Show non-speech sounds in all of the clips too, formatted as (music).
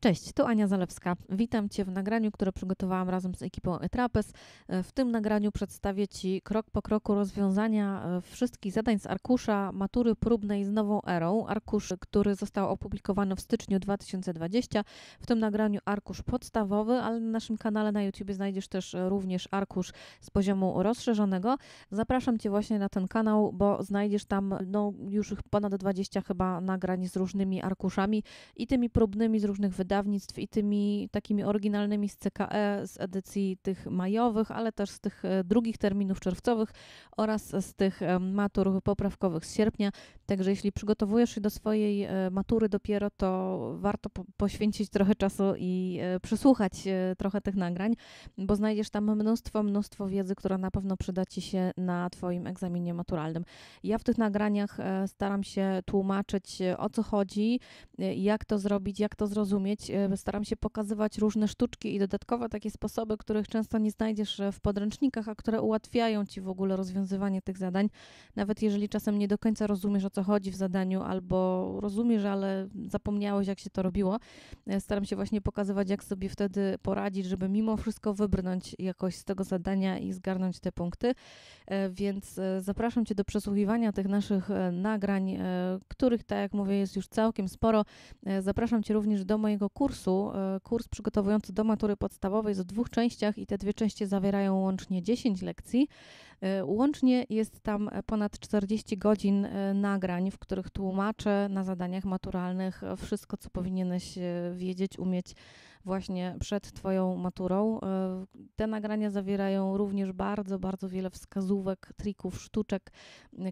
Cześć, tu Ania Zalewska. Witam Cię w nagraniu, które przygotowałam razem z ekipą Etrapes. W tym nagraniu przedstawię Ci krok po kroku rozwiązania e, wszystkich zadań z arkusza matury próbnej z nową erą. Arkusz, który został opublikowany w styczniu 2020. W tym nagraniu arkusz podstawowy, ale na naszym kanale na YouTube znajdziesz też e, również arkusz z poziomu rozszerzonego. Zapraszam Cię właśnie na ten kanał, bo znajdziesz tam no, już ponad 20 chyba nagrań z różnymi arkuszami i tymi próbnymi z różnych wydawnictw i tymi takimi oryginalnymi z CKE, z edycji tych majowych, ale też z tych e, drugich terminów czerwcowych oraz z tych e, matur poprawkowych z sierpnia. Także jeśli przygotowujesz się do swojej e, matury dopiero, to warto poświęcić trochę czasu i przysłuchać trochę tych nagrań, bo znajdziesz tam mnóstwo, mnóstwo wiedzy, która na pewno przyda Ci się na Twoim egzaminie maturalnym. Ja w tych nagraniach staram się tłumaczyć, o co chodzi, jak to zrobić, jak to zrozumieć, umieć. E, staram się pokazywać różne sztuczki i dodatkowe takie sposoby, których często nie znajdziesz e, w podręcznikach, a które ułatwiają ci w ogóle rozwiązywanie tych zadań. Nawet jeżeli czasem nie do końca rozumiesz o co chodzi w zadaniu, albo rozumiesz, ale zapomniałeś jak się to robiło. E, staram się właśnie pokazywać, jak sobie wtedy poradzić, żeby mimo wszystko wybrnąć jakoś z tego zadania i zgarnąć te punkty. Więc zapraszam Cię do przesłuchiwania tych naszych nagrań, których, tak jak mówię, jest już całkiem sporo. Zapraszam Cię również do mojej mojego kursu, e, kurs przygotowujący do matury podstawowej z dwóch częściach i te dwie części zawierają łącznie 10 lekcji. E, łącznie jest tam ponad 40 godzin e, nagrań, w których tłumaczę na zadaniach maturalnych wszystko, co powinieneś wiedzieć, umieć właśnie przed Twoją maturą. E, te nagrania zawierają również bardzo, bardzo wiele wskazówek, trików, sztuczek,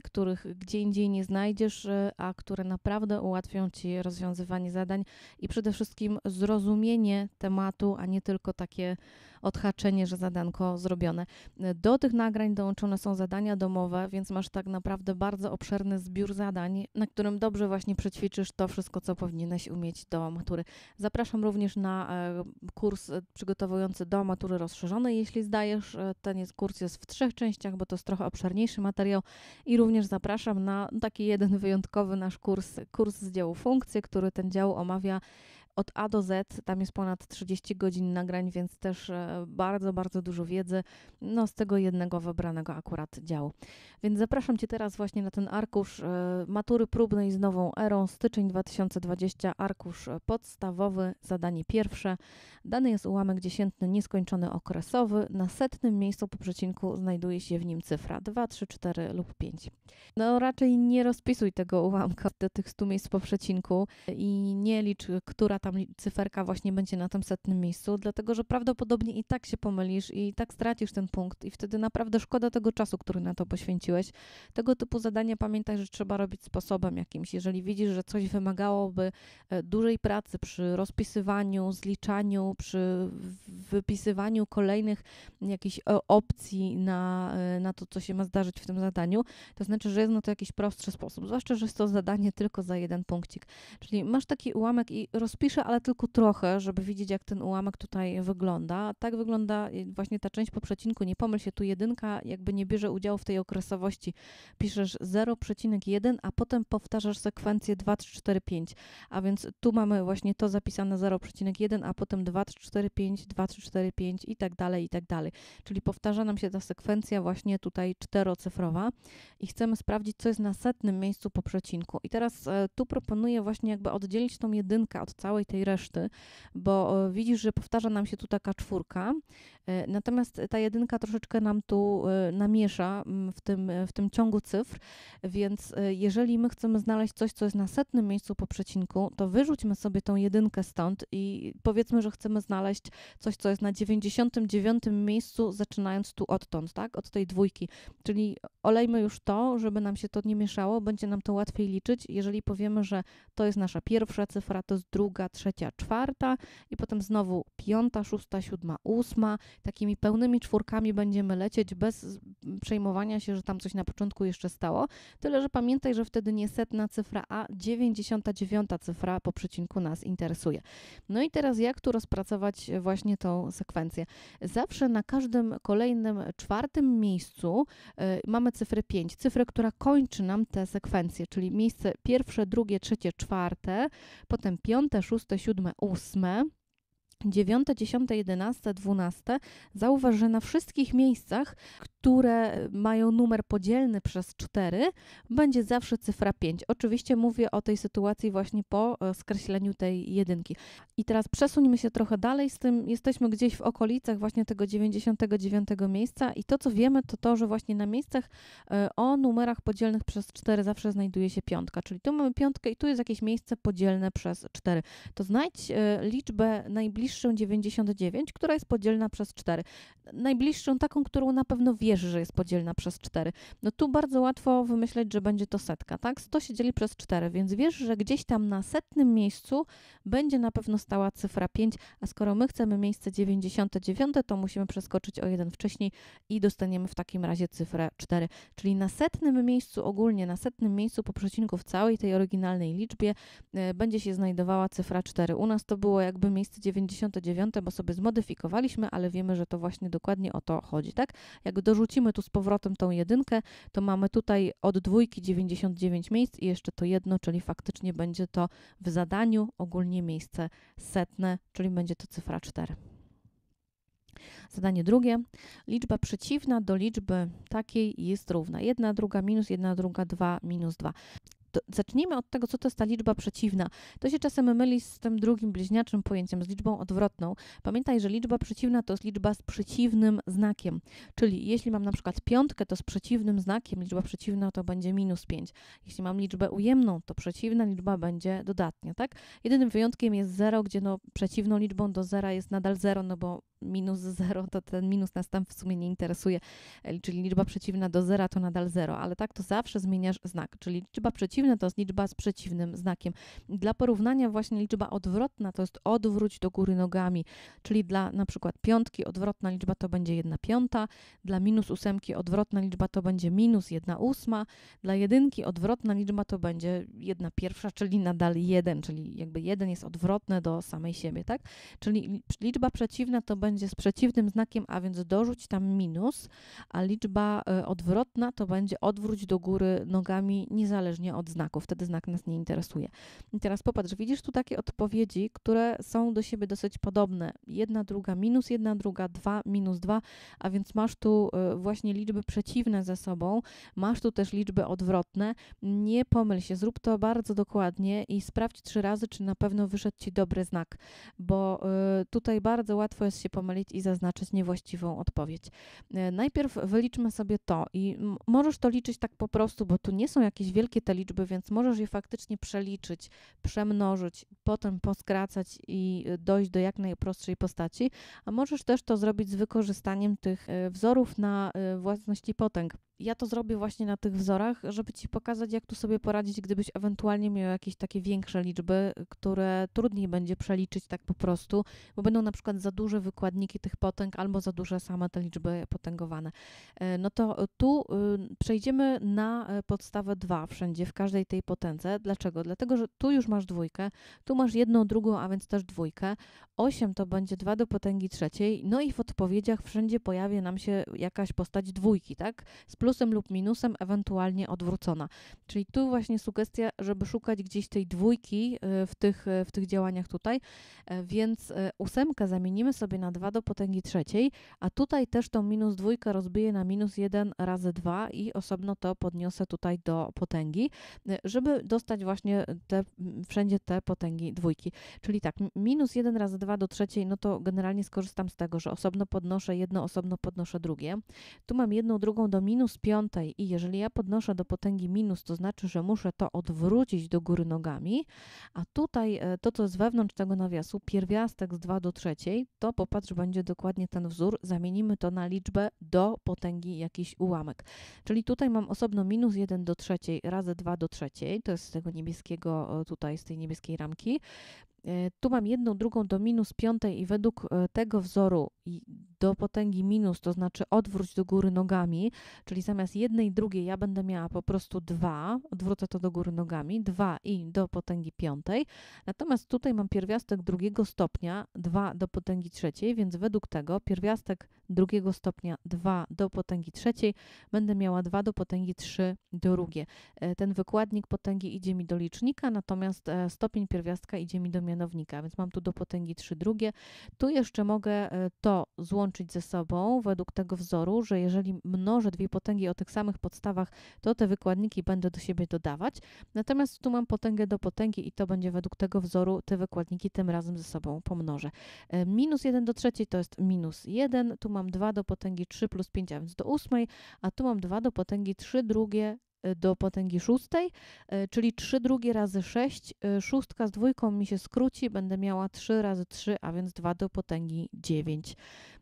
których gdzie indziej nie znajdziesz, e, a które naprawdę ułatwią Ci rozwiązywanie zadań i przede wszystkim zrozumienie tematu, a nie tylko takie odhaczenie, że zadanko zrobione. Do tych nagrań dołączone są zadania domowe, więc masz tak naprawdę bardzo obszerny zbiór zadań, na którym dobrze właśnie przećwiczysz to wszystko, co powinieneś umieć do matury. Zapraszam również na e, kurs e, przygotowujący do matury rozszerzonej, jeśli zdajesz. E, ten jest, kurs jest w trzech częściach, bo to jest trochę obszerniejszy materiał i również zapraszam na taki jeden wyjątkowy nasz kurs, kurs z działu funkcje, który ten dział omawia od A do Z. Tam jest ponad 30 godzin nagrań, więc też e, bardzo, bardzo dużo wiedzy no, z tego jednego wybranego akurat działu. Więc zapraszam Cię teraz właśnie na ten arkusz e, matury próbnej z nową erą, styczeń 2020, arkusz e, podstawowy, zadanie pierwsze. Dany jest ułamek dziesiętny, nieskończony okresowy. Na setnym miejscu po przecinku znajduje się w nim cyfra 2, 3, 4 lub 5. No raczej nie rozpisuj tego ułamka do tych 100 miejsc po przecinku i nie licz, która tam cyferka właśnie będzie na tym setnym miejscu, dlatego że prawdopodobnie i tak się pomylisz i, tak stracisz ten punkt i wtedy naprawdę szkoda tego czasu, który na to poświęciłeś. Tego typu zadania pamiętaj, że trzeba robić sposobem jakimś. Jeżeli widzisz, że coś wymagałoby e, dużej pracy przy rozpisywaniu, zliczaniu, przy wypisywaniu kolejnych jakichś e, opcji na, e, na to, co się ma zdarzyć w tym zadaniu, to znaczy, że jest na to jakiś prostszy sposób. Zwłaszcza, że jest to zadanie tylko za jeden punkcik. Czyli masz taki ułamek i rozpisz ale tylko trochę, żeby widzieć, jak ten ułamek tutaj wygląda. Tak wygląda y, właśnie ta część po przecinku. Nie pomyl się, tu jedynka jakby nie bierze udziału w tej okresowości. Piszesz 0,1, a potem powtarzasz sekwencję 2, 3, 4, 5. A więc tu mamy właśnie to zapisane 0,1, a potem 2, 3, 4, 5, 2, 3, 4, 5 i tak dalej, i tak dalej. Czyli powtarza nam się ta sekwencja właśnie tutaj czterocyfrowa i chcemy sprawdzić, co jest na setnym miejscu po przecinku. I teraz e, tu proponuję właśnie jakby oddzielić tą jedynkę od całej całej tej reszty, bo e, widzisz, że powtarza nam się tu taka czwórka E, natomiast ta jedynka troszeczkę nam tu e, namiesza w tym, e, w tym ciągu cyfr, więc jeżeli my chcemy znaleźć coś, co jest na setnym miejscu po przecinku, to wyrzućmy sobie tą jedynkę stąd i powiedzmy, że chcemy znaleźć coś, co jest na 99 miejscu, zaczynając tu odtąd, tak? Od tej dwójki. Czyli olejmy już to, żeby nam się to nie mieszało, będzie nam to łatwiej liczyć, jeżeli powiemy, że to jest nasza pierwsza cyfra, to jest druga, trzecia, czwarta i potem znowu piąta, szósta, siódma, ósma takimi pełnymi czwórkami będziemy lecieć bez przejmowania się, że tam coś na początku jeszcze stało. Tyle, że pamiętaj, że wtedy nie setna cyfra, a 99 cyfra po przecinku nas interesuje. No i teraz jak tu rozpracować właśnie tą sekwencję? Zawsze na każdym kolejnym czwartym miejscu y, mamy cyfrę 5, cyfrę, która kończy nam tę sekwencję, czyli miejsce pierwsze, drugie, trzecie, czwarte, potem piąte, szóste, siódme, ósme 9, 10, 11, 12, zauważ, że na wszystkich miejscach, które mają numer podzielny przez 4, będzie zawsze cyfra 5. Oczywiście mówię o tej sytuacji właśnie po e, skreśleniu tej jedynki. I teraz przesuńmy się trochę dalej z tym, jesteśmy gdzieś w okolicach właśnie tego 99 miejsca i to, co wiemy, to to, że właśnie na miejscach e, o numerach podzielnych przez 4 zawsze znajduje się piątka, czyli tu mamy piątkę i tu jest jakieś miejsce podzielne przez 4. To znajdź e, liczbę najbliższą najbliższą 99, która jest podzielna przez 4. Najbliższą taką, którą na pewno wiesz, że jest podzielna przez 4. No tu bardzo łatwo wymyśleć, że będzie to setka, tak? 100 się dzieli przez 4, więc wiesz, że gdzieś tam na setnym miejscu będzie na pewno stała cyfra 5, a skoro my chcemy miejsce 99, to musimy przeskoczyć o jeden wcześniej i dostaniemy w takim razie cyfrę 4. Czyli na setnym miejscu ogólnie, na setnym miejscu po przecinku w całej tej oryginalnej liczbie y, będzie się znajdowała cyfra 4. U nas to było jakby miejsce 99, 99, bo sobie zmodyfikowaliśmy, ale wiemy, że to właśnie dokładnie o to chodzi, tak? Jak dorzucimy tu z powrotem tą jedynkę, to mamy tutaj od dwójki 99 miejsc i jeszcze to jedno, czyli faktycznie będzie to w zadaniu ogólnie miejsce setne, czyli będzie to cyfra 4. Zadanie drugie. Liczba przeciwna do liczby takiej jest równa. 1, druga minus 1, druga 2 minus 2. To zacznijmy od tego, co to jest ta liczba przeciwna. To się czasem myli z tym drugim bliźniaczym pojęciem, z liczbą odwrotną. Pamiętaj, że liczba przeciwna to jest liczba z przeciwnym znakiem. Czyli jeśli mam na przykład piątkę, to z przeciwnym znakiem liczba przeciwna to będzie minus 5. Jeśli mam liczbę ujemną, to przeciwna liczba będzie dodatnia, tak? Jedynym wyjątkiem jest 0, gdzie no przeciwną liczbą do zera jest nadal 0, no bo minus 0 to ten minus nas tam w sumie nie interesuje. Czyli liczba przeciwna do zera to nadal 0, ale tak to zawsze zmieniasz znak. Czyli liczba przeciwna przeciwne to jest liczba z przeciwnym znakiem. Dla porównania właśnie liczba odwrotna to jest odwróć do góry nogami, czyli dla na przykład piątki odwrotna liczba to będzie 1 piąta, dla minus ósemki odwrotna liczba to będzie minus 1 ósma, dla jedynki odwrotna liczba to będzie 1 pierwsza, czyli nadal 1, czyli jakby 1 jest odwrotne do samej siebie, tak? Czyli liczba przeciwna to będzie z przeciwnym znakiem, a więc dorzuć tam minus, a liczba e, odwrotna to będzie odwróć do góry nogami niezależnie od znaków, wtedy znak nas nie interesuje. I teraz popatrz, widzisz tu takie odpowiedzi, które są do siebie dosyć podobne. Jedna, druga, minus jedna, druga, dwa, minus dwa, a więc masz tu y, właśnie liczby przeciwne ze sobą, masz tu też liczby odwrotne. Nie pomyl się, zrób to bardzo dokładnie i sprawdź trzy razy, czy na pewno wyszedł Ci dobry znak, bo y, tutaj bardzo łatwo jest się pomylić i zaznaczyć niewłaściwą odpowiedź. Y, najpierw wyliczmy sobie to i możesz to liczyć tak po prostu, bo tu nie są jakieś wielkie te liczby liczby, więc możesz je faktycznie przeliczyć, przemnożyć, potem poskracać i y, dojść do jak najprostszej postaci, a możesz też to zrobić z wykorzystaniem tych y, wzorów na y, własności potęg ja to zrobię właśnie na tych wzorach, żeby Ci pokazać, jak tu sobie poradzić, gdybyś ewentualnie miał jakieś takie większe liczby, które trudniej będzie przeliczyć tak po prostu, bo będą na przykład za duże wykładniki tych potęg albo za duże same te liczby potęgowane. E, no to tu y, przejdziemy na e, podstawę 2 wszędzie, w każdej tej potędze. Dlaczego? Dlatego, że tu już masz dwójkę, tu masz jedną, drugą, a więc też dwójkę. 8 to będzie 2 do potęgi trzeciej, no i w odpowiedziach wszędzie pojawia nam się jakaś postać dwójki, tak? Z plus plusem lub minusem, ewentualnie odwrócona. Czyli tu właśnie sugestia, żeby szukać gdzieś tej dwójki y, w tych, y, w tych działaniach tutaj, e, więc e, ósemkę zamienimy sobie na 2 do potęgi trzeciej, a tutaj też tą minus dwójkę rozbiję na minus 1 razy 2 i osobno to podniosę tutaj do potęgi, y, żeby dostać właśnie te, wszędzie te potęgi dwójki. Czyli tak, minus 1 razy 2 do trzeciej, no to generalnie skorzystam z tego, że osobno podnoszę jedno, osobno podnoszę drugie. Tu mam jedną drugą do minus minus piątej i jeżeli ja podnoszę do potęgi minus, to znaczy, że muszę to odwrócić do góry nogami, a tutaj e, to, co jest wewnątrz tego nawiasu, pierwiastek z 2 do trzeciej, to popatrz, będzie dokładnie ten wzór, zamienimy to na liczbę do potęgi jakiś ułamek. Czyli tutaj mam osobno minus 1 do trzeciej razy 2 do trzeciej, to jest z tego niebieskiego, tutaj z tej niebieskiej ramki, E, tu mam jedną, drugą do minus piątej i według e, tego wzoru do potęgi minus, to znaczy odwróć do góry nogami, czyli zamiast jednej, drugiej ja będę miała po prostu dwa, odwrócę to do góry nogami, dwa i do potęgi piątej, natomiast tutaj mam pierwiastek drugiego stopnia, dwa do potęgi trzeciej, więc według tego pierwiastek drugiego stopnia dwa do potęgi trzeciej będę miała dwa do potęgi trzy drugie. E, ten wykładnik potęgi idzie mi do licznika, natomiast stopień pierwiastka idzie mi do mianownika mianownika, więc mam tu do potęgi 3 drugie. Tu jeszcze mogę e, to złączyć ze sobą według tego wzoru, że jeżeli mnożę dwie potęgi o tych samych podstawach, to te wykładniki będę do siebie dodawać. Natomiast tu mam potęgę do potęgi i to będzie według tego wzoru te wykładniki tym razem ze sobą pomnożę. E, minus 1 do trzeciej to jest minus 1, tu mam 2 do potęgi 3 plus 5, a więc do 8, a tu mam 2 do potęgi 3 drugie do potęgi szóstej, e, czyli 3 drugie razy 6. E, szóstka z dwójką mi się skróci, będę miała 3 razy 3, a więc 2 do potęgi 9.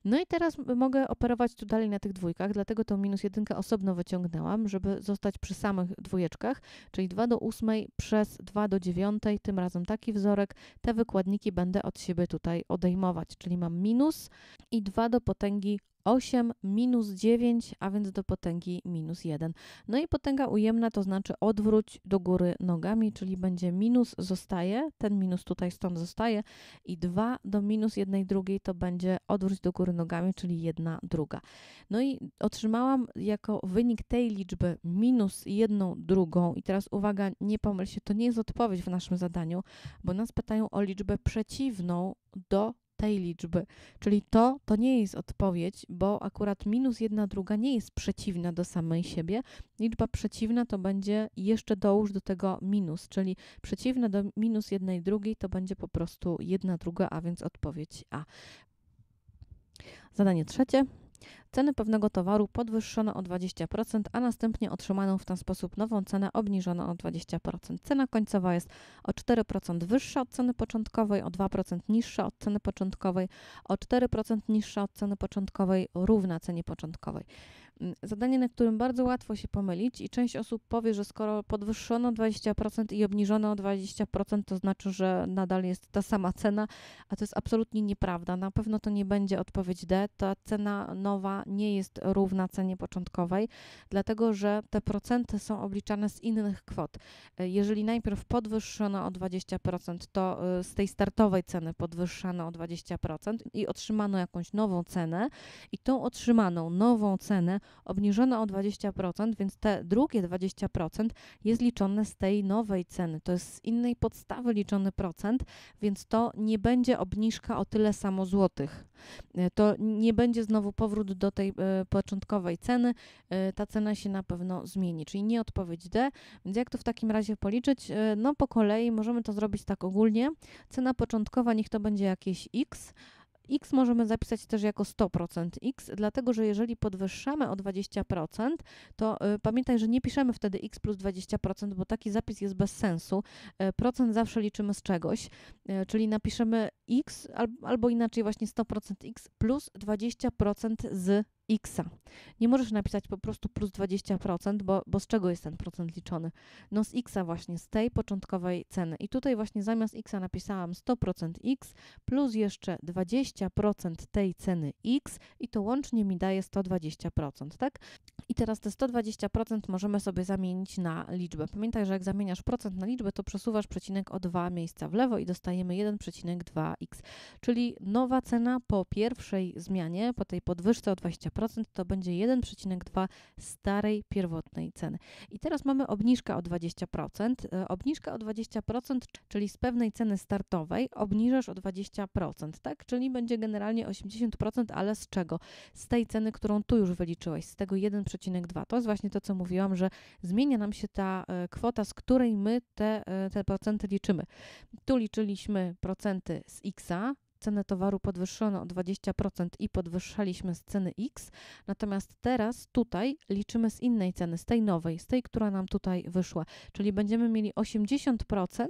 No i teraz mogę operować tu dalej na tych dwójkach, dlatego tą minus 1 osobno wyciągnęłam, żeby zostać przy samych dwójeczkach, czyli 2 do 8 przez 2 do 9, tym razem taki wzorek. Te wykładniki będę od siebie tutaj odejmować, czyli mam minus i 2 do potęgi 8 minus 9, a więc do potęgi minus 1. No i potęga ujemna to znaczy odwróć do góry nogami, czyli będzie minus zostaje, ten minus tutaj stąd zostaje i 2 do minus 1 drugiej to będzie odwróć do góry nogami, czyli 1 druga. No i otrzymałam jako wynik tej liczby minus 1 drugą i teraz uwaga, nie pomyl się, to nie jest odpowiedź w naszym zadaniu, bo nas pytają o liczbę przeciwną do tej liczby. Czyli to, to nie jest odpowiedź, bo akurat minus jedna druga nie jest przeciwna do samej siebie. Liczba przeciwna to będzie jeszcze dołóż do tego minus, czyli przeciwna do minus jednej drugiej to będzie po prostu jedna druga, a więc odpowiedź A. Zadanie trzecie. Ceny pewnego towaru podwyższono o 20%, a następnie otrzymaną w ten sposób nową cenę obniżono o 20%. Cena końcowa jest o 4% wyższa od ceny początkowej, o 2% niższa od ceny początkowej, o 4% niższa od ceny początkowej, równa cenie początkowej. Mm, zadanie, na którym bardzo łatwo się pomylić i część osób powie, że skoro podwyższono 20% i obniżono o 20%, to znaczy, że nadal jest ta sama cena, a to jest absolutnie nieprawda. Na pewno to nie będzie odpowiedź D. Ta cena nowa nie jest równa cenie początkowej, dlatego że te procenty są obliczane z innych kwot. E, jeżeli najpierw podwyższono o 20%, to e, z tej startowej ceny podwyższano o 20% i otrzymano jakąś nową cenę i tą otrzymaną nową cenę obniżone o 20%, więc te drugie 20% jest liczone z tej nowej ceny. To jest z innej podstawy liczony procent, więc to nie będzie obniżka o tyle samo złotych. E, to nie będzie znowu powrót do tej y, początkowej ceny. Y, ta cena się na pewno zmieni, czyli nie odpowiedź D. Więc jak to w takim razie policzyć? Y, no po kolei możemy to zrobić tak ogólnie. Cena początkowa niech to będzie jakieś X x możemy zapisać też jako 100% x, dlatego że jeżeli podwyższamy o 20%, to y, pamiętaj, że nie piszemy wtedy x plus 20%, bo taki zapis jest bez sensu. Y, procent zawsze liczymy z czegoś, y, czyli napiszemy x al, albo inaczej właśnie 100% x plus 20% z x. Nie możesz napisać po prostu plus 20%, bo, bo z czego jest ten procent liczony? No z x właśnie, z tej początkowej ceny. I tutaj właśnie zamiast x napisałam 100% x plus jeszcze 20% tej ceny x i to łącznie mi daje 120%, tak? I teraz te 120% możemy sobie zamienić na liczbę. Pamiętaj, że jak zamieniasz procent na liczbę, to przesuwasz przecinek o dwa miejsca w lewo i dostajemy 1,2x. Czyli nowa cena po pierwszej zmianie, po tej podwyżce o 20%, 20%, to będzie 1,2 starej pierwotnej ceny. I teraz mamy obniżkę o 20%. E, obniżka o 20%, czyli z pewnej ceny startowej obniżasz o 20%, tak? Czyli będzie generalnie 80%, ale z czego? Z tej ceny, którą tu już wyliczyłeś, z tego 1,2. To jest właśnie to, co mówiłam, że zmienia nam się ta e, kwota, z której my te, e, te procenty liczymy. Tu liczyliśmy procenty z X, cenę towaru podwyższono o 20% i podwyższaliśmy z ceny X, natomiast teraz tutaj liczymy z innej ceny, z tej nowej, z tej, która nam tutaj wyszła. Czyli będziemy mieli 80%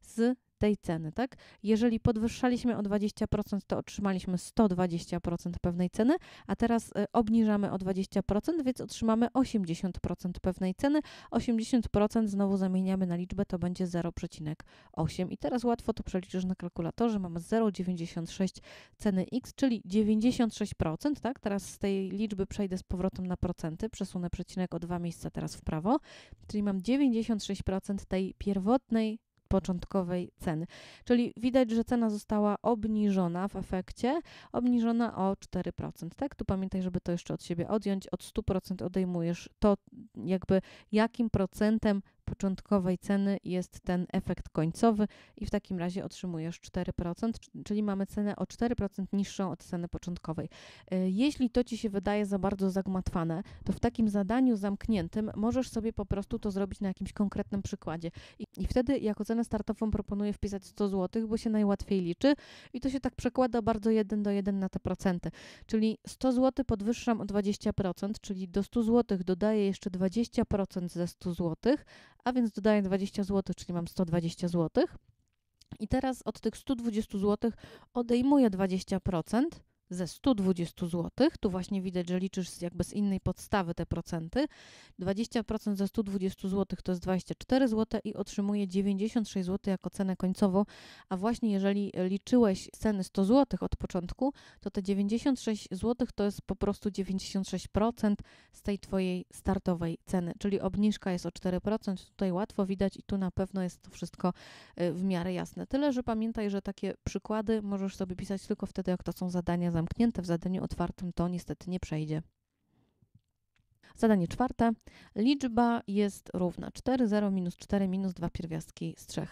z tej ceny, tak? Jeżeli podwyższaliśmy o 20%, to otrzymaliśmy 120% pewnej ceny, a teraz e, obniżamy o 20%, więc otrzymamy 80% pewnej ceny. 80% znowu zamieniamy na liczbę, to będzie 0,8. I teraz łatwo to przeliczysz na kalkulatorze. Mamy 0,96 ceny x, czyli 96%, tak? Teraz z tej liczby przejdę z powrotem na procenty, przesunę przecinek o dwa miejsca teraz w prawo, czyli mam 96% tej pierwotnej początkowej ceny. Czyli widać, że cena została obniżona w efekcie, obniżona o 4%. Tak? Tu pamiętaj, żeby to jeszcze od siebie odjąć. Od 100% odejmujesz to, jakby jakim procentem początkowej ceny jest ten efekt końcowy i w takim razie otrzymujesz 4%, czyli mamy cenę o 4% niższą od ceny początkowej. E, jeśli to Ci się wydaje za bardzo zagmatwane, to w takim zadaniu zamkniętym możesz sobie po prostu to zrobić na jakimś konkretnym przykładzie i, i wtedy jako cenę startową proponuję wpisać 100 zł, bo się najłatwiej liczy i to się tak przekłada bardzo jeden do jeden na te procenty, czyli 100 zł podwyższam o 20%, czyli do 100 zł dodaję jeszcze 20% ze 100 zł, a więc dodaję 20 zł, czyli mam 120 zł. I teraz od tych 120 zł odejmuję 20%, ze 120 zł, tu właśnie widać, że liczysz jakby z innej podstawy te procenty, 20% ze 120 zł to jest 24 zł i otrzymuje 96 zł jako cenę końcową, a właśnie jeżeli liczyłeś ceny 100 zł od początku, to te 96 zł to jest po prostu 96% z tej Twojej startowej ceny, czyli obniżka jest o 4%, tutaj łatwo widać i tu na pewno jest to wszystko y, w miarę jasne. Tyle, że pamiętaj, że takie przykłady możesz sobie pisać tylko wtedy, jak to są zadania zamknięte w zadaniu otwartym, to niestety nie przejdzie. Zadanie czwarte. Liczba jest równa 4, 0 minus 4 minus 2 pierwiastki z 3.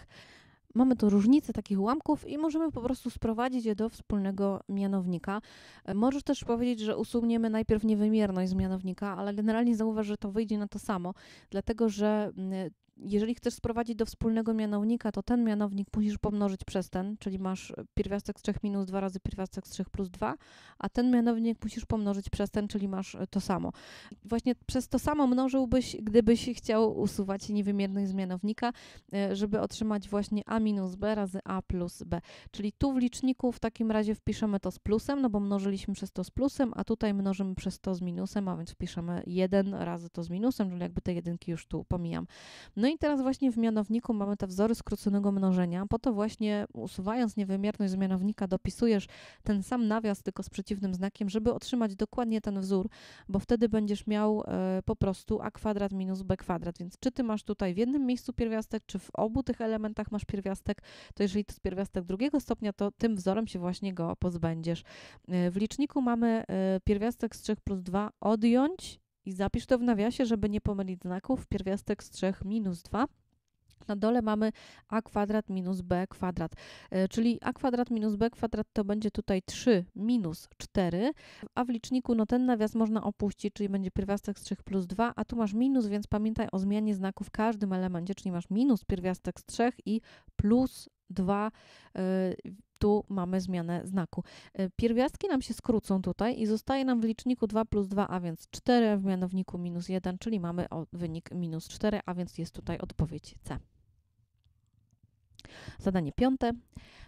Mamy tu różnicę takich ułamków i możemy po prostu sprowadzić je do wspólnego mianownika. E, możesz też powiedzieć, że usuniemy najpierw niewymierność z mianownika, ale generalnie zauważ, że to wyjdzie na to samo, dlatego że mm, jeżeli chcesz sprowadzić do wspólnego mianownika, to ten mianownik musisz pomnożyć przez ten, czyli masz pierwiastek z 3 minus 2 razy pierwiastek z 3 plus 2, a ten mianownik musisz pomnożyć przez ten, czyli masz e, to samo. Właśnie przez to samo mnożyłbyś, gdybyś chciał usuwać niewymiernych z mianownika, e, żeby otrzymać właśnie a minus b razy a plus b. Czyli tu w liczniku w takim razie wpiszemy to z plusem, no bo mnożyliśmy przez to z plusem, a tutaj mnożymy przez to z minusem, a więc wpiszemy 1 razy to z minusem, czyli jakby te jedynki już tu pomijam. No no i teraz właśnie w mianowniku mamy te wzory skróconego mnożenia. Po to właśnie usuwając niewymierność z mianownika dopisujesz ten sam nawias tylko z przeciwnym znakiem, żeby otrzymać dokładnie ten wzór, bo wtedy będziesz miał e, po prostu a kwadrat minus b kwadrat. Więc czy ty masz tutaj w jednym miejscu pierwiastek, czy w obu tych elementach masz pierwiastek, to jeżeli to jest pierwiastek drugiego stopnia, to tym wzorem się właśnie go pozbędziesz. E, w liczniku mamy e, pierwiastek z 3 plus 2 odjąć i zapisz to w nawiasie, żeby nie pomylić znaków. Pierwiastek z 3 minus 2. Na dole mamy a kwadrat minus b kwadrat, e, czyli a kwadrat minus b kwadrat to będzie tutaj 3 minus 4, a w liczniku no ten nawias można opuścić, czyli będzie pierwiastek z 3 plus 2, a tu masz minus, więc pamiętaj o zmianie znaku w każdym elemencie, czyli masz minus pierwiastek z 3 i plus 2 tu mamy zmianę znaku. Y, pierwiastki nam się skrócą tutaj i zostaje nam w liczniku 2 plus 2, a więc 4, w mianowniku minus 1, czyli mamy wynik minus 4, a więc jest tutaj odpowiedź C. Zadanie piąte.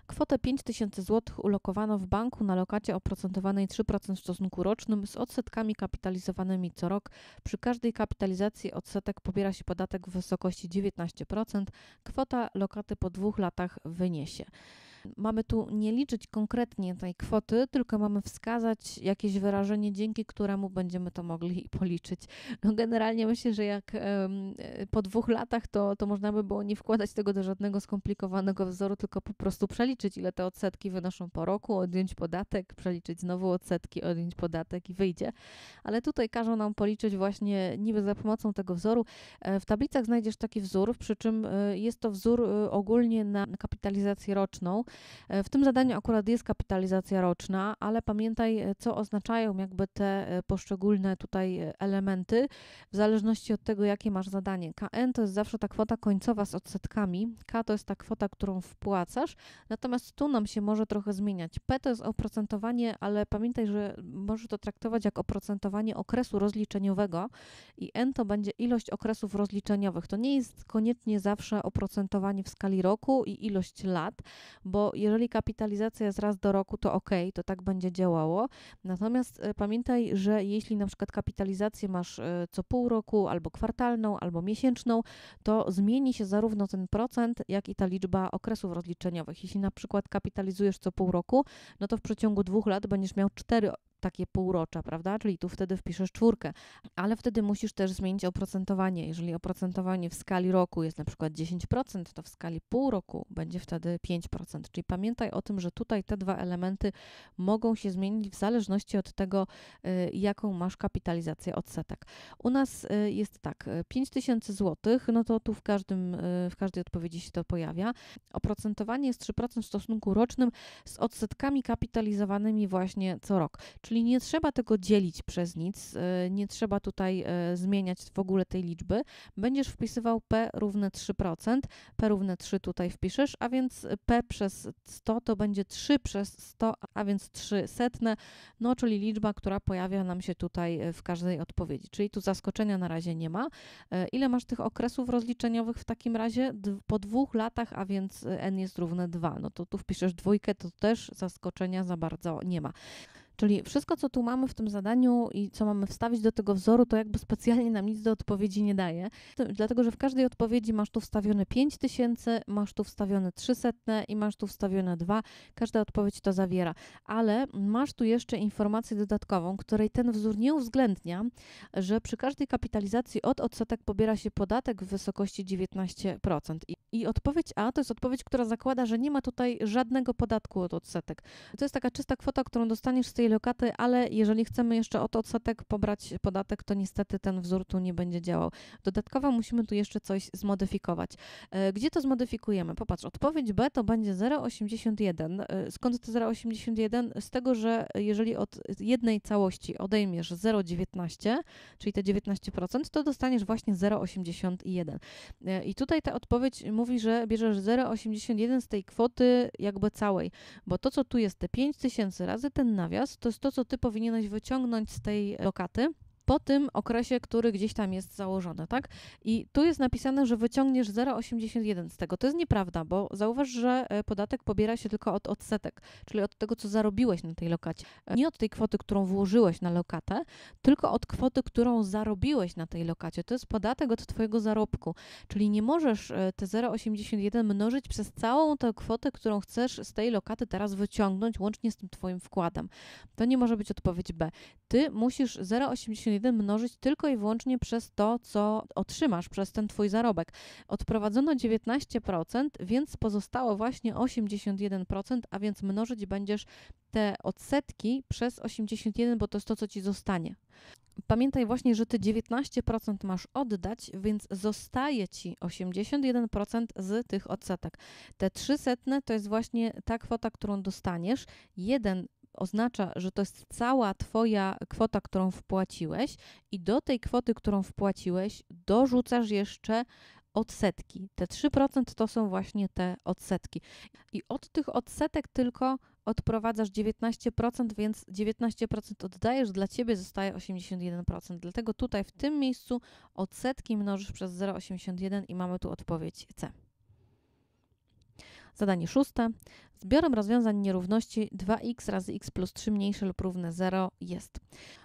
Kwotę 5000 zł ulokowano w banku na lokacie oprocentowanej 3% w stosunku rocznym z odsetkami kapitalizowanymi co rok. Przy każdej kapitalizacji odsetek pobiera się podatek w wysokości 19%. Kwota lokaty po dwóch latach wyniesie. Mamy tu nie liczyć konkretnie tej kwoty, tylko mamy wskazać jakieś wyrażenie, dzięki któremu będziemy to mogli (laughs) policzyć. No generalnie myślę, że jak e, po dwóch latach to, to można by było nie wkładać tego do żadnego skomplikowanego wzoru, tylko po prostu przeliczyć, ile te odsetki wynoszą po roku, odjąć podatek, przeliczyć znowu odsetki, odjąć podatek i wyjdzie. Ale tutaj każą nam policzyć właśnie niby za pomocą tego wzoru. E, w tablicach znajdziesz taki wzór, przy czym e, jest to wzór ogólnie na kapitalizację roczną, w tym zadaniu akurat jest kapitalizacja roczna, ale pamiętaj, co oznaczają jakby te e, poszczególne tutaj e, elementy, w zależności od tego, jakie masz zadanie. KN to jest zawsze ta kwota końcowa z odsetkami, K to jest ta kwota, którą wpłacasz, natomiast tu nam się może trochę zmieniać. P to jest oprocentowanie, ale pamiętaj, że możesz to traktować jak oprocentowanie okresu rozliczeniowego i N to będzie ilość okresów rozliczeniowych. To nie jest koniecznie zawsze oprocentowanie w skali roku i ilość lat, bo bo jeżeli kapitalizacja jest raz do roku, to ok, to tak będzie działało. Natomiast e, pamiętaj, że jeśli na przykład kapitalizację masz e, co pół roku, albo kwartalną, albo miesięczną, to zmieni się zarówno ten procent, jak i ta liczba okresów rozliczeniowych. Jeśli na przykład kapitalizujesz co pół roku, no to w przeciągu dwóch lat będziesz miał cztery takie półrocza, prawda? Czyli tu wtedy wpiszesz czwórkę, ale wtedy musisz też zmienić oprocentowanie. Jeżeli oprocentowanie w skali roku jest na przykład 10%, to w skali pół roku będzie wtedy 5%. Czyli pamiętaj o tym, że tutaj te dwa elementy mogą się zmienić w zależności od tego, y, jaką masz kapitalizację odsetek. U nas y, jest tak, 5000 y, zł, no to tu w, każdym, w każdej odpowiedzi się to pojawia. Oprocentowanie jest 3% w stosunku rocznym z odsetkami kapitalizowanymi właśnie co rok. Czyli nie trzeba tego dzielić przez nic, e, nie trzeba tutaj e, zmieniać w ogóle tej liczby. Będziesz wpisywał P równe 3%, P równe 3 tutaj wpiszesz, a więc P przez 100 to będzie 3 przez 100, a więc 3 setne, no czyli liczba, która pojawia nam się tutaj e, w każdej odpowiedzi. Czyli tu zaskoczenia na razie nie ma. Ile masz tych okresów rozliczeniowych w takim razie? Po dwóch latach, a więc N jest równe 2. No to tu wpiszesz dwójkę, to też zaskoczenia za bardzo nie ma. Czyli wszystko, co tu mamy w tym zadaniu i co mamy wstawić do tego wzoru, to jakby specjalnie nam nic do odpowiedzi nie daje. To, dlatego, że w każdej odpowiedzi masz tu wstawione 5000, masz tu wstawione 300 i masz tu wstawione 2. Każda odpowiedź to zawiera. Ale masz tu jeszcze informację dodatkową, której ten wzór nie uwzględnia, że przy każdej kapitalizacji od odsetek pobiera się podatek w wysokości 19%. I, i odpowiedź A to jest odpowiedź, która zakłada, że nie ma tutaj żadnego podatku od odsetek. To jest taka czysta kwota, którą dostaniesz z tej lokaty, ale jeżeli chcemy jeszcze od odsetek pobrać podatek, to niestety ten wzór tu nie będzie działał. Dodatkowo musimy tu jeszcze coś zmodyfikować. E, gdzie to zmodyfikujemy? Popatrz, odpowiedź B to będzie 0,81. E, skąd to 0,81? Z tego, że jeżeli od jednej całości odejmiesz 0,19, czyli te 19%, to dostaniesz właśnie 0,81. E, I tutaj ta odpowiedź mówi, że bierzesz 0,81 z tej kwoty jakby całej, bo to, co tu jest, te 5000 razy ten nawias, to jest to, co ty powinieneś wyciągnąć z tej lokaty po tym okresie, który gdzieś tam jest założony, tak? I tu jest napisane, że wyciągniesz 0,81 z tego. To jest nieprawda, bo zauważ, że e, podatek pobiera się tylko od odsetek, czyli od tego, co zarobiłeś na tej lokacie. E, nie od tej kwoty, którą włożyłeś na lokatę, tylko od kwoty, którą zarobiłeś na tej lokacie. To jest podatek od Twojego zarobku, czyli nie możesz e, te 0,81 mnożyć przez całą tę kwotę, którą chcesz z tej lokaty teraz wyciągnąć, łącznie z tym Twoim wkładem. To nie może być odpowiedź B. Ty musisz 0,81 mnożyć tylko i wyłącznie przez to, co otrzymasz, przez ten Twój zarobek. Odprowadzono 19%, więc pozostało właśnie 81%, a więc mnożyć będziesz te odsetki przez 81, bo to jest to, co Ci zostanie. Pamiętaj właśnie, że ty 19% masz oddać, więc zostaje ci 81% z tych odsetek. Te 300 to jest właśnie ta kwota, którą dostaniesz. Jeden oznacza, że to jest cała Twoja kwota, którą wpłaciłeś, i do tej kwoty, którą wpłaciłeś, dorzucasz jeszcze odsetki. Te 3% to są właśnie te odsetki. I od tych odsetek tylko odprowadzasz 19%, więc 19% oddajesz, dla ciebie zostaje 81%. Dlatego tutaj w tym miejscu odsetki mnożysz przez 0,81 i mamy tu odpowiedź C. Zadanie szóste. Zbiorem rozwiązań nierówności 2x razy x plus 3 mniejsze lub równe 0 jest.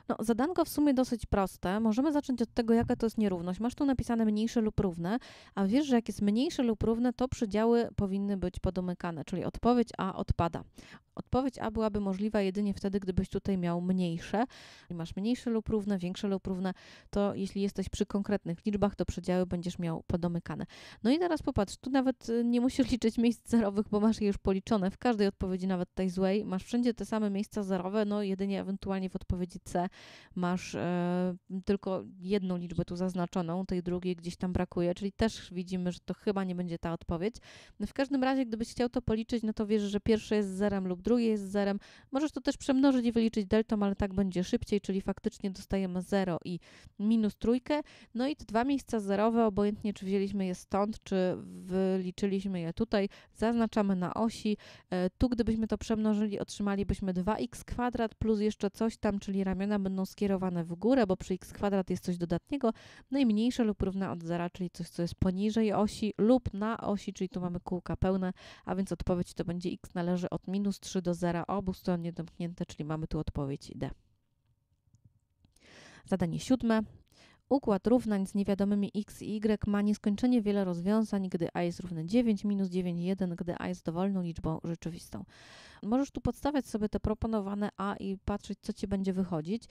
No, zadanko w sumie dosyć proste. Możemy zacząć od tego, jaka to jest nierówność. Masz tu napisane mniejsze lub równe, a wiesz, że jak jest mniejsze lub równe, to przedziały powinny być podomykane, czyli odpowiedź A odpada. Odpowiedź A byłaby możliwa jedynie wtedy, gdybyś tutaj miał mniejsze. I masz mniejsze lub równe, większe lub równe, to jeśli jesteś przy konkretnych liczbach, to przedziały będziesz miał podomykane. No i teraz popatrz, tu nawet y, nie musisz (laughs) liczyć miejsc zerowych, bo masz je już policzone. W każdej odpowiedzi, nawet tej złej, masz wszędzie te same miejsca zerowe, no jedynie ewentualnie w odpowiedzi C masz e, tylko jedną liczbę tu zaznaczoną, tej drugiej gdzieś tam brakuje, czyli też widzimy, że to chyba nie będzie ta odpowiedź. No w każdym razie, gdybyś chciał to policzyć, no to wiesz, że pierwsze jest zerem lub drugie jest zerem. Możesz to też przemnożyć i wyliczyć deltą, ale tak będzie szybciej, czyli faktycznie dostajemy 0 i minus trójkę. No i te dwa miejsca zerowe, obojętnie czy wzięliśmy je stąd, czy wyliczyliśmy je tutaj, zaznaczamy na osi. E, tu gdybyśmy to przemnożyli, otrzymalibyśmy 2x kwadrat plus jeszcze coś tam, czyli ramiona będą skierowane w górę, bo przy x kwadrat jest coś dodatniego, najmniejsze lub równe od zera, czyli coś, co jest poniżej osi lub na osi, czyli tu mamy kółka pełne, a więc odpowiedź to będzie x należy od minus 3 do zera stron domknięte, czyli mamy tu odpowiedź D. Zadanie siódme. Układ równań z niewiadomymi x i y ma nieskończenie wiele rozwiązań, gdy a jest równe 9, minus 9, 1, gdy a jest dowolną liczbą rzeczywistą. Możesz tu podstawiać sobie te proponowane A i patrzeć, co ci będzie wychodzić,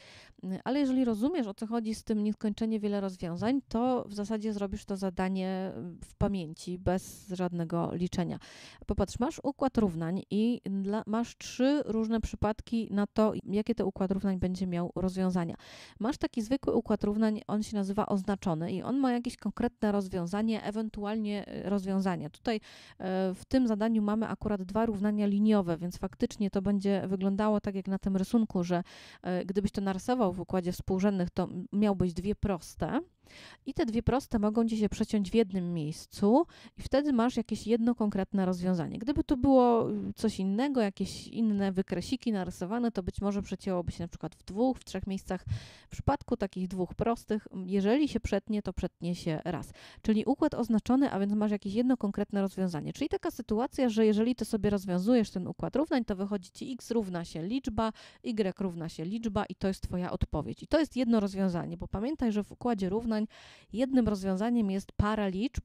mm, ale jeżeli rozumiesz, o co chodzi z tym nieskończenie wiele rozwiązań, to w zasadzie zrobisz to zadanie mm, w pamięci, bez żadnego liczenia. Popatrz, masz układ równań i dla, masz trzy różne przypadki na to, jakie te układ równań będzie miał rozwiązania. Masz taki zwykły układ równań, on się nazywa oznaczony i on ma jakieś konkretne rozwiązanie, ewentualnie y, rozwiązania. Tutaj e, w tym zadaniu mamy akurat dwa równania liniowe, więc faktycznie to będzie wyglądało tak jak na tym rysunku, że e, gdybyś to narysował w układzie współrzędnych, to miałbyś dwie proste, i te dwie proste mogą Ci się przeciąć w jednym miejscu i wtedy masz jakieś jedno konkretne rozwiązanie. Gdyby tu było y, coś innego, jakieś inne wykresiki narysowane, to być może przecięłoby się na przykład w dwóch, w trzech miejscach. W przypadku takich dwóch prostych, jeżeli się przetnie, to przetnie się raz. Czyli układ oznaczony, a więc masz jakieś jedno konkretne rozwiązanie. Czyli taka sytuacja, że jeżeli Ty sobie rozwiązujesz ten układ równań, to wychodzi Ci x równa się liczba, y równa się liczba i to jest Twoja odpowiedź. I to jest jedno rozwiązanie, bo pamiętaj, że w układzie równań porównań. Jednym rozwiązaniem jest para liczb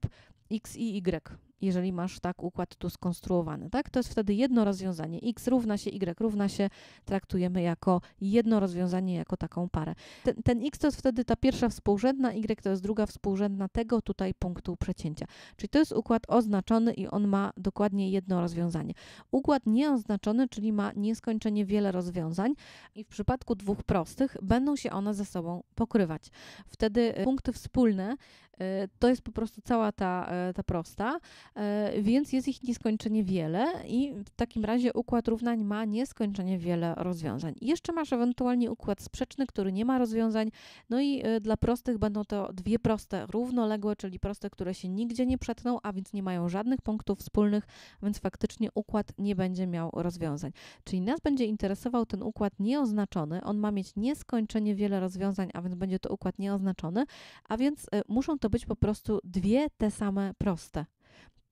x i y jeżeli masz tak układ tu skonstruowany, tak? To jest wtedy jedno rozwiązanie. X równa się, Y równa się, traktujemy jako jedno rozwiązanie, jako taką parę. Ten, ten X to jest wtedy ta pierwsza współrzędna, Y to jest druga współrzędna tego tutaj punktu przecięcia. Czyli to jest układ oznaczony i on ma dokładnie jedno rozwiązanie. Układ nieoznaczony, czyli ma nieskończenie wiele rozwiązań i w przypadku dwóch prostych będą się one ze sobą pokrywać. Wtedy y, punkty wspólne y, to jest po prostu cała ta, y, ta prosta, E, więc jest ich nieskończenie wiele i w takim razie układ równań ma nieskończenie wiele rozwiązań. Jeszcze masz ewentualnie układ sprzeczny, który nie ma rozwiązań, no i e, dla prostych będą to dwie proste równoległe, czyli proste, które się nigdzie nie przetną, a więc nie mają żadnych punktów wspólnych, więc faktycznie układ nie będzie miał rozwiązań. Czyli nas będzie interesował ten układ nieoznaczony, on ma mieć nieskończenie wiele rozwiązań, a więc będzie to układ nieoznaczony, a więc e, muszą to być po prostu dwie te same proste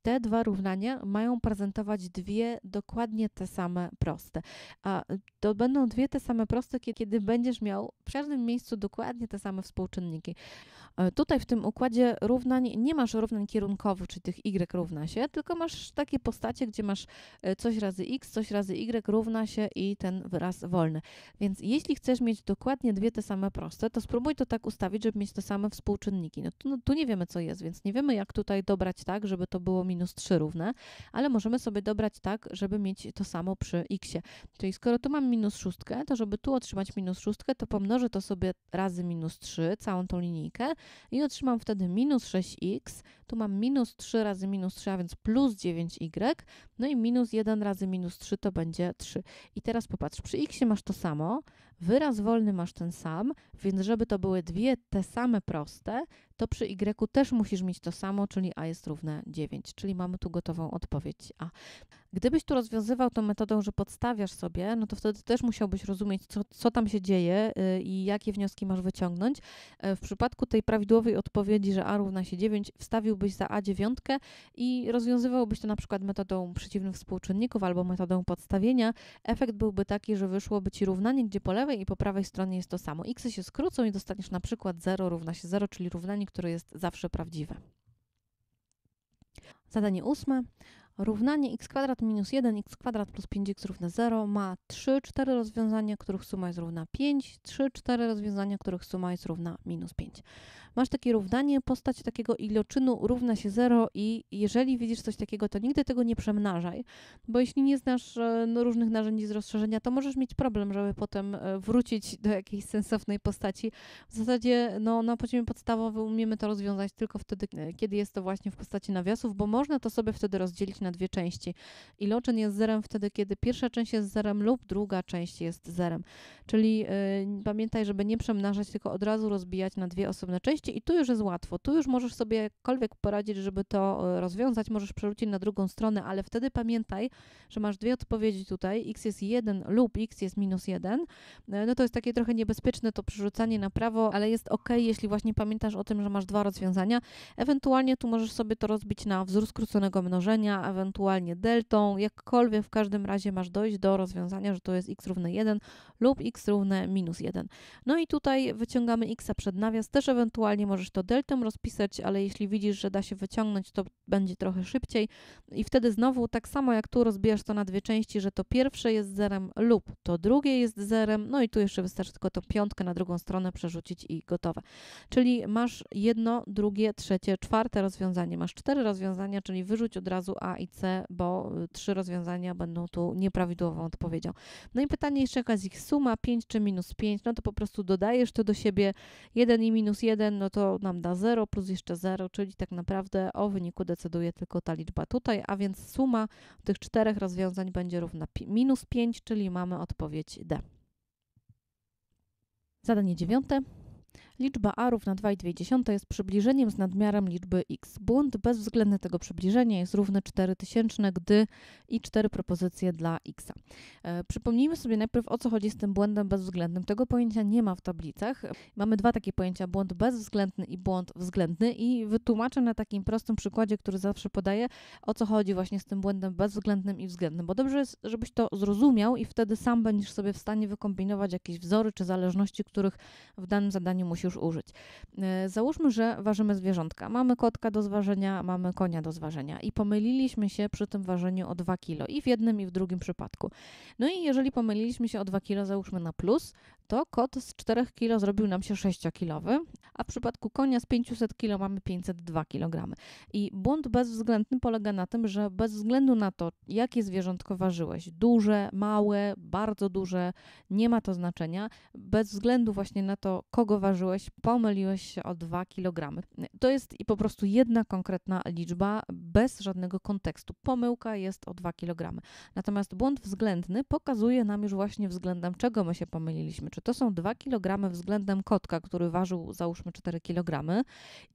te dwa równania mają prezentować dwie dokładnie te same proste. A y, to będą dwie te same proste, kiedy będziesz miał w każdym miejscu dokładnie te same współczynniki. E, tutaj w tym układzie równań nie masz równań kierunkowych, czyli tych y równa się, tylko masz takie postacie, gdzie masz e, coś razy x, coś razy y równa się i ten wyraz wolny. Więc jeśli chcesz mieć dokładnie dwie te same proste, to spróbuj to tak ustawić, żeby mieć te same współczynniki. No tu, no, tu nie wiemy, co jest, więc nie wiemy, jak tutaj dobrać tak, żeby to było minimum minus 3 równe, ale możemy sobie dobrać tak, żeby mieć to samo przy x. Czyli skoro tu mam minus 6, to żeby tu otrzymać minus 6, to pomnożę to sobie razy minus 3, całą tą linijkę i otrzymam wtedy minus 6x, tu mam minus 3 razy minus 3, a więc plus 9y, no i minus 1 razy minus 3 to będzie 3. I teraz popatrz, przy x masz to samo, Wyraz wolny masz ten sam, więc żeby to były dwie te same proste, to przy y też musisz mieć to samo, czyli a jest równe 9. Czyli mamy tu gotową odpowiedź a. Gdybyś tu rozwiązywał tą metodą, że podstawiasz sobie, no to wtedy też musiałbyś rozumieć, co, co tam się dzieje y, i jakie wnioski masz wyciągnąć. E, w przypadku tej prawidłowej odpowiedzi, że A równa się 9, wstawiłbyś za A dziewiątkę i rozwiązywałbyś to na przykład metodą przeciwnych współczynników albo metodą podstawienia. Efekt byłby taki, że wyszłoby ci równanie, gdzie po lewej i po prawej stronie jest to samo. X się skrócą i dostaniesz na przykład 0 równa się 0, czyli równanie, które jest zawsze prawdziwe. Zadanie ósme. Równanie x kwadrat minus 1, x kwadrat plus 5x równe 0 ma 3, 4 rozwiązania, których suma jest równa 5, 3, 4 rozwiązania, których suma jest równa minus 5 masz takie równanie, postać takiego iloczynu równa się zero i jeżeli widzisz coś takiego, to nigdy tego nie przemnażaj, bo jeśli nie znasz e, no, różnych narzędzi z rozszerzenia, to możesz mieć problem, żeby potem e, wrócić do jakiejś sensownej postaci. W zasadzie no, na poziomie podstawowym umiemy to rozwiązać tylko wtedy, e, kiedy jest to właśnie w postaci nawiasów, bo można to sobie wtedy rozdzielić na dwie części. Iloczyn jest zerem wtedy, kiedy pierwsza część jest zerem lub druga część jest zerem. Czyli y, pamiętaj, żeby nie przemnażać, tylko od razu rozbijać na dwie osobne części, i tu już jest łatwo, tu już możesz sobie jakkolwiek poradzić, żeby to e, rozwiązać, możesz przerzucić na drugą stronę, ale wtedy pamiętaj, że masz dwie odpowiedzi tutaj, x jest 1 lub x jest minus 1, e, no to jest takie trochę niebezpieczne to przerzucanie na prawo, ale jest ok, jeśli właśnie pamiętasz o tym, że masz dwa rozwiązania, ewentualnie tu możesz sobie to rozbić na wzór skróconego mnożenia, ewentualnie deltą, jakkolwiek w każdym razie masz dojść do rozwiązania, że to jest x równe 1 lub x równe minus 1. No i tutaj wyciągamy x przed nawias, też ewentualnie Ewentualnie możesz to deltą rozpisać, ale jeśli widzisz, że da się wyciągnąć, to będzie trochę szybciej. I wtedy znowu, tak samo jak tu, rozbijasz to na dwie części, że to pierwsze jest zerem lub to drugie jest zerem. No i tu jeszcze wystarczy tylko tą piątkę na drugą stronę przerzucić i gotowe. Czyli masz jedno, drugie, trzecie, czwarte rozwiązanie. Masz cztery rozwiązania, czyli wyrzuć od razu A i C, bo y, trzy rozwiązania będą tu nieprawidłową odpowiedzią. No i pytanie jeszcze, jaka jest ich suma, 5 czy minus 5? No to po prostu dodajesz to do siebie 1 i minus 1 no to nam da 0 plus jeszcze 0, czyli tak naprawdę o wyniku decyduje tylko ta liczba tutaj, a więc suma tych czterech rozwiązań będzie równa minus 5, czyli mamy odpowiedź D. Zadanie dziewiąte. Liczba a równa 2,2 jest przybliżeniem z nadmiarem liczby x. Błąd bezwzględny tego przybliżenia jest równy 4000, gdy i 4 propozycje dla x. E, przypomnijmy sobie najpierw o co chodzi z tym błędem bezwzględnym. Tego pojęcia nie ma w tablicach. Mamy dwa takie pojęcia, błąd bezwzględny i błąd względny i wytłumaczę na takim prostym przykładzie, który zawsze podaję, o co chodzi właśnie z tym błędem bezwzględnym i względnym, bo dobrze jest, żebyś to zrozumiał i wtedy sam będziesz sobie w stanie wykombinować jakieś wzory czy zależności, których w danym zadaniu musisz już użyć. E, załóżmy, że ważymy zwierzątka. Mamy kotka do zważenia, mamy konia do zważenia i pomyliliśmy się przy tym ważeniu o 2 kilo i w jednym i w drugim przypadku. No i jeżeli pomyliliśmy się o 2 kilo, załóżmy na plus, to kot z 4 kg zrobił nam się 6 kg, a w przypadku konia z 500 kg mamy 502 kg. I błąd bezwzględny polega na tym, że bez względu na to, jakie zwierzątko ważyłeś, duże, małe, bardzo duże, nie ma to znaczenia, bez względu właśnie na to, kogo ważyłeś, pomyliłeś się o 2 kg. To jest i po prostu jedna konkretna liczba bez żadnego kontekstu. Pomyłka jest o 2 kg. Natomiast błąd względny pokazuje nam już właśnie względem czego my się pomyliliśmy, czy to są 2 kg względem kotka, który ważył załóżmy 4 kg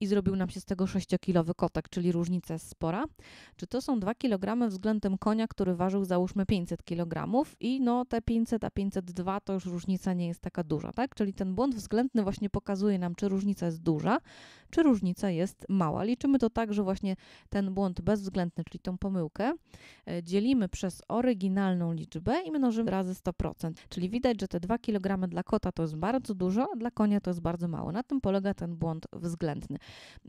i zrobił nam się z tego 6-kilowy kotek, czyli różnica jest spora, czy to są 2 kg względem konia, który ważył załóżmy 500 kg i no te 500 a 502 to już różnica nie jest taka duża, tak? Czyli ten błąd względny właśnie pokazuje nam, czy różnica jest duża, czy różnica jest mała. Liczymy to tak, że właśnie ten błąd bezwzględny, czyli tą pomyłkę, e, dzielimy przez oryginalną liczbę i mnożymy razy 100%. Czyli widać, że te 2 kg dla kota to jest bardzo dużo, a dla konia to jest bardzo mało. Na tym polega ten błąd względny.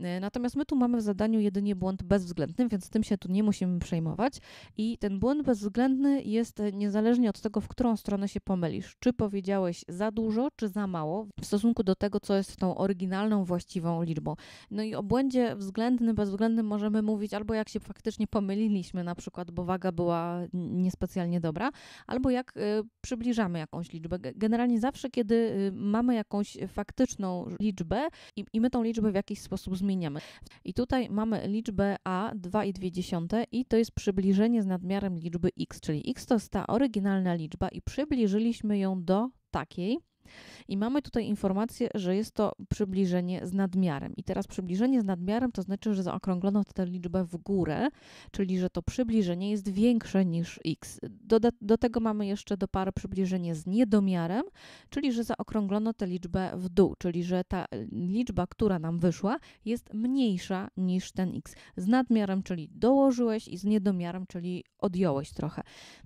E, natomiast my tu mamy w zadaniu jedynie błąd bezwzględny, więc tym się tu nie musimy przejmować. I ten błąd bezwzględny jest e, niezależnie od tego, w którą stronę się pomylisz. Czy powiedziałeś za dużo, czy za mało w stosunku do tego, co jest tą oryginalną, właściwą liczbą. No i o błędzie względnym, bezwzględnym możemy mówić albo jak się faktycznie pomyliliśmy, na przykład, bo waga była niespecjalnie dobra, albo jak y, przybliżamy jakąś liczbę. Generalnie zawsze, kiedy y, mamy jakąś faktyczną liczbę i, i my tą liczbę w jakiś sposób zmieniamy. I tutaj mamy liczbę A, 2,2 i to jest przybliżenie z nadmiarem liczby x, czyli x to jest ta oryginalna liczba i przybliżyliśmy ją do takiej, i mamy tutaj informację, że jest to przybliżenie z nadmiarem. I teraz przybliżenie z nadmiarem to znaczy, że zaokrąglono tę liczbę w górę, czyli że to przybliżenie jest większe niż x. Do, do tego mamy jeszcze do pary przybliżenie z niedomiarem, czyli że zaokrąglono tę liczbę w dół, czyli że ta e, liczba, która nam wyszła, jest mniejsza niż ten x. Z nadmiarem, czyli dołożyłeś i z niedomiarem, czyli odjąłeś trochę.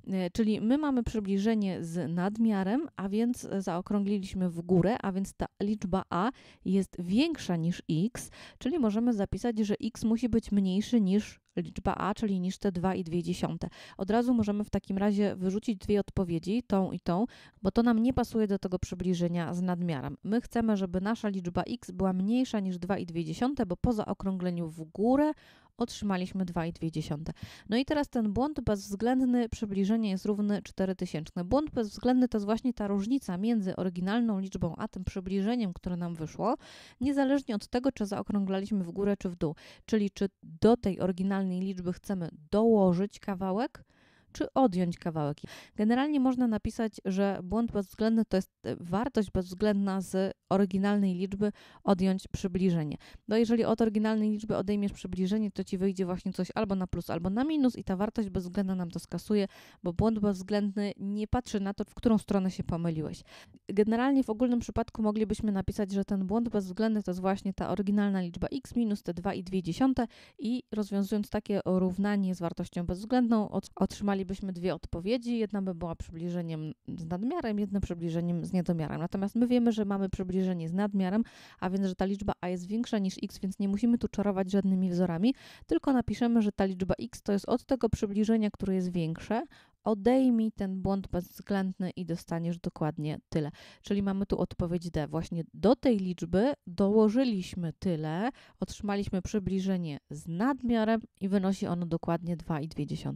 E, czyli my mamy przybliżenie z nadmiarem, a więc zaokrąglono w górę, a więc ta liczba a jest większa niż x, czyli możemy zapisać, że x musi być mniejszy niż liczba a, czyli niż te 2,2. Od razu możemy w takim razie wyrzucić dwie odpowiedzi, tą i tą, bo to nam nie pasuje do tego przybliżenia z nadmiarem. My chcemy, żeby nasza liczba x była mniejsza niż 2,2, bo po zaokrągleniu w górę otrzymaliśmy 2,2. No i teraz ten błąd bezwzględny przybliżenie jest równy 4000. Błąd bezwzględny to jest właśnie ta różnica między oryginalną liczbą a tym przybliżeniem, które nam wyszło, niezależnie od tego, czy zaokrąglaliśmy w górę, czy w dół. Czyli czy do tej oryginalnej liczby chcemy dołożyć kawałek, czy odjąć kawałek. Generalnie można napisać, że błąd bezwzględny to jest e, wartość bezwzględna z oryginalnej liczby odjąć przybliżenie. No jeżeli od oryginalnej liczby odejmiesz przybliżenie, to ci wyjdzie właśnie coś albo na plus, albo na minus i ta wartość bezwzględna nam to skasuje, bo błąd bezwzględny nie patrzy na to, w którą stronę się pomyliłeś. Generalnie w ogólnym przypadku moglibyśmy napisać, że ten błąd bezwzględny to jest właśnie ta oryginalna liczba x minus te 2,2 i rozwiązując takie równanie z wartością bezwzględną otrzymaliśmy mielibyśmy dwie odpowiedzi. Jedna by była przybliżeniem z nadmiarem, jedna przybliżeniem z niedomiarem. Natomiast my wiemy, że mamy przybliżenie z nadmiarem, a więc, że ta liczba a jest większa niż x, więc nie musimy tu czarować żadnymi wzorami, tylko napiszemy, że ta liczba x to jest od tego przybliżenia, które jest większe, odejmij ten błąd bezwzględny i dostaniesz dokładnie tyle. Czyli mamy tu odpowiedź D. Właśnie do tej liczby dołożyliśmy tyle, otrzymaliśmy przybliżenie z nadmiarem i wynosi ono dokładnie 2,2.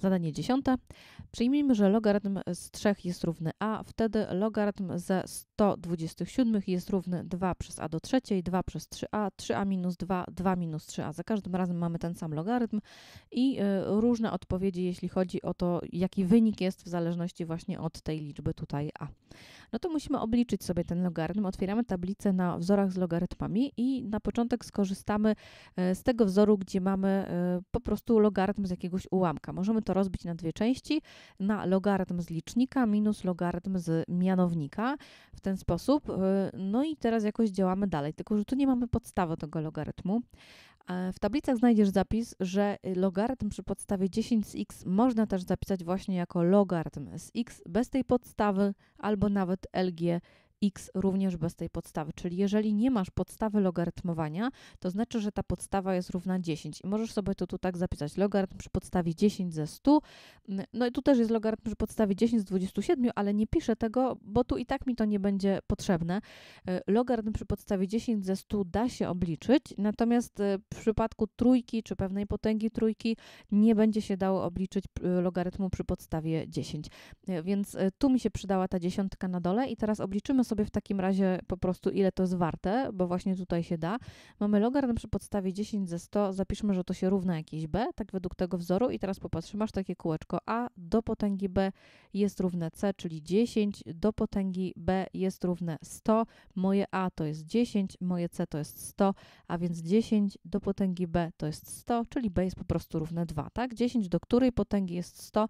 Zadanie dziesiąte. Przyjmijmy, że logarytm z 3 jest równy a, wtedy logarytm ze 127 jest równy 2 przez a do trzeciej, 2 przez 3a, 3a minus 2, 2 minus 3a. Za każdym razem mamy ten sam logarytm i y, różne odpowiedzi, jeśli chodzi o to, jaki wynik jest w zależności właśnie od tej liczby tutaj a no to musimy obliczyć sobie ten logarytm. Otwieramy tablicę na wzorach z logarytmami i na początek skorzystamy e, z tego wzoru, gdzie mamy e, po prostu logarytm z jakiegoś ułamka. Możemy to rozbić na dwie części, na logarytm z licznika minus logarytm z mianownika w ten sposób. E, no i teraz jakoś działamy dalej, tylko że tu nie mamy podstawy tego logarytmu. E, w tablicach znajdziesz zapis, że y, logarytm przy podstawie 10 z x można też zapisać właśnie jako logarytm z x bez tej podstawy albo nawet lg x również bez tej podstawy. Czyli jeżeli nie masz podstawy logarytmowania, to znaczy, że ta podstawa jest równa 10. I możesz sobie to tu tak zapisać. Logarytm przy podstawie 10 ze 100. No i tu też jest logarytm przy podstawie 10 z 27, ale nie piszę tego, bo tu i tak mi to nie będzie potrzebne. E, logarytm przy podstawie 10 ze 100 da się obliczyć, natomiast e, w przypadku trójki czy pewnej potęgi trójki nie będzie się dało obliczyć logarytmu przy podstawie 10. E, więc tu mi się przydała ta dziesiątka na dole i teraz obliczymy sobie w takim razie po prostu, ile to jest warte, bo właśnie tutaj się da. Mamy logarytm przy podstawie 10 ze 100, zapiszmy, że to się równa jakiejś b, tak według tego wzoru i teraz popatrzymy, masz takie kółeczko a do potęgi b jest równe c, czyli 10, do potęgi b jest równe 100, moje a to jest 10, moje c to jest 100, a więc 10 do potęgi b to jest 100, czyli b jest po prostu równe 2, tak? 10 do której potęgi jest 100,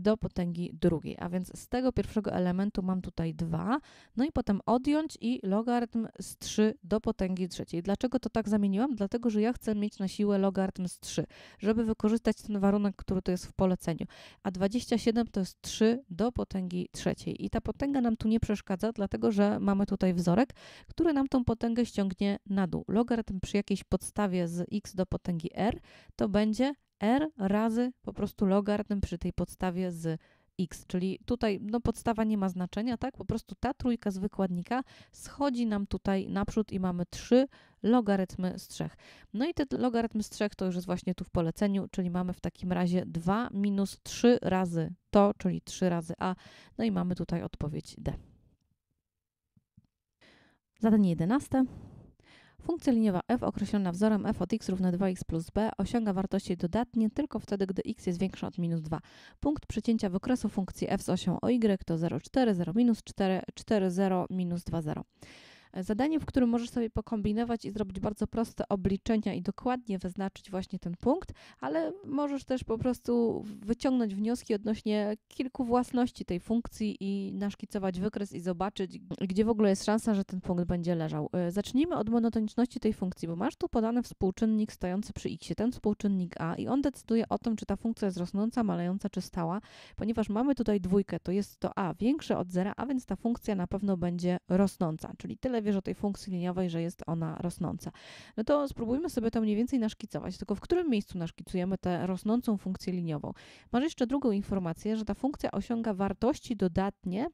do potęgi drugiej. A więc z tego pierwszego elementu mam tutaj 2, no i potem odjąć i logarytm z 3 do potęgi trzeciej. Dlaczego to tak zamieniłam? Dlatego, że ja chcę mieć na siłę logarytm z 3, żeby wykorzystać ten warunek, który to jest w poleceniu. A 27 to jest 3 do potęgi trzeciej. I ta potęga nam tu nie przeszkadza, dlatego, że mamy tutaj wzorek, który nam tą potęgę ściągnie na dół. Logarytm przy jakiejś podstawie z x do potęgi r to będzie r razy po prostu logarytm przy tej podstawie z x, czyli tutaj no, podstawa nie ma znaczenia, tak? Po prostu ta trójka z wykładnika schodzi nam tutaj naprzód i mamy 3 logarytmy z 3. No i ten logarytm z 3 to już jest właśnie tu w poleceniu, czyli mamy w takim razie 2 minus 3 razy to, czyli 3 razy a, no i mamy tutaj odpowiedź D. Zadanie 11. Funkcja liniowa f określona wzorem f od x równa 2x plus b osiąga wartości dodatnie tylko wtedy, gdy x jest większa od minus 2. Punkt przecięcia wykresu funkcji f z osią o y to 0,4, 0, minus 4, 4, 0, minus 2, 0. Zadanie, w którym możesz sobie pokombinować i zrobić bardzo proste obliczenia i dokładnie wyznaczyć właśnie ten punkt, ale możesz też po prostu wyciągnąć wnioski odnośnie kilku własności tej funkcji i naszkicować wykres i zobaczyć, gdzie w ogóle jest szansa, że ten punkt będzie leżał. E, zacznijmy od monotoniczności tej funkcji, bo masz tu podany współczynnik stojący przy x, ten współczynnik a i on decyduje o tym, czy ta funkcja jest rosnąca, malejąca czy stała, ponieważ mamy tutaj dwójkę, to jest to a większe od zera, a więc ta funkcja na pewno będzie rosnąca, czyli tyle wiesz o tej funkcji liniowej, że jest ona rosnąca. No to spróbujmy sobie to mniej więcej naszkicować, tylko w którym miejscu naszkicujemy tę rosnącą funkcję liniową. Masz jeszcze drugą informację, że ta funkcja osiąga wartości dodatnie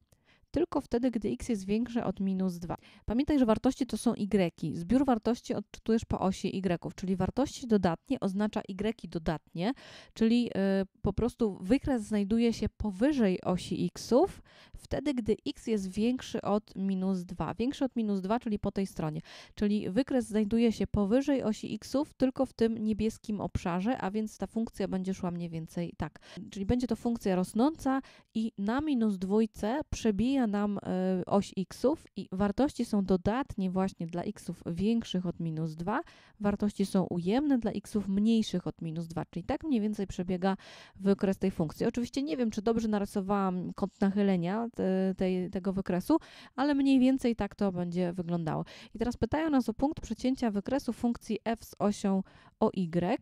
tylko wtedy, gdy x jest większe od minus 2. Pamiętaj, że wartości to są y. Zbiór wartości odczytujesz po osi y, czyli wartości dodatnie oznacza y dodatnie, czyli y, po prostu wykres znajduje się powyżej osi xów, wtedy, gdy x jest większy od minus 2. Większy od minus 2, czyli po tej stronie. Czyli wykres znajduje się powyżej osi xów, tylko w tym niebieskim obszarze, a więc ta funkcja będzie szła mniej więcej tak. Czyli będzie to funkcja rosnąca i na minus dwójce przebija nam e, oś xów i wartości są dodatnie właśnie dla xów większych od minus 2, wartości są ujemne dla xów mniejszych od minus 2, czyli tak mniej więcej przebiega wykres tej funkcji. Oczywiście nie wiem, czy dobrze narysowałam kąt nachylenia te, te, tego wykresu, ale mniej więcej tak to będzie wyglądało. I teraz pytają nas o punkt przecięcia wykresu funkcji f z osią o y.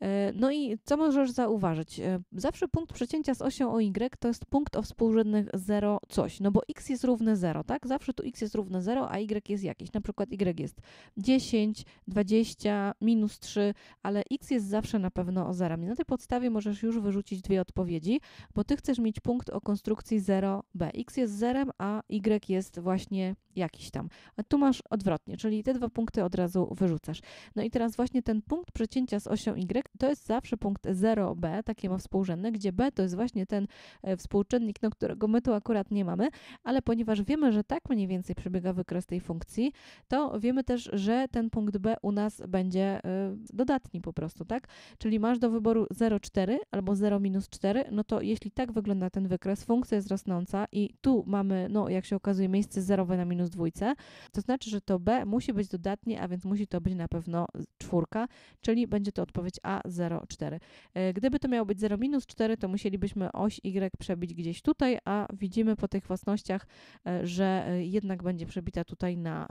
E, no i co możesz zauważyć? E, zawsze punkt przecięcia z osią o y to jest punkt o współrzędnych 0 coś, no bo x jest równe 0, tak? Zawsze tu x jest równe 0, a y jest jakieś. Na przykład y jest 10, 20, minus 3, ale x jest zawsze na pewno o 0. I na tej podstawie możesz już wyrzucić dwie odpowiedzi, bo ty chcesz mieć punkt o konstrukcji 0b. x jest 0, a y jest właśnie jakiś tam. A tu masz odwrotnie, czyli te dwa punkty od razu wyrzucasz. No i teraz właśnie ten punkt przecięcia z osią Y to jest zawsze punkt 0b, takie ma współrzędne, gdzie b to jest właśnie ten e, współczynnik, no, którego my tu akurat nie mamy, ale ponieważ wiemy, że tak mniej więcej przebiega wykres tej funkcji, to wiemy też, że ten punkt b u nas będzie e, dodatni po prostu, tak? Czyli masz do wyboru 0,4 albo 0 minus 4, no to jeśli tak wygląda ten wykres, funkcja jest rosnąca i tu mamy, no jak się okazuje, miejsce zerowe na minus minus dwójce, to znaczy, że to B musi być dodatnie, a więc musi to być na pewno czwórka, czyli będzie to odpowiedź A04. E, gdyby to miało być 0 minus 4, to musielibyśmy oś Y przebić gdzieś tutaj, a widzimy po tych własnościach, e, że e, jednak będzie przebita tutaj na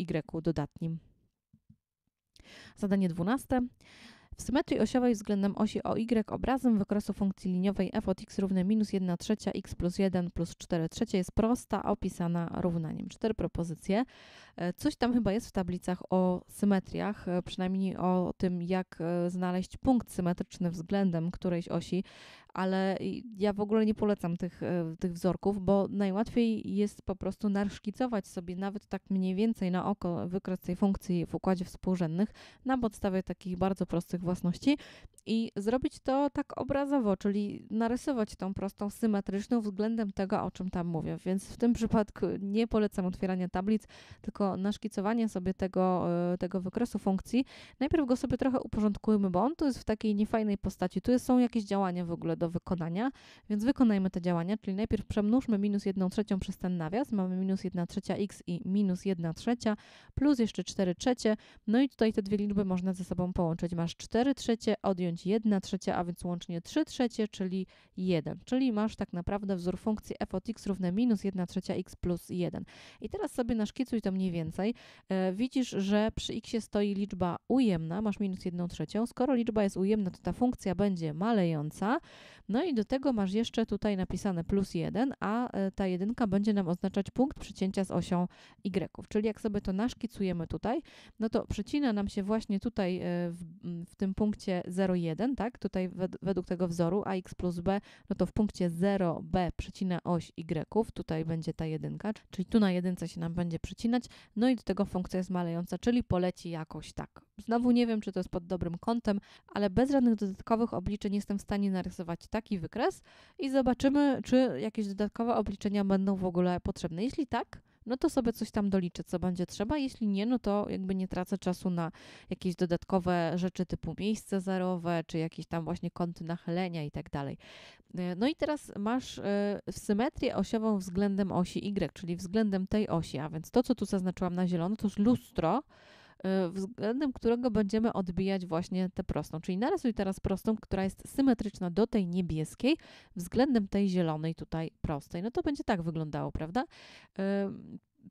Y dodatnim. Zadanie 12. W symetrii osiowej względem osi OY obrazem wykresu funkcji liniowej f od x równe minus 1 trzecia x plus 1 plus 4 trzecie jest prosta, opisana równaniem. Cztery propozycje. E, coś tam chyba jest w tablicach o symetriach, e, przynajmniej o tym, jak e, znaleźć punkt symetryczny względem którejś osi, ale ja w ogóle nie polecam tych, tych wzorków, bo najłatwiej jest po prostu naszkicować sobie nawet tak mniej więcej na oko wykres tej funkcji w układzie współrzędnych na podstawie takich bardzo prostych własności i zrobić to tak obrazowo, czyli narysować tą prostą symetryczną względem tego, o czym tam mówię. Więc w tym przypadku nie polecam otwierania tablic, tylko naszkicowanie sobie tego, e, tego wykresu funkcji, najpierw go sobie trochę uporządkujmy, bo on tu jest w takiej niefajnej postaci. Tu są jakieś działania w ogóle do wykonania, więc wykonajmy te działania, czyli najpierw przemnóżmy minus 1 trzecią przez ten nawias, mamy minus 1 trzecia x i minus 1 trzecia, plus jeszcze 4 trzecie, no i tutaj te dwie liczby można ze sobą połączyć. Masz 4 trzecie, odjąć 1 trzecia, a więc łącznie 3 trzecie, czyli 1, czyli masz tak naprawdę wzór funkcji f od x równe minus 1 trzecia x plus 1. I teraz sobie naszkicuj to mniej więcej, e, widzisz, że przy x stoi liczba ujemna, masz minus 1 trzecią. Skoro liczba jest ujemna, to ta funkcja będzie malejąca. No i do tego masz jeszcze tutaj napisane plus 1, a e, ta jedynka będzie nam oznaczać punkt przycięcia z osią Y. Czyli jak sobie to naszkicujemy tutaj, no to przycina nam się właśnie tutaj e, w, w tym punkcie 0,1, tak? Tutaj według tego wzoru AX plus B, no to w punkcie 0B przecina oś Y, tutaj będzie ta jedynka, czyli tu na jedynce się nam będzie przycinać, no i do tego funkcja jest malejąca, czyli poleci jakoś tak. Znowu nie wiem, czy to jest pod dobrym kątem, ale bez żadnych dodatkowych obliczeń jestem w stanie narysować taki wykres i zobaczymy, czy jakieś dodatkowe obliczenia będą w ogóle potrzebne. Jeśli tak, no to sobie coś tam doliczę, co będzie trzeba. Jeśli nie, no to jakby nie tracę czasu na jakieś dodatkowe rzeczy typu miejsce zerowe, czy jakieś tam właśnie kąty nachylenia i tak dalej. E, no i teraz masz e, symetrię osiową względem osi Y, czyli względem tej osi, a więc to, co tu zaznaczyłam na zielono, to jest lustro, Y, względem którego będziemy odbijać właśnie tę prostą. Czyli narysuj teraz prostą, która jest symetryczna do tej niebieskiej, względem tej zielonej tutaj prostej. No to będzie tak wyglądało, prawda? Y,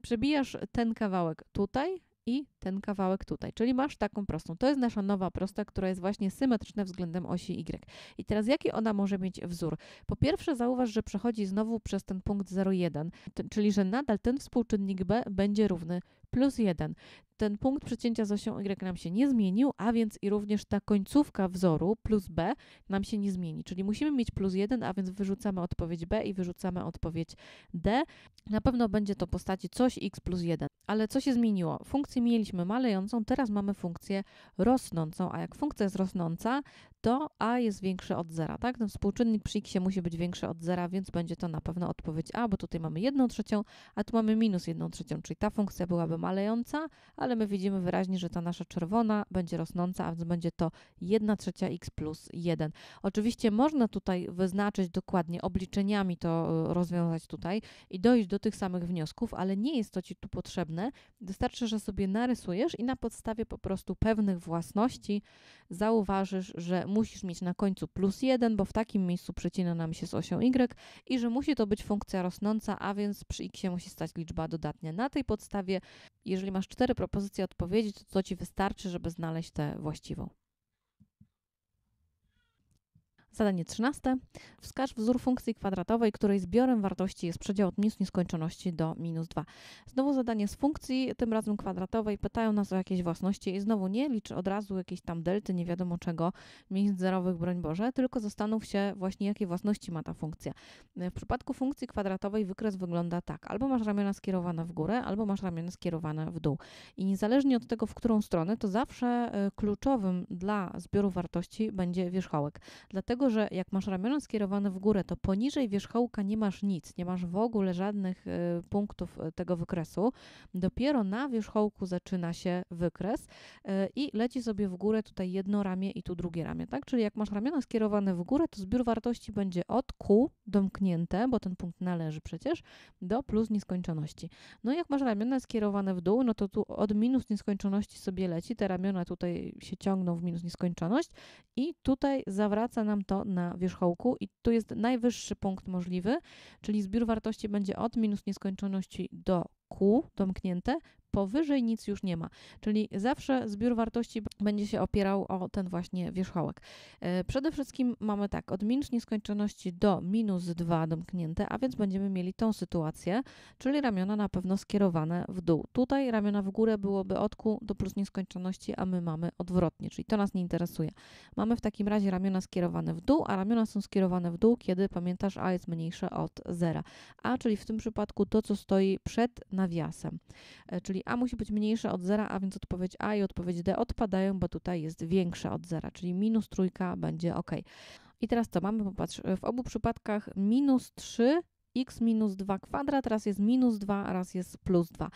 przebijasz ten kawałek tutaj, i ten kawałek tutaj, czyli masz taką prostą. To jest nasza nowa prosta, która jest właśnie symetryczna względem osi Y. I teraz jaki ona może mieć wzór? Po pierwsze zauważ, że przechodzi znowu przez ten punkt 0,1, czyli że nadal ten współczynnik B będzie równy plus 1 ten punkt przecięcia z osią Y nam się nie zmienił, a więc i również ta końcówka wzoru plus B nam się nie zmieni. Czyli musimy mieć plus 1, a więc wyrzucamy odpowiedź B i wyrzucamy odpowiedź D. Na pewno będzie to postaci coś x plus 1. Ale co się zmieniło? Funkcję mieliśmy malejącą, teraz mamy funkcję rosnącą, a jak funkcja jest rosnąca, to A jest większe od zera, tak? Ten no, współczynnik przy x musi być większy od zera, więc będzie to na pewno odpowiedź A, bo tutaj mamy 1 trzecią, a tu mamy minus 1 trzecią, czyli ta funkcja byłaby malejąca, ale ale my widzimy wyraźnie, że ta nasza czerwona będzie rosnąca, a więc będzie to 1 trzecia x plus 1. Oczywiście można tutaj wyznaczyć dokładnie obliczeniami to y, rozwiązać tutaj i dojść do tych samych wniosków, ale nie jest to Ci tu potrzebne. Wystarczy, że sobie narysujesz i na podstawie po prostu pewnych własności zauważysz, że musisz mieć na końcu plus 1, bo w takim miejscu przecina nam się z osią y i że musi to być funkcja rosnąca, a więc przy x musi stać liczba dodatnia. Na tej podstawie, jeżeli masz cztery propozycje odpowiedzi, to, to ci wystarczy, żeby znaleźć tę właściwą. Zadanie 13. Wskaż wzór funkcji kwadratowej, której zbiorem wartości jest przedział od minus nieskończoności do minus 2. Znowu zadanie z funkcji, tym razem kwadratowej. Pytają nas o jakieś własności i znowu nie licz od razu jakiejś tam delty, nie wiadomo czego, miejsc zerowych, broń Boże, tylko zastanów się właśnie, jakie własności ma ta funkcja. E, w przypadku funkcji kwadratowej wykres wygląda tak. Albo masz ramiona skierowane w górę, albo masz ramiona skierowane w dół. I niezależnie od tego, w którą stronę, to zawsze e, kluczowym dla zbioru wartości będzie wierzchołek. Dlatego dlatego że jak masz ramiona skierowane w górę, to poniżej wierzchołka nie masz nic, nie masz w ogóle żadnych y, punktów y, tego wykresu. Dopiero na wierzchołku zaczyna się wykres y, i leci sobie w górę tutaj jedno ramię i tu drugie ramię, tak? Czyli jak masz ramiona skierowane w górę, to zbiór wartości będzie od Q domknięte, bo ten punkt należy przecież, do plus nieskończoności. No i jak masz ramiona skierowane w dół, no to tu od minus nieskończoności sobie leci, te ramiona tutaj się ciągną w minus nieskończoność i tutaj zawraca nam to na wierzchołku i tu jest najwyższy punkt możliwy, czyli zbiór wartości będzie od minus nieskończoności do Q domknięte powyżej nic już nie ma. Czyli zawsze zbiór wartości będzie się opierał o ten właśnie wierzchołek. E, przede wszystkim mamy tak, od minus nieskończoności do minus 2 domknięte, a więc będziemy mieli tą sytuację, czyli ramiona na pewno skierowane w dół. Tutaj ramiona w górę byłoby od kół do plus nieskończoności, a my mamy odwrotnie, czyli to nas nie interesuje. Mamy w takim razie ramiona skierowane w dół, a ramiona są skierowane w dół, kiedy pamiętasz a jest mniejsze od zera. A, czyli w tym przypadku to, co stoi przed nawiasem, e, czyli a musi być mniejsze od zera, a więc odpowiedź A i odpowiedź D odpadają, bo tutaj jest większa od zera, czyli minus trójka będzie ok. I teraz co mamy? Popatrz, w obu przypadkach minus 3 x minus 2 kwadrat, raz jest minus 2, raz jest plus 2.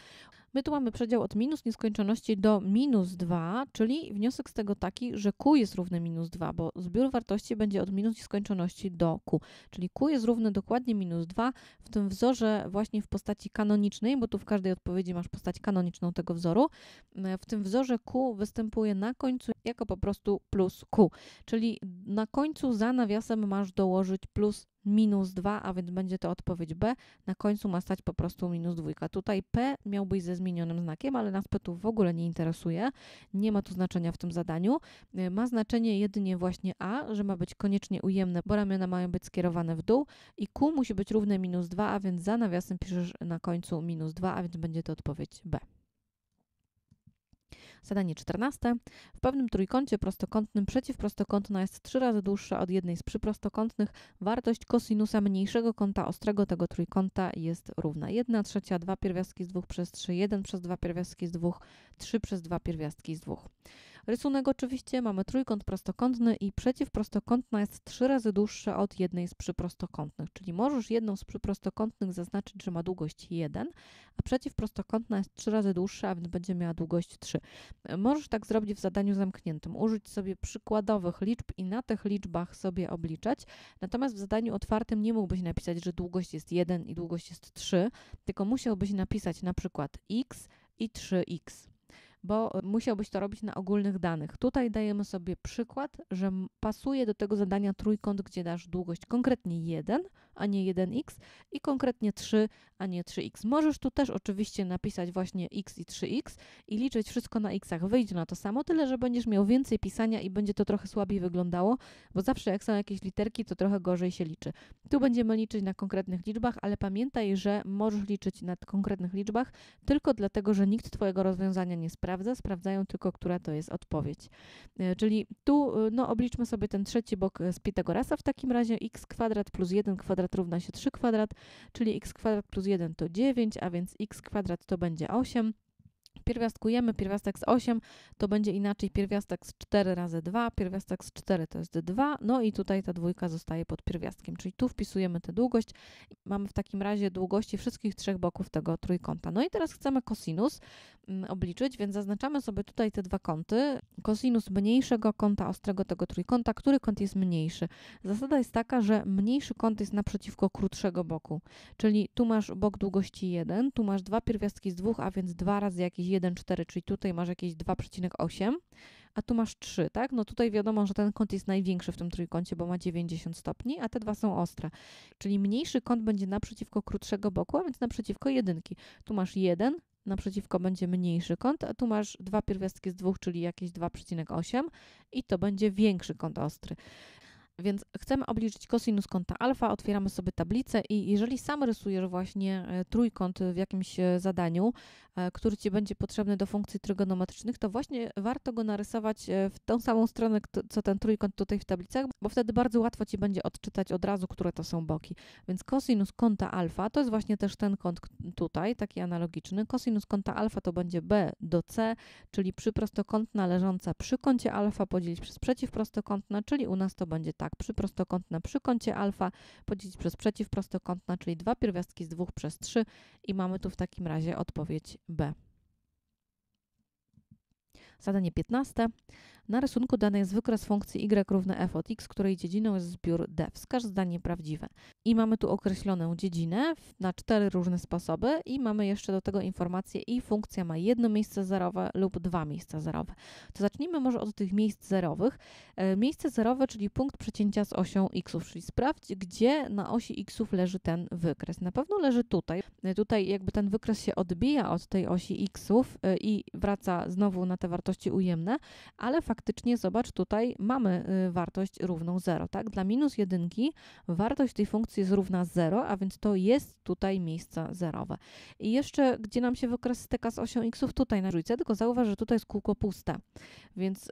My tu mamy przedział od minus nieskończoności do minus 2, czyli wniosek z tego taki, że Q jest równy minus 2, bo zbiór wartości będzie od minus nieskończoności do Q. Czyli Q jest równy dokładnie minus 2 w tym wzorze właśnie w postaci kanonicznej, bo tu w każdej odpowiedzi masz postać kanoniczną tego wzoru. W tym wzorze Q występuje na końcu jako po prostu plus Q. Czyli na końcu za nawiasem masz dołożyć plus minus 2, a więc będzie to odpowiedź B. Na końcu ma stać po prostu minus 2. Tutaj P miałbyś ze zmianą wymienionym znakiem, ale nas PET w ogóle nie interesuje, nie ma tu znaczenia w tym zadaniu. Y, ma znaczenie jedynie właśnie A, że ma być koniecznie ujemne, bo ramiona mają być skierowane w dół i Q musi być równe minus 2, a więc za nawiasem piszesz na końcu minus 2, a więc będzie to odpowiedź B. Zadanie 14. W pewnym trójkącie prostokątnym przeciwprostokątna jest 3 razy dłuższa od jednej z przyprostokątnych. Wartość kosinusa mniejszego kąta ostrego tego trójkąta jest równa 1 trzecia, 2 pierwiastki z 2 przez 3, 1 przez 2 pierwiastki z 2, 3 przez 2 pierwiastki z 2. Rysunek oczywiście mamy trójkąt prostokątny i przeciwprostokątna jest trzy razy dłuższa od jednej z przyprostokątnych, czyli możesz jedną z przyprostokątnych zaznaczyć, że ma długość 1, a przeciwprostokątna jest trzy razy dłuższa, a więc będzie miała długość 3. Możesz tak zrobić w zadaniu zamkniętym, użyć sobie przykładowych liczb i na tych liczbach sobie obliczać, natomiast w zadaniu otwartym nie mógłbyś napisać, że długość jest 1 i długość jest 3, tylko musiałbyś napisać na przykład x i 3x bo e, musiałbyś to robić na ogólnych danych. Tutaj dajemy sobie przykład, że pasuje do tego zadania trójkąt, gdzie dasz długość konkretnie 1, a nie 1x i konkretnie 3, a nie 3x. Możesz tu też oczywiście napisać właśnie x i 3x i liczyć wszystko na xach. Wyjdzie na to samo, tyle że będziesz miał więcej pisania i będzie to trochę słabiej wyglądało, bo zawsze jak są jakieś literki, to trochę gorzej się liczy. Tu będziemy liczyć na konkretnych liczbach, ale pamiętaj, że możesz liczyć na konkretnych liczbach tylko dlatego, że nikt Twojego rozwiązania nie sprawdza, sprawdzają tylko, która to jest odpowiedź. E, czyli tu e, no, obliczmy sobie ten trzeci bok e, z Pitagorasa w takim razie x kwadrat plus 1 kwadrat kwadrat równa się 3 kwadrat, czyli x kwadrat plus 1 to 9, a więc x kwadrat to będzie 8 pierwiastkujemy pierwiastek z 8, to będzie inaczej pierwiastek z 4 razy 2, pierwiastek z 4 to jest 2, no i tutaj ta dwójka zostaje pod pierwiastkiem, czyli tu wpisujemy tę długość. Mamy w takim razie długości wszystkich trzech boków tego trójkąta. No i teraz chcemy kosinus mm, obliczyć, więc zaznaczamy sobie tutaj te dwa kąty. Kosinus mniejszego kąta ostrego tego trójkąta, który kąt jest mniejszy? Zasada jest taka, że mniejszy kąt jest naprzeciwko krótszego boku, czyli tu masz bok długości 1, tu masz dwa pierwiastki z dwóch, a więc 2 razy jakiś 1,4, czyli tutaj masz jakieś 2,8, a tu masz 3, tak? No tutaj wiadomo, że ten kąt jest największy w tym trójkącie, bo ma 90 stopni, a te dwa są ostre. Czyli mniejszy kąt będzie naprzeciwko krótszego boku, a więc naprzeciwko jedynki. Tu masz 1, naprzeciwko będzie mniejszy kąt, a tu masz dwa pierwiastki z dwóch, czyli jakieś 2,8 i to będzie większy kąt ostry. Więc chcemy obliczyć kosinus kąta alfa, otwieramy sobie tablicę i jeżeli sam rysujesz właśnie e, trójkąt w jakimś e, zadaniu, e, który Ci będzie potrzebny do funkcji trygonometrycznych, to właśnie warto go narysować w tą samą stronę, co ten trójkąt tutaj w tablicach, bo wtedy bardzo łatwo Ci będzie odczytać od razu, które to są boki. Więc kosinus kąta alfa to jest właśnie też ten kąt tutaj, taki analogiczny. Kosinus kąta alfa to będzie b do c, czyli przyprostokątna leżąca przy kącie alfa podzielić przez przeciwprostokątna, czyli u nas to będzie tak tak, przy prostokątna przy kącie alfa podzielić przez przeciw prostokątna, czyli dwa pierwiastki z 2 przez 3 i mamy tu w takim razie odpowiedź B. Zadanie 15. Na rysunku dany jest wykres funkcji y równa f od x, której dziedziną jest zbiór d. Wskaż zdanie prawdziwe. I mamy tu określoną dziedzinę na cztery różne sposoby i mamy jeszcze do tego informację i funkcja ma jedno miejsce zerowe lub dwa miejsca zerowe. To zacznijmy może od tych miejsc zerowych. E, miejsce zerowe, czyli punkt przecięcia z osią x, czyli sprawdź, gdzie na osi x leży ten wykres. Na pewno leży tutaj. E, tutaj jakby ten wykres się odbija od tej osi x e, i wraca znowu na te wartości ujemne, ale faktycznie faktycznie zobacz, tutaj mamy y, wartość równą 0. Tak? Dla minus jedynki wartość tej funkcji jest równa 0, a więc to jest tutaj miejsce zerowe. I jeszcze, gdzie nam się wykres styka z osią x, tutaj na trójce, tylko zauważ, że tutaj jest kółko puste. Więc y,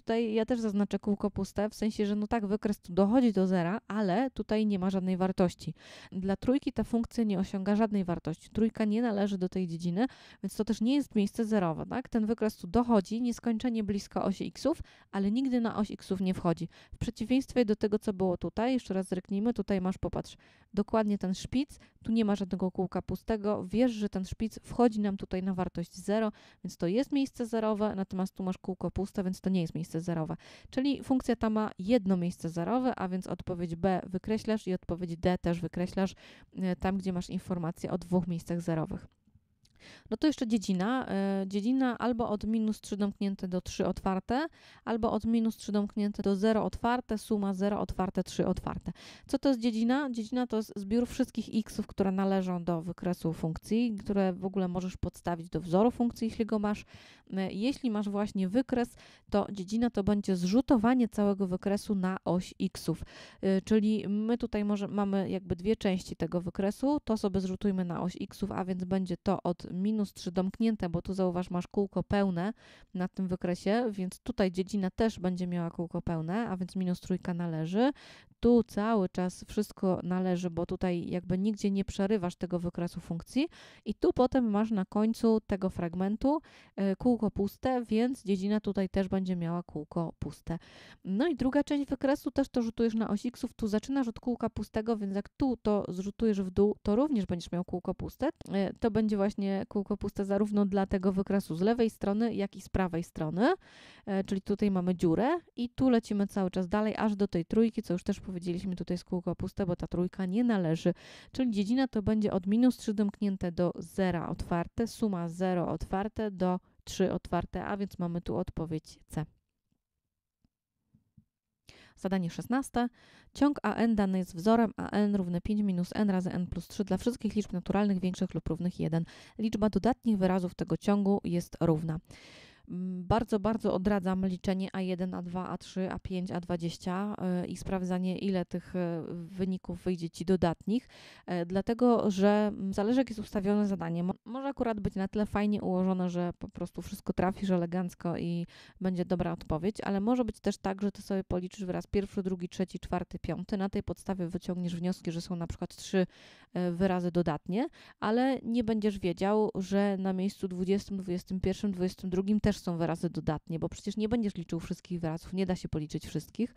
tutaj ja też zaznaczę kółko puste, w sensie, że no tak, wykres tu dochodzi do zera, ale tutaj nie ma żadnej wartości. Dla trójki ta funkcja nie osiąga żadnej wartości. Trójka nie należy do tej dziedziny, więc to też nie jest miejsce zerowe, tak? Ten wykres tu dochodzi nieskończenie blisko osi xów, ale nigdy na oś xów nie wchodzi. W przeciwieństwie do tego, co było tutaj, jeszcze raz zerknijmy, tutaj masz, popatrz, dokładnie ten szpic, tu nie ma żadnego kółka pustego, wiesz, że ten szpic wchodzi nam tutaj na wartość 0, więc to jest miejsce zerowe, natomiast tu masz kółko puste, więc to nie jest miejsce miejsce zerowe. Czyli funkcja ta ma jedno miejsce zerowe, a więc odpowiedź B wykreślasz i odpowiedź D też wykreślasz e, tam, gdzie masz informację o dwóch miejscach zerowych. No to jeszcze dziedzina. E, dziedzina albo od minus 3 domknięte do 3 otwarte, albo od minus 3 domknięte do 0 otwarte, suma 0 otwarte, 3 otwarte. Co to jest dziedzina? Dziedzina to jest zbiór wszystkich xów, które należą do wykresu funkcji, które w ogóle możesz podstawić do wzoru funkcji, jeśli go masz. E, jeśli masz właśnie wykres, to dziedzina to będzie zrzutowanie całego wykresu na oś xów. E, czyli my tutaj może mamy jakby dwie części tego wykresu, to sobie zrzutujmy na oś xów, a więc będzie to od minus 3 domknięte, bo tu zauważ masz kółko pełne na tym wykresie, więc tutaj dziedzina też będzie miała kółko pełne, a więc minus trójka należy tu cały czas wszystko należy, bo tutaj jakby nigdzie nie przerywasz tego wykresu funkcji i tu potem masz na końcu tego fragmentu e, kółko puste, więc dziedzina tutaj też będzie miała kółko puste. No i druga część wykresu też to rzutujesz na osiksów, x, tu zaczynasz od kółka pustego, więc jak tu to zrzutujesz w dół, to również będziesz miał kółko puste. E, to będzie właśnie kółko puste zarówno dla tego wykresu z lewej strony, jak i z prawej strony, e, czyli tutaj mamy dziurę i tu lecimy cały czas dalej, aż do tej trójki, co już też powiedzieliśmy tutaj z kółko puste, bo ta trójka nie należy, czyli dziedzina to będzie od minus 3 domknięte do 0 otwarte, suma 0 otwarte do 3 otwarte, a więc mamy tu odpowiedź C. Zadanie 16. Ciąg AN dany jest wzorem AN równy 5 minus n razy n plus 3 dla wszystkich liczb naturalnych większych lub równych 1. Liczba dodatnich wyrazów tego ciągu jest równa. Bardzo, bardzo odradzam liczenie A1, A2, A3, A5, A20 i sprawdzanie, ile tych e, wyników wyjdzie Ci dodatnich, e, dlatego że zależy, jak jest ustawione zadanie. Może akurat być na tyle fajnie ułożone, że po prostu wszystko trafisz elegancko i będzie dobra odpowiedź, ale może być też tak, że Ty sobie policzysz wyraz pierwszy, drugi, trzeci, czwarty, piąty. Na tej podstawie wyciągniesz wnioski, że są na przykład trzy e, wyrazy dodatnie, ale nie będziesz wiedział, że na miejscu 20, 21, 22 też też są wyrazy dodatnie, bo przecież nie będziesz liczył wszystkich wyrazów, nie da się policzyć wszystkich,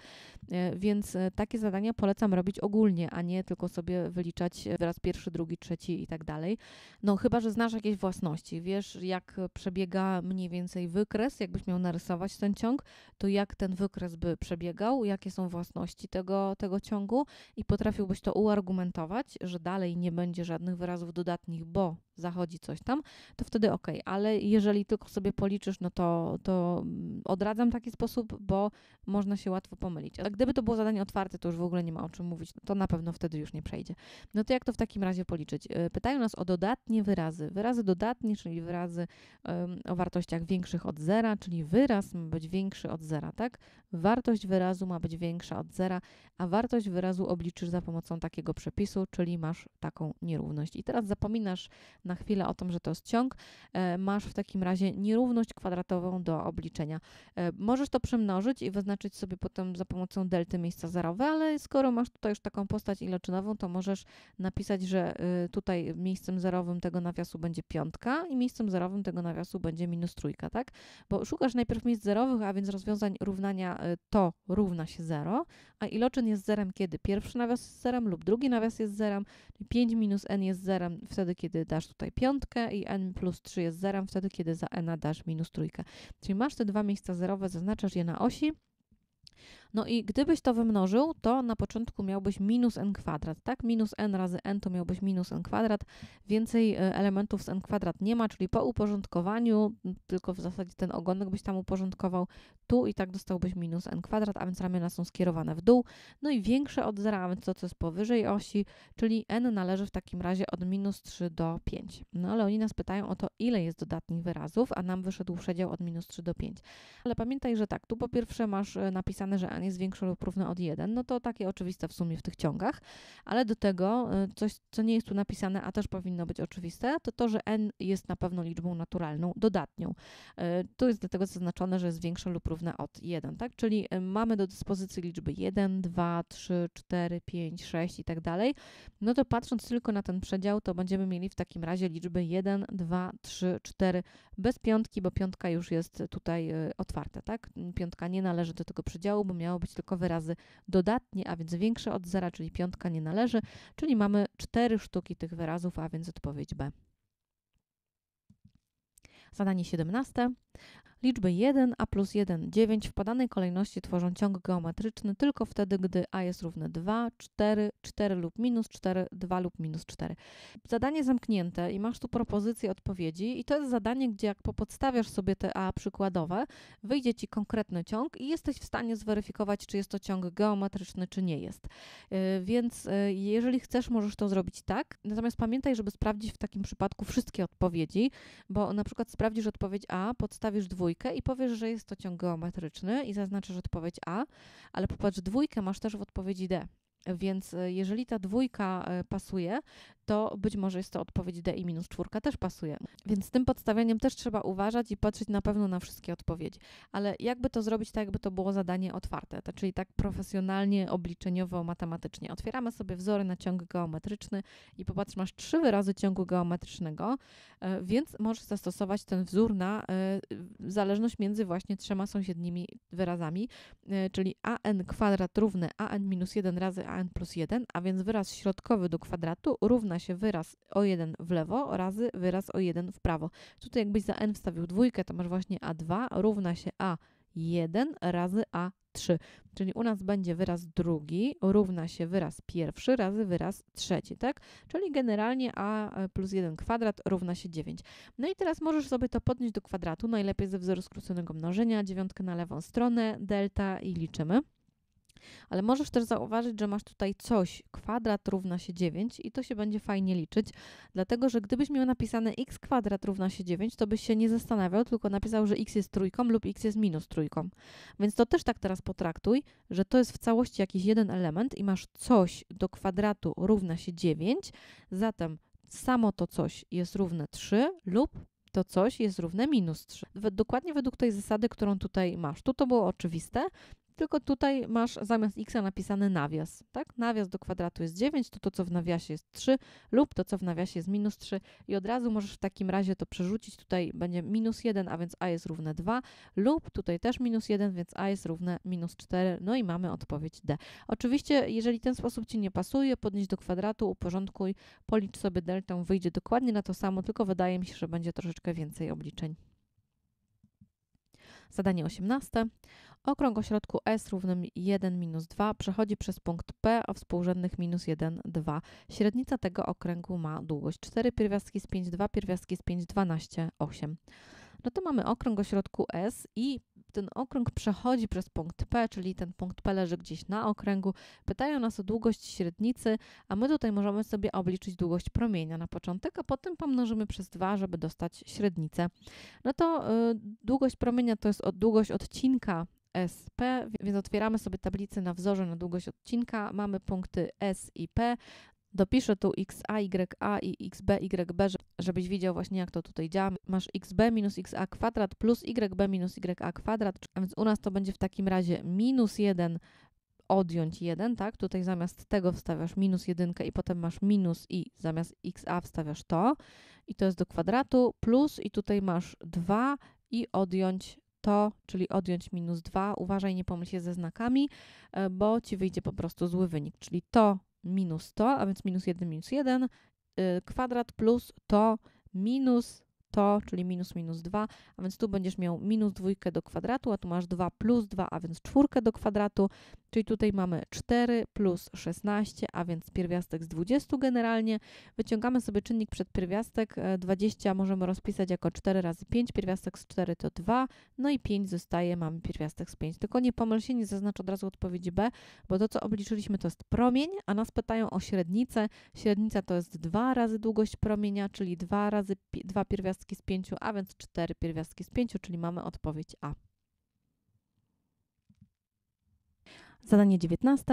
e, więc e, takie zadania polecam robić ogólnie, a nie tylko sobie wyliczać e, wyraz pierwszy, drugi, trzeci i tak dalej. No chyba, że znasz jakieś własności, wiesz jak przebiega mniej więcej wykres, jakbyś miał narysować ten ciąg, to jak ten wykres by przebiegał, jakie są własności tego, tego ciągu i potrafiłbyś to uargumentować, że dalej nie będzie żadnych wyrazów dodatnich, bo zachodzi coś tam, to wtedy ok, ale jeżeli tylko sobie policzysz, no to, to mm, odradzam taki sposób, bo można się łatwo pomylić. A gdyby to było zadanie otwarte, to już w ogóle nie ma o czym mówić, to na pewno wtedy już nie przejdzie. No to jak to w takim razie policzyć? Y, pytają nas o dodatnie wyrazy. Wyrazy dodatnie, czyli wyrazy um, o wartościach większych od zera, czyli wyraz ma być większy od zera, tak? wartość wyrazu ma być większa od zera, a wartość wyrazu obliczysz za pomocą takiego przepisu, czyli masz taką nierówność. I teraz zapominasz na chwilę o tym, że to jest ciąg. E, masz w takim razie nierówność kwadratową do obliczenia. E, możesz to przemnożyć i wyznaczyć sobie potem za pomocą delty miejsca zerowe, ale skoro masz tutaj już taką postać iloczynową, to możesz napisać, że y, tutaj miejscem zerowym tego nawiasu będzie piątka i miejscem zerowym tego nawiasu będzie minus trójka, tak? Bo szukasz najpierw miejsc zerowych, a więc rozwiązań równania to równa się 0, a iloczyn jest zerem, kiedy pierwszy nawias jest zerem lub drugi nawias jest zerem, czyli 5 minus n jest zerem wtedy, kiedy dasz tutaj piątkę i n plus 3 jest zerem wtedy, kiedy za n dasz minus trójkę. Czyli masz te dwa miejsca zerowe, zaznaczasz je na osi, no i gdybyś to wymnożył, to na początku miałbyś minus n kwadrat, tak? Minus n razy n to miałbyś minus n kwadrat. Więcej e, elementów z n kwadrat nie ma, czyli po uporządkowaniu, tylko w zasadzie ten ogonek byś tam uporządkował tu i tak dostałbyś minus n kwadrat, a więc ramiona są skierowane w dół. No i większe od zera, a więc to, co jest powyżej osi, czyli n należy w takim razie od minus 3 do 5. No ale oni nas pytają o to, ile jest dodatnich wyrazów, a nam wyszedł przedział od minus 3 do 5. Ale pamiętaj, że tak, tu po pierwsze masz e, napisane, że zmian jest większa lub równa od 1, no to takie oczywiste w sumie w tych ciągach, ale do tego y, coś, co nie jest tu napisane, a też powinno być oczywiste, to to, że n jest na pewno liczbą naturalną, dodatnią. Y, tu jest dlatego zaznaczone, że jest większa lub równa od 1, tak? Czyli y, mamy do dyspozycji liczby 1, 2, 3, 4, 5, 6 i tak dalej. No to patrząc tylko na ten przedział, to będziemy mieli w takim razie liczby 1, 2, 3, 4 bez piątki, bo piątka już jest tutaj otwarta, tak? Piątka nie należy do tego przedziału, bo miała miało być tylko wyrazy dodatnie, a więc większe od zera, czyli piątka nie należy, czyli mamy cztery sztuki tych wyrazów, a więc odpowiedź B. Zadanie 17. Liczby 1, a plus 1, 9 w podanej kolejności tworzą ciąg geometryczny tylko wtedy, gdy a jest równe 2, 4, 4 lub minus 4, 2 lub minus 4. Zadanie zamknięte i masz tu propozycję odpowiedzi i to jest zadanie, gdzie jak popodstawiasz sobie te a przykładowe, wyjdzie Ci konkretny ciąg i jesteś w stanie zweryfikować, czy jest to ciąg geometryczny, czy nie jest. Y, więc y, jeżeli chcesz, możesz to zrobić tak, natomiast pamiętaj, żeby sprawdzić w takim przypadku wszystkie odpowiedzi, bo na przykład sprawdzisz odpowiedź A, podstawisz dwójkę, i powiesz, że jest to ciąg geometryczny i zaznaczysz odpowiedź A, ale popatrz, dwójkę masz też w odpowiedzi D. Więc e, jeżeli ta dwójka e, pasuje, to być może jest to odpowiedź D i minus czwórka też pasuje. Więc z tym podstawianiem też trzeba uważać i patrzeć na pewno na wszystkie odpowiedzi. Ale jakby to zrobić tak, jakby to było zadanie otwarte, to, czyli tak profesjonalnie, obliczeniowo, matematycznie. Otwieramy sobie wzory na ciąg geometryczny i popatrz, masz trzy wyrazy ciągu geometrycznego, e, więc możesz zastosować ten wzór na e, zależność między właśnie trzema sąsiednimi wyrazami, e, czyli an kwadrat równy an minus 1 razy an plus 1, a więc wyraz środkowy do kwadratu równa się wyraz o jeden w lewo razy wyraz o jeden w prawo. Tutaj jakbyś za n wstawił dwójkę, to masz właśnie a2 równa się a1 razy a3. Czyli u nas będzie wyraz drugi równa się wyraz pierwszy razy wyraz trzeci, tak? Czyli generalnie a e, plus 1 kwadrat równa się 9. No i teraz możesz sobie to podnieść do kwadratu, najlepiej ze wzoru skróconego mnożenia, dziewiątkę na lewą stronę, delta i liczymy. Ale możesz też zauważyć, że masz tutaj coś, kwadrat równa się 9 i to się będzie fajnie liczyć, dlatego że gdybyś miał napisane x kwadrat równa się 9, to byś się nie zastanawiał, tylko napisał, że x jest trójką lub x jest minus trójką. Więc to też tak teraz potraktuj, że to jest w całości jakiś jeden element i masz coś do kwadratu równa się 9, zatem samo to coś jest równe 3 lub to coś jest równe minus 3. Dokładnie według tej zasady, którą tutaj masz. Tu to było oczywiste, tylko tutaj masz zamiast x napisany nawias. Tak? Nawias do kwadratu jest 9, to to, co w nawiasie jest 3 lub to, co w nawiasie jest minus 3 i od razu możesz w takim razie to przerzucić. Tutaj będzie minus 1, a więc a jest równe 2 lub tutaj też minus 1, więc a jest równe minus 4. No i mamy odpowiedź d. Oczywiście, jeżeli ten sposób Ci nie pasuje, podnieś do kwadratu, uporządkuj, policz sobie deltę, wyjdzie dokładnie na to samo, tylko wydaje mi się, że będzie troszeczkę więcej obliczeń. Zadanie 18. Okrąg o środku S równym 1 minus 2 przechodzi przez punkt P o współrzędnych minus 1, 2. Średnica tego okręgu ma długość 4 pierwiastki z 5, 2 pierwiastki z 5, 12, 8. No to mamy okrąg o środku S i ten okrąg przechodzi przez punkt P, czyli ten punkt P leży gdzieś na okręgu. Pytają nas o długość średnicy, a my tutaj możemy sobie obliczyć długość promienia na początek, a potem pomnożymy przez 2, żeby dostać średnicę. No to y, długość promienia to jest od, długość odcinka SP, więc otwieramy sobie tablicę na wzorze na długość odcinka, mamy punkty S i P. Dopiszę tu xa, ya i xb, yb, żebyś widział właśnie jak to tutaj działa. Masz xb minus xa kwadrat plus yb minus ya kwadrat, a więc u nas to będzie w takim razie minus 1 odjąć 1, tak? Tutaj zamiast tego wstawiasz minus 1 i potem masz minus i zamiast xa wstawiasz to i to jest do kwadratu plus i tutaj masz 2 i odjąć to, czyli odjąć minus 2. Uważaj, nie pomyśl się ze znakami, e, bo ci wyjdzie po prostu zły wynik, czyli to minus to, a więc minus 1 minus 1 y, kwadrat plus to minus to, czyli minus minus 2, a więc tu będziesz miał minus 2 do kwadratu, a tu masz 2 plus 2, a więc 4 do kwadratu, czyli tutaj mamy 4 plus 16, a więc pierwiastek z 20 generalnie. Wyciągamy sobie czynnik przedpierwiastek, 20 e, możemy rozpisać jako 4 razy 5, pierwiastek z 4 to 2, no i 5 zostaje, mamy pierwiastek z 5. Tylko nie pomyl się, nie zaznacz od razu odpowiedzi B, bo to, co obliczyliśmy, to jest promień, a nas pytają o średnicę. Średnica to jest 2 razy długość promienia, czyli 2 razy 2 pierwiastek pierwiastki z 5a, więc 4 pierwiastki z 5, czyli mamy odpowiedź A. Zadanie 19.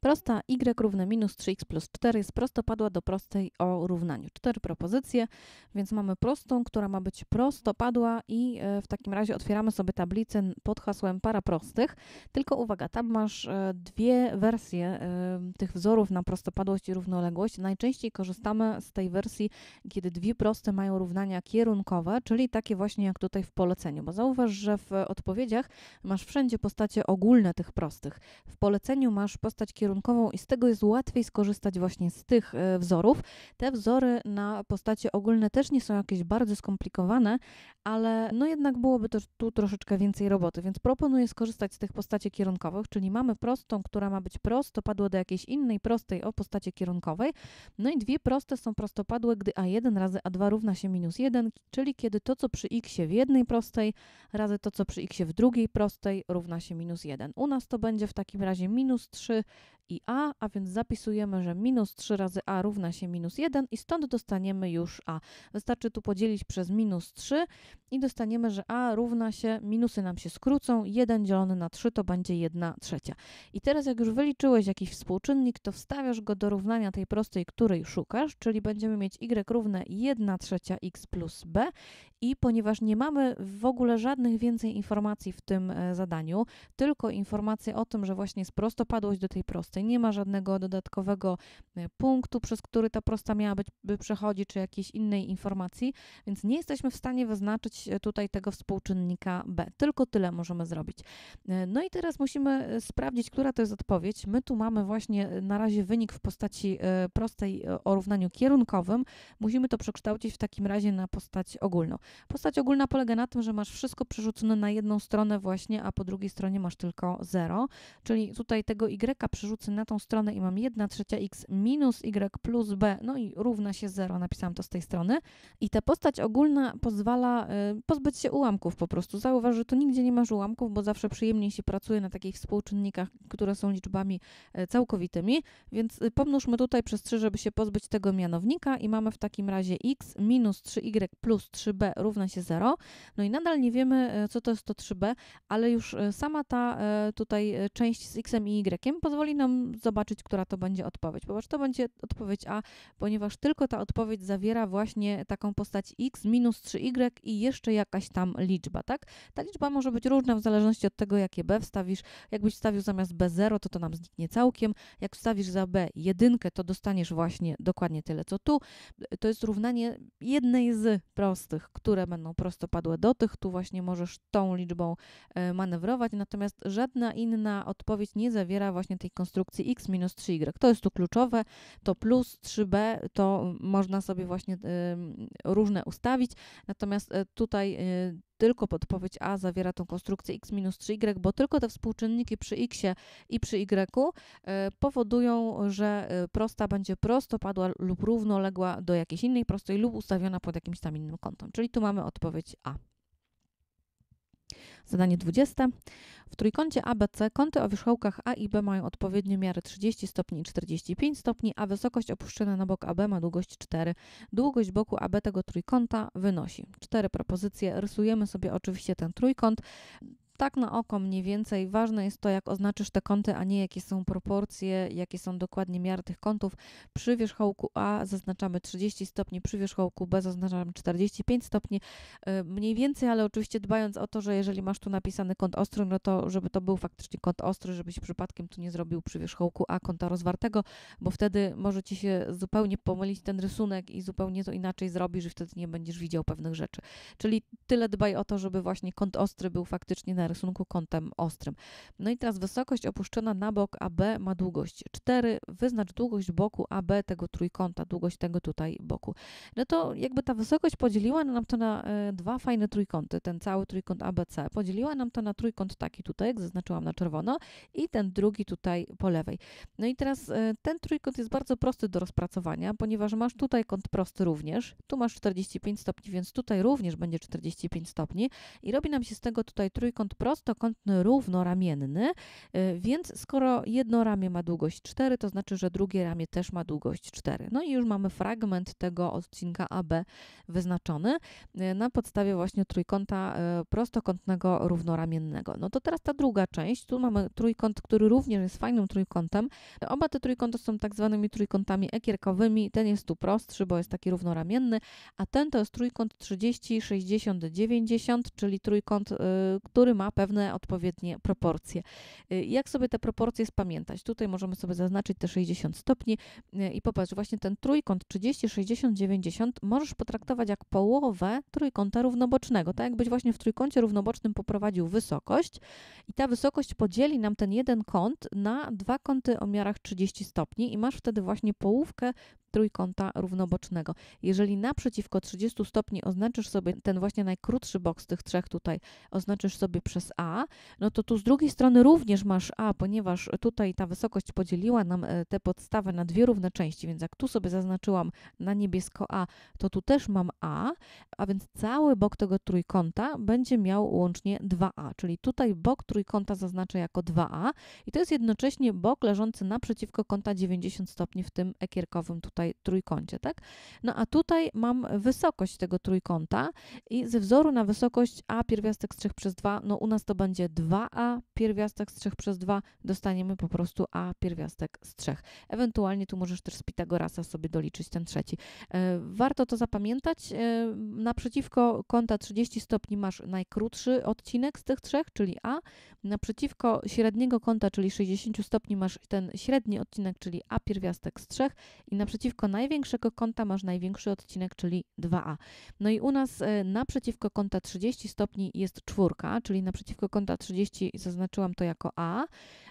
Prosta y równa minus 3x plus 4 jest prostopadła do prostej o równaniu. Cztery propozycje, więc mamy prostą, która ma być prostopadła i e, w takim razie otwieramy sobie tablicę pod hasłem para prostych. Tylko uwaga, tam masz e, dwie wersje e, tych wzorów na prostopadłość i równoległość. Najczęściej korzystamy z tej wersji, kiedy dwie proste mają równania kierunkowe, czyli takie właśnie jak tutaj w poleceniu, bo zauważ, że w odpowiedziach masz wszędzie postacie ogólne tych prostych. W poleceniu masz postać kierunkową i z tego jest łatwiej skorzystać właśnie z tych e, wzorów. Te wzory na postacie ogólne też nie są jakieś bardzo skomplikowane, ale no jednak byłoby to tu troszeczkę więcej roboty, więc proponuję skorzystać z tych postaci kierunkowych, czyli mamy prostą, która ma być prostopadła do jakiejś innej prostej o postaci kierunkowej, no i dwie proste są prostopadłe, gdy a1 razy a2 równa się minus 1, czyli kiedy to, co przy x w jednej prostej razy to, co przy x w drugiej prostej równa się minus 1. U nas to będzie w takim takim razie minus 3 i a, a więc zapisujemy, że minus 3 razy a równa się minus 1 i stąd dostaniemy już a. Wystarczy tu podzielić przez minus 3 i dostaniemy, że a równa się, minusy nam się skrócą, 1 dzielony na 3 to będzie 1 trzecia. I teraz jak już wyliczyłeś jakiś współczynnik, to wstawiasz go do równania tej prostej, której szukasz, czyli będziemy mieć y równe 1 trzecia x plus b i ponieważ nie mamy w ogóle żadnych więcej informacji w tym e, zadaniu, tylko informacje o tym, że właśnie właśnie jest prostopadłość do tej prostej. Nie ma żadnego dodatkowego e, punktu, przez który ta prosta miałaby przechodzić, czy jakiejś innej informacji, więc nie jesteśmy w stanie wyznaczyć e, tutaj tego współczynnika B. Tylko tyle możemy zrobić. E, no i teraz musimy sprawdzić, która to jest odpowiedź. My tu mamy właśnie na razie wynik w postaci prostej o równaniu kierunkowym. Musimy to przekształcić w takim razie na postać ogólną. Postać ogólna polega na tym, że masz wszystko przerzucone na jedną stronę właśnie, a po drugiej stronie masz tylko zero czyli jeżeli tutaj tego y przerzucę na tą stronę i mam 1 trzecia x minus y plus b, no i równa się 0, napisałam to z tej strony. I ta postać ogólna pozwala y, pozbyć się ułamków po prostu. Zauważ, że tu nigdzie nie masz ułamków, bo zawsze przyjemniej się pracuje na takich współczynnikach, które są liczbami y, całkowitymi, więc y, pomnóżmy tutaj przez 3, żeby się pozbyć tego mianownika i mamy w takim razie x minus 3y y plus 3b równa się 0. No i nadal nie wiemy, y, co to jest to 3b, ale już sama ta tutaj część z Xem i Y pozwoli nam zobaczyć, która to będzie odpowiedź. ponieważ to będzie odpowiedź A, ponieważ tylko ta odpowiedź zawiera właśnie taką postać X minus 3Y y i jeszcze jakaś tam liczba, tak? Ta liczba może być różna w zależności od tego, jakie B wstawisz. Jakbyś wstawił zamiast B0, to to nam zniknie całkiem. Jak wstawisz za B jedynkę, to dostaniesz właśnie dokładnie tyle, co tu. To jest równanie jednej z prostych, które będą prostopadłe do tych. Tu właśnie możesz tą liczbą e, manewrować, natomiast żadna inna odpowiedź odpowiedź nie zawiera właśnie tej konstrukcji x minus 3y. Y. To jest tu kluczowe, to plus 3b to można sobie właśnie y, różne ustawić, natomiast y, tutaj y, tylko podpowiedź A zawiera tą konstrukcję x minus 3y, y, bo tylko te współczynniki przy x i przy y powodują, że prosta będzie prostopadła lub równoległa do jakiejś innej prostej lub ustawiona pod jakimś tam innym kątem. Czyli tu mamy odpowiedź A. Zadanie 20. W trójkącie ABC kąty o wierzchołkach A i B mają odpowiednie miary 30 stopni i 45 stopni, a wysokość opuszczona na bok AB ma długość 4. Długość boku AB tego trójkąta wynosi 4 propozycje. Rysujemy sobie oczywiście ten trójkąt tak na oko mniej więcej. Ważne jest to, jak oznaczysz te kąty, a nie jakie są proporcje, jakie są dokładnie miary tych kątów. Przy wierzchołku A zaznaczamy 30 stopni, przy wierzchołku B zaznaczamy 45 stopni. Y, mniej więcej, ale oczywiście dbając o to, że jeżeli masz tu napisany kąt ostry, no to żeby to był faktycznie kąt ostry, żebyś przypadkiem tu nie zrobił przy wierzchołku A kąta rozwartego, bo wtedy może ci się zupełnie pomylić ten rysunek i zupełnie to inaczej zrobisz i wtedy nie będziesz widział pewnych rzeczy. Czyli tyle dbaj o to, żeby właśnie kąt ostry był faktycznie na rysunku kątem ostrym. No i teraz wysokość opuszczona na bok AB ma długość 4. Wyznacz długość boku AB tego trójkąta, długość tego tutaj boku. No to jakby ta wysokość podzieliła nam to na e, dwa fajne trójkąty, ten cały trójkąt ABC. Podzieliła nam to na trójkąt taki tutaj, jak zaznaczyłam na czerwono, i ten drugi tutaj po lewej. No i teraz e, ten trójkąt jest bardzo prosty do rozpracowania, ponieważ masz tutaj kąt prosty również, tu masz 45 stopni, więc tutaj również będzie 45 stopni i robi nam się z tego tutaj trójkąt prostokątny równoramienny, y, więc skoro jedno ramię ma długość 4, to znaczy, że drugie ramię też ma długość 4. No i już mamy fragment tego odcinka AB wyznaczony y, na podstawie właśnie trójkąta y, prostokątnego równoramiennego. No to teraz ta druga część, tu mamy trójkąt, który również jest fajnym trójkątem. Oba te trójkąty są tak zwanymi trójkątami ekierkowymi. Ten jest tu prostszy, bo jest taki równoramienny, a ten to jest trójkąt 30, 60, 90, czyli trójkąt, który ma ma pewne odpowiednie proporcje. Y, jak sobie te proporcje spamiętać? Tutaj możemy sobie zaznaczyć te 60 stopni y, i popatrz, właśnie ten trójkąt 30, 60, 90 możesz potraktować jak połowę trójkąta równobocznego, tak jakbyś właśnie w trójkącie równobocznym poprowadził wysokość i ta wysokość podzieli nam ten jeden kąt na dwa kąty o miarach 30 stopni i masz wtedy właśnie połówkę trójkąta równobocznego. Jeżeli naprzeciwko 30 stopni oznaczysz sobie ten właśnie najkrótszy bok z tych trzech tutaj, oznaczysz sobie przez A, no to tu z drugiej strony również masz A, ponieważ tutaj ta wysokość podzieliła nam e, tę podstawę na dwie równe części, więc jak tu sobie zaznaczyłam na niebiesko A, to tu też mam A, a więc cały bok tego trójkąta będzie miał łącznie 2A, czyli tutaj bok trójkąta zaznaczę jako 2A i to jest jednocześnie bok leżący naprzeciwko kąta 90 stopni w tym ekierkowym tutaj trójkącie, tak? No a tutaj mam wysokość tego trójkąta i ze wzoru na wysokość a pierwiastek z 3 przez 2, no u nas to będzie 2a pierwiastek z 3 przez 2, dostaniemy po prostu a pierwiastek z 3. Ewentualnie tu możesz też z Pitagorasa sobie doliczyć ten trzeci. E, warto to zapamiętać. E, naprzeciwko kąta 30 stopni masz najkrótszy odcinek z tych trzech, czyli a. Naprzeciwko średniego kąta, czyli 60 stopni masz ten średni odcinek, czyli a pierwiastek z 3 i naprzeciwko naprzeciwko największego kąta masz największy odcinek, czyli 2a. No i u nas e, naprzeciwko kąta 30 stopni jest czwórka, czyli naprzeciwko kąta 30 zaznaczyłam to jako a,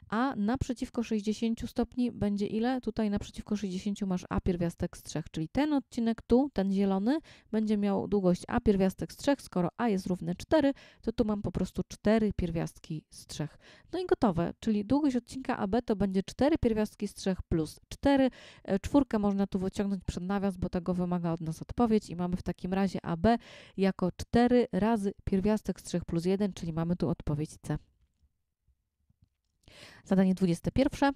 a naprzeciwko 60 stopni będzie ile? Tutaj naprzeciwko 60 masz A pierwiastek z 3, czyli ten odcinek tu, ten zielony, będzie miał długość A pierwiastek z 3, skoro A jest równe 4, to tu mam po prostu 4 pierwiastki z 3. No i gotowe, czyli długość odcinka AB to będzie 4 pierwiastki z 3 plus 4. E, czwórkę można tu wyciągnąć przed nawias, bo tego wymaga od nas odpowiedź i mamy w takim razie AB jako 4 razy pierwiastek z 3 plus 1, czyli mamy tu odpowiedź C. Zadanie 21.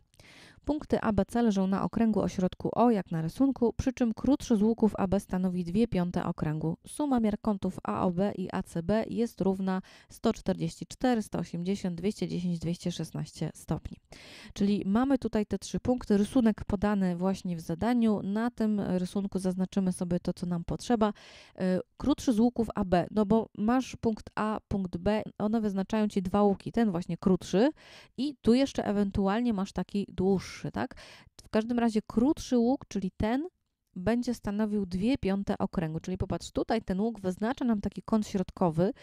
Punkty ABC leżą na okręgu ośrodku O, jak na rysunku, przy czym krótszy z łuków AB stanowi 2 piąte okręgu. Suma miar kątów AOB i ACB jest równa 144, 180, 210, 216 stopni. Czyli mamy tutaj te trzy punkty. Rysunek podany właśnie w zadaniu. Na tym rysunku zaznaczymy sobie to, co nam potrzeba. E, krótszy z łuków AB, no bo masz punkt A, punkt B, one wyznaczają Ci dwa łuki, ten właśnie krótszy i tu jeszcze ewentualnie masz taki dłuższy dłuższy, tak? W każdym razie krótszy łuk, czyli ten, będzie stanowił 2 piąte okręgu. Czyli popatrz, tutaj ten łuk wyznacza nam taki kąt środkowy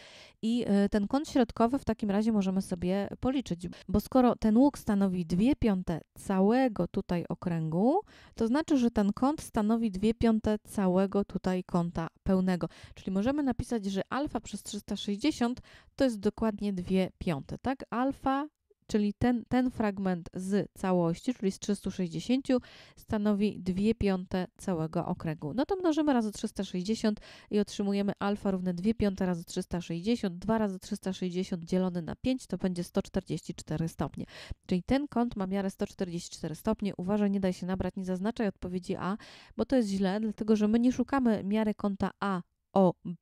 i y, ten kąt środkowy w takim razie możemy sobie policzyć, bo skoro ten łuk stanowi 2 piąte całego tutaj okręgu, to znaczy, że ten kąt stanowi 2 piąte całego tutaj kąta pełnego. Czyli możemy napisać, że alfa przez 360 to jest dokładnie 2 piąte, tak? Alfa czyli ten, ten fragment z całości, czyli z 360, stanowi 2 piąte całego okręgu. No to mnożymy razy 360 i otrzymujemy alfa równe 2 piąte razy 360, 2 razy 360 dzielone na 5 to będzie 144 stopnie. Czyli ten kąt ma miarę 144 stopnie. Uważaj, nie daj się nabrać, nie zaznaczaj odpowiedzi A, bo to jest źle, dlatego że my nie szukamy miary kąta A OB,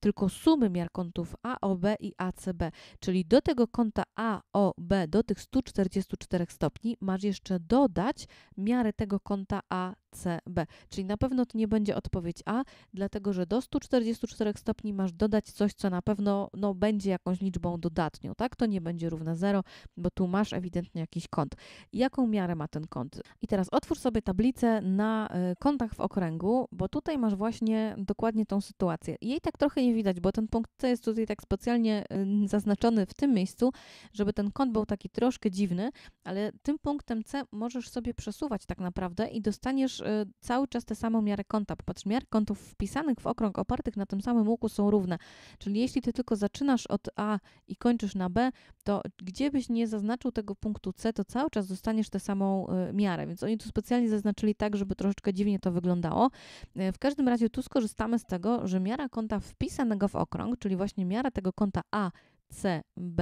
tylko sumy miar kątów AOB i ACB, czyli do tego kąta AOB, do tych 144 stopni, masz jeszcze dodać miarę tego kąta AC. C, B. Czyli na pewno to nie będzie odpowiedź A, dlatego że do 144 stopni masz dodać coś, co na pewno no, będzie jakąś liczbą dodatnią, tak? To nie będzie równe 0, bo tu masz ewidentnie jakiś kąt. Jaką miarę ma ten kąt? I teraz otwórz sobie tablicę na y, kątach w okręgu, bo tutaj masz właśnie dokładnie tą sytuację. Jej tak trochę nie widać, bo ten punkt C jest tutaj tak specjalnie y, zaznaczony w tym miejscu, żeby ten kąt był taki troszkę dziwny, ale tym punktem C możesz sobie przesuwać tak naprawdę i dostaniesz Y, cały czas tę samą miarę kąta, Popatrz, miary kątów wpisanych w okrąg opartych na tym samym łuku są równe. Czyli jeśli ty tylko zaczynasz od A i kończysz na B, to gdzie byś nie zaznaczył tego punktu C, to cały czas dostaniesz tę samą y, miarę. Więc oni tu specjalnie zaznaczyli tak, żeby troszeczkę dziwnie to wyglądało. Y, w każdym razie tu skorzystamy z tego, że miara kąta wpisanego w okrąg, czyli właśnie miara tego kąta A CB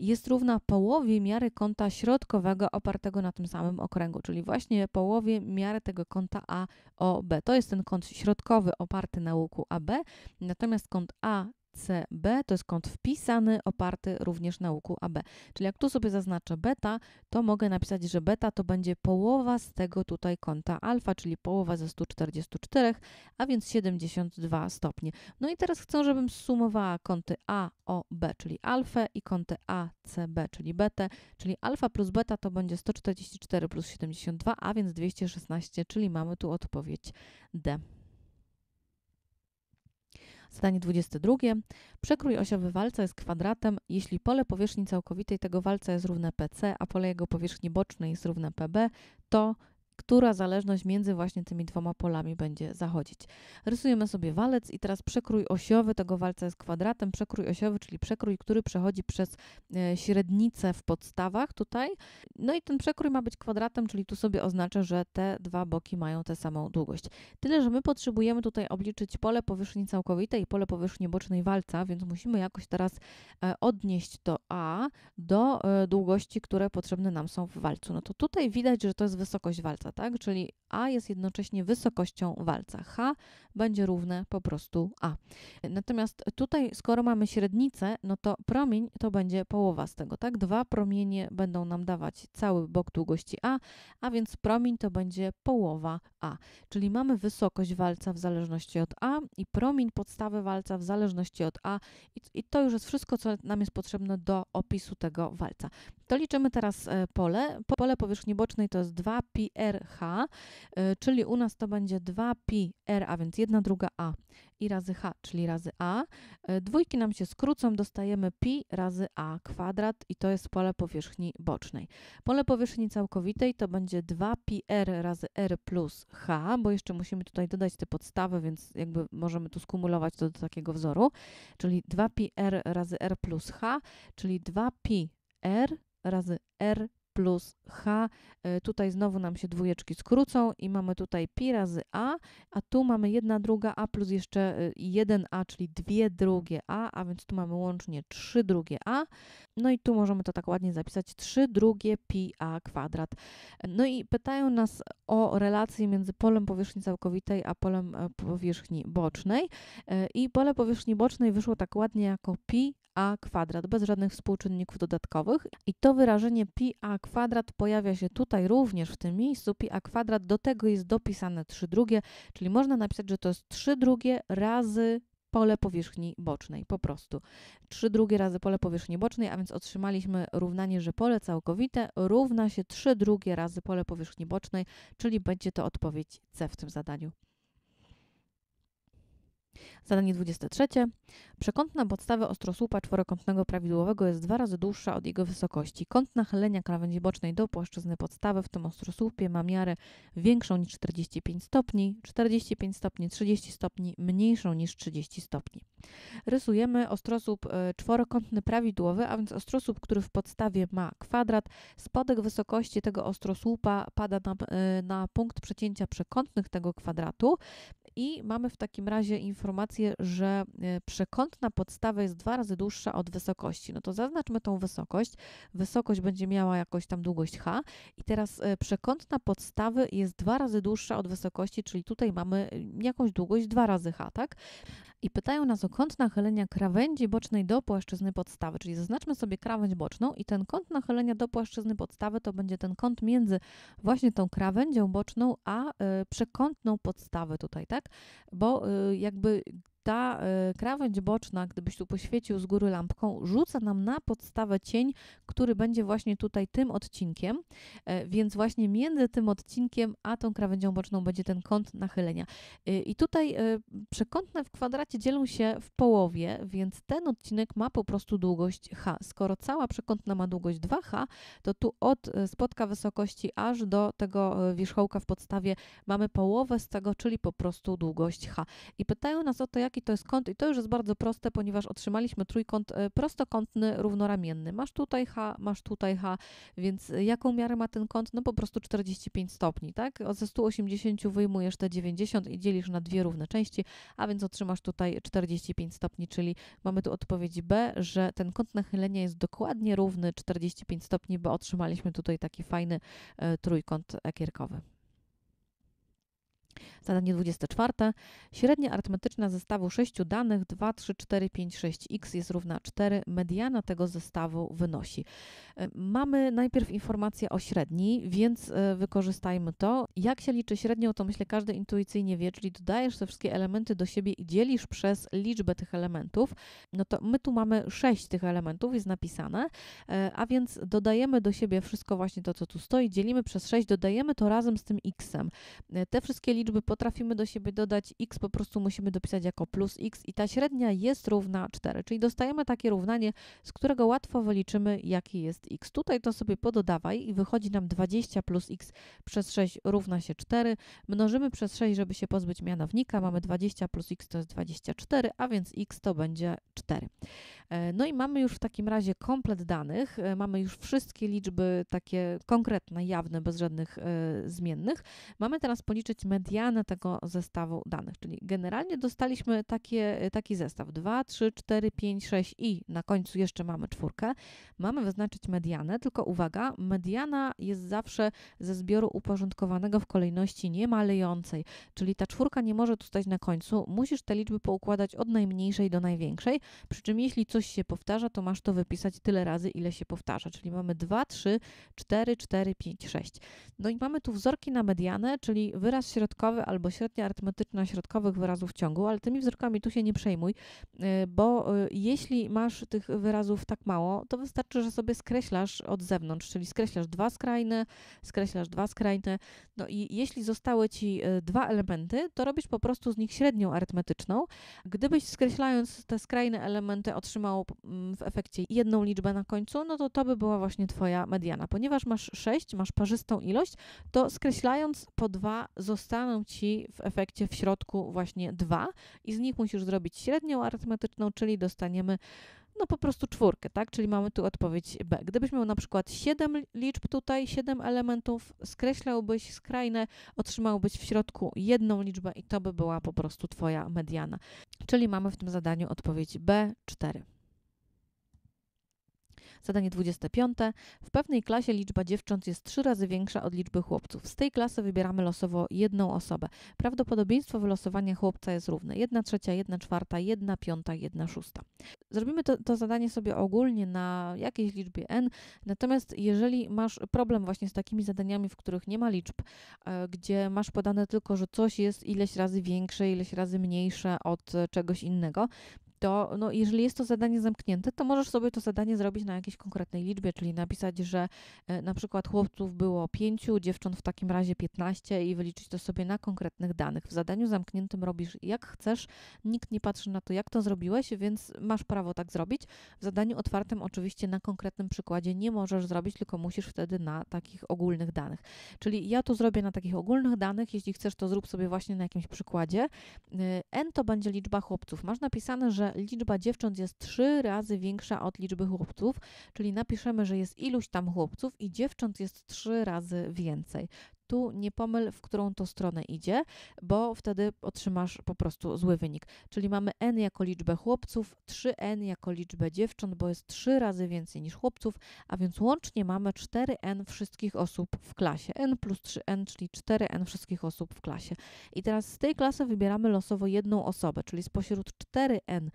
jest równa połowie miary kąta środkowego opartego na tym samym okręgu, czyli właśnie połowie miary tego kąta AOB. To jest ten kąt środkowy oparty na łuku AB, natomiast kąt A CB to jest kąt wpisany, oparty również na łuku AB. Czyli jak tu sobie zaznaczę beta, to mogę napisać, że beta to będzie połowa z tego tutaj kąta alfa, czyli połowa ze 144, a więc 72 stopnie. No i teraz chcę, żebym zsumowała kąty AOB, czyli alfę i kąty ACB, czyli betę, czyli alfa plus beta to będzie 144 plus 72, a więc 216, czyli mamy tu odpowiedź D. Zadanie 22. Przekrój osiowy walca jest kwadratem, jeśli pole powierzchni całkowitej tego walca jest równe PC, a pole jego powierzchni bocznej jest równe PB, to która zależność między właśnie tymi dwoma polami będzie zachodzić. Rysujemy sobie walec i teraz przekrój osiowy tego walca z kwadratem, przekrój osiowy, czyli przekrój, który przechodzi przez e, średnicę w podstawach tutaj. No i ten przekrój ma być kwadratem, czyli tu sobie oznacza, że te dwa boki mają tę samą długość. Tyle, że my potrzebujemy tutaj obliczyć pole powierzchni całkowitej i pole powierzchni bocznej walca, więc musimy jakoś teraz e, odnieść to A do e, długości, które potrzebne nam są w walcu. No to tutaj widać, że to jest wysokość walca walca, tak? Czyli A jest jednocześnie wysokością walca. H będzie równe po prostu A. Natomiast tutaj, skoro mamy średnicę, no to promień to będzie połowa z tego, tak? Dwa promienie będą nam dawać cały bok długości A, a więc promień to będzie połowa A. Czyli mamy wysokość walca w zależności od A i promień podstawy walca w zależności od A. I, i to już jest wszystko, co nam jest potrzebne do opisu tego walca. To liczymy teraz e, pole. Pole powierzchni bocznej to jest 2 πr H, y, czyli u nas to będzie 2πr, a więc 1 druga A i razy H, czyli razy A. Y, dwójki nam się skrócą, dostajemy pi razy A kwadrat i to jest pole powierzchni bocznej. Pole powierzchni całkowitej to będzie 2πr razy R plus H, bo jeszcze musimy tutaj dodać te podstawy, więc jakby możemy tu skumulować to do takiego wzoru, czyli 2πr razy R plus H, czyli 2πr razy R plus H. E, tutaj znowu nam się dwójeczki skrócą i mamy tutaj pi razy A, a tu mamy jedna druga A plus jeszcze y, jeden A, czyli dwie drugie A, a więc tu mamy łącznie trzy drugie A. No i tu możemy to tak ładnie zapisać, trzy drugie pi A kwadrat. No i pytają nas o relacje między polem powierzchni całkowitej a polem e, powierzchni bocznej e, i pole powierzchni bocznej wyszło tak ładnie jako pi a kwadrat, bez żadnych współczynników dodatkowych. I to wyrażenie pi-a kwadrat pojawia się tutaj również w tym miejscu. Pi-a kwadrat do tego jest dopisane 3 drugie, czyli można napisać, że to jest 3 drugie razy pole powierzchni bocznej, po prostu. 3 drugie razy pole powierzchni bocznej, a więc otrzymaliśmy równanie, że pole całkowite równa się 3 drugie razy pole powierzchni bocznej, czyli będzie to odpowiedź C w tym zadaniu. Zadanie 23. Przekątna podstawy ostrosłupa czworokątnego prawidłowego jest dwa razy dłuższa od jego wysokości. Kąt nachylenia krawędzi bocznej do płaszczyzny podstawy w tym ostrosłupie ma miarę większą niż 45 stopni, 45 stopni, 30 stopni, mniejszą niż 30 stopni. Rysujemy ostrosłup e, czworokątny prawidłowy, a więc ostrosłup, który w podstawie ma kwadrat. Spodek wysokości tego ostrosłupa pada na, e, na punkt przecięcia przekątnych tego kwadratu i mamy w takim razie informację, informację, że e, przekątna podstawa jest dwa razy dłuższa od wysokości. No to zaznaczmy tą wysokość. Wysokość będzie miała jakoś tam długość h i teraz e, przekątna podstawy jest dwa razy dłuższa od wysokości, czyli tutaj mamy e, jakąś długość dwa razy h, tak? I pytają nas o kąt nachylenia krawędzi bocznej do płaszczyzny podstawy, czyli zaznaczmy sobie krawędź boczną i ten kąt nachylenia do płaszczyzny podstawy to będzie ten kąt między właśnie tą krawędzią boczną a przekątną podstawy tutaj, tak? Bo jakby but ta y, krawędź boczna, gdybyś tu poświecił z góry lampką, rzuca nam na podstawę cień, który będzie właśnie tutaj tym odcinkiem, e, więc właśnie między tym odcinkiem a tą krawędzią boczną będzie ten kąt nachylenia. E, I tutaj e, przekątne w kwadracie dzielą się w połowie, więc ten odcinek ma po prostu długość h. Skoro cała przekątna ma długość 2h, to tu od spotka wysokości aż do tego wierzchołka w podstawie mamy połowę z tego, czyli po prostu długość h. I pytają nas o to, jak jaki to jest kąt i to już jest bardzo proste, ponieważ otrzymaliśmy trójkąt e, prostokątny równoramienny. Masz tutaj H, masz tutaj H, więc e, jaką miarę ma ten kąt? No po prostu 45 stopni, tak? Ze 180 wyjmujesz te 90 i dzielisz na dwie równe części, a więc otrzymasz tutaj 45 stopni, czyli mamy tu odpowiedź B, że ten kąt nachylenia jest dokładnie równy 45 stopni, bo otrzymaliśmy tutaj taki fajny e, trójkąt ekierkowy. Zadanie 24. Średnia arytmetyczna zestawu 6 danych 2, 3, 4, 5, 6x jest równa 4. Mediana tego zestawu wynosi. E, mamy najpierw informację o średniej, więc e, wykorzystajmy to. Jak się liczy średnią, to myślę każdy intuicyjnie wie, czyli dodajesz te wszystkie elementy do siebie i dzielisz przez liczbę tych elementów. No to my tu mamy 6 tych elementów, jest napisane, e, a więc dodajemy do siebie wszystko właśnie to, co tu stoi, dzielimy przez 6, dodajemy to razem z tym x Te wszystkie liczby potrafimy do siebie dodać x, po prostu musimy dopisać jako plus x i ta średnia jest równa 4, czyli dostajemy takie równanie, z którego łatwo wyliczymy, jaki jest x. Tutaj to sobie pododawaj i wychodzi nam 20 plus x przez 6 równa się 4. Mnożymy przez 6, żeby się pozbyć mianownika. Mamy 20 plus x to jest 24, a więc x to będzie 4. E, no i mamy już w takim razie komplet danych. E, mamy już wszystkie liczby takie konkretne, jawne, bez żadnych e, zmiennych. Mamy teraz policzyć medianę zmianę tego zestawu danych. Czyli generalnie dostaliśmy takie, taki zestaw 2, 3, 4, 5, 6 i na końcu jeszcze mamy czwórkę. Mamy wyznaczyć medianę, tylko uwaga, mediana jest zawsze ze zbioru uporządkowanego w kolejności niemalejącej, czyli ta czwórka nie może tu stać na końcu. Musisz te liczby poukładać od najmniejszej do największej, przy czym jeśli coś się powtarza, to masz to wypisać tyle razy, ile się powtarza, czyli mamy 2, 3, 4, 4, 5, 6. No i mamy tu wzorki na medianę, czyli wyraz środkowy albo średnia arytmetyczna środkowych wyrazów ciągu, ale tymi wzrokami tu się nie przejmuj, y, bo y, jeśli masz tych wyrazów tak mało, to wystarczy, że sobie skreślasz od zewnątrz, czyli skreślasz dwa skrajne, skreślasz dwa skrajne. No i jeśli zostały ci y, dwa elementy, to robisz po prostu z nich średnią arytmetyczną. Gdybyś skreślając te skrajne elementy otrzymał mm, w efekcie jedną liczbę na końcu, no to to by była właśnie twoja mediana. Ponieważ masz 6, masz parzystą ilość, to skreślając po dwa zostaną ci w efekcie w środku właśnie dwa i z nich musisz zrobić średnią arytmetyczną, czyli dostaniemy no po prostu czwórkę, tak? Czyli mamy tu odpowiedź B. Gdybyś miał na przykład 7 liczb tutaj, 7 elementów, skreślałbyś skrajne, otrzymałbyś w środku jedną liczbę i to by była po prostu Twoja mediana. Czyli mamy w tym zadaniu odpowiedź B4. Zadanie 25. W pewnej klasie liczba dziewcząt jest trzy razy większa od liczby chłopców. Z tej klasy wybieramy losowo jedną osobę. Prawdopodobieństwo wylosowania chłopca jest równe. 1 trzecia, 1 czwarta, 1 piąta, 1 szósta. Zrobimy to, to zadanie sobie ogólnie na jakiejś liczbie n, natomiast jeżeli masz problem właśnie z takimi zadaniami, w których nie ma liczb, e, gdzie masz podane tylko, że coś jest ileś razy większe, ileś razy mniejsze od czegoś innego, to no, jeżeli jest to zadanie zamknięte, to możesz sobie to zadanie zrobić na jakiejś konkretnej liczbie, czyli napisać, że e, na przykład chłopców było 5, dziewcząt w takim razie 15 i wyliczyć to sobie na konkretnych danych. W zadaniu zamkniętym robisz jak chcesz, nikt nie patrzy na to, jak to zrobiłeś, więc masz prawo tak zrobić. W zadaniu otwartym oczywiście na konkretnym przykładzie nie możesz zrobić, tylko musisz wtedy na takich ogólnych danych. Czyli ja to zrobię na takich ogólnych danych, jeśli chcesz to zrób sobie właśnie na jakimś przykładzie. E, N to będzie liczba chłopców. Masz napisane, że liczba dziewcząt jest trzy razy większa od liczby chłopców, czyli napiszemy, że jest iluś tam chłopców i dziewcząt jest trzy razy więcej tu nie pomyl, w którą to stronę idzie, bo wtedy otrzymasz po prostu zły wynik. Czyli mamy n jako liczbę chłopców, 3n jako liczbę dziewcząt, bo jest 3 razy więcej niż chłopców, a więc łącznie mamy 4n wszystkich osób w klasie. n plus 3n, czyli 4n wszystkich osób w klasie. I teraz z tej klasy wybieramy losowo jedną osobę, czyli spośród 4n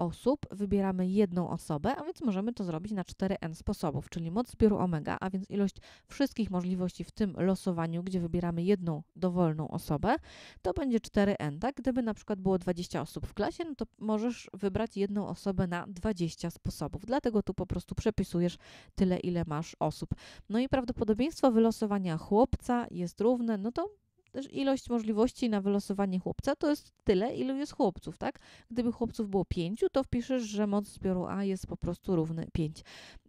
osób wybieramy jedną osobę, a więc możemy to zrobić na 4n sposobów, czyli moc zbioru omega, a więc ilość wszystkich możliwości w tym losowaniu, gdzie wybieramy jedną dowolną osobę, to będzie 4n, tak? Gdyby na przykład było 20 osób w klasie, no to możesz wybrać jedną osobę na 20 sposobów. Dlatego tu po prostu przepisujesz tyle, ile masz osób. No i prawdopodobieństwo wylosowania chłopca jest równe, no to też ilość możliwości na wylosowanie chłopca to jest tyle, ilu jest chłopców, tak? Gdyby chłopców było pięciu, to wpiszesz, że moc zbioru A jest po prostu równy 5.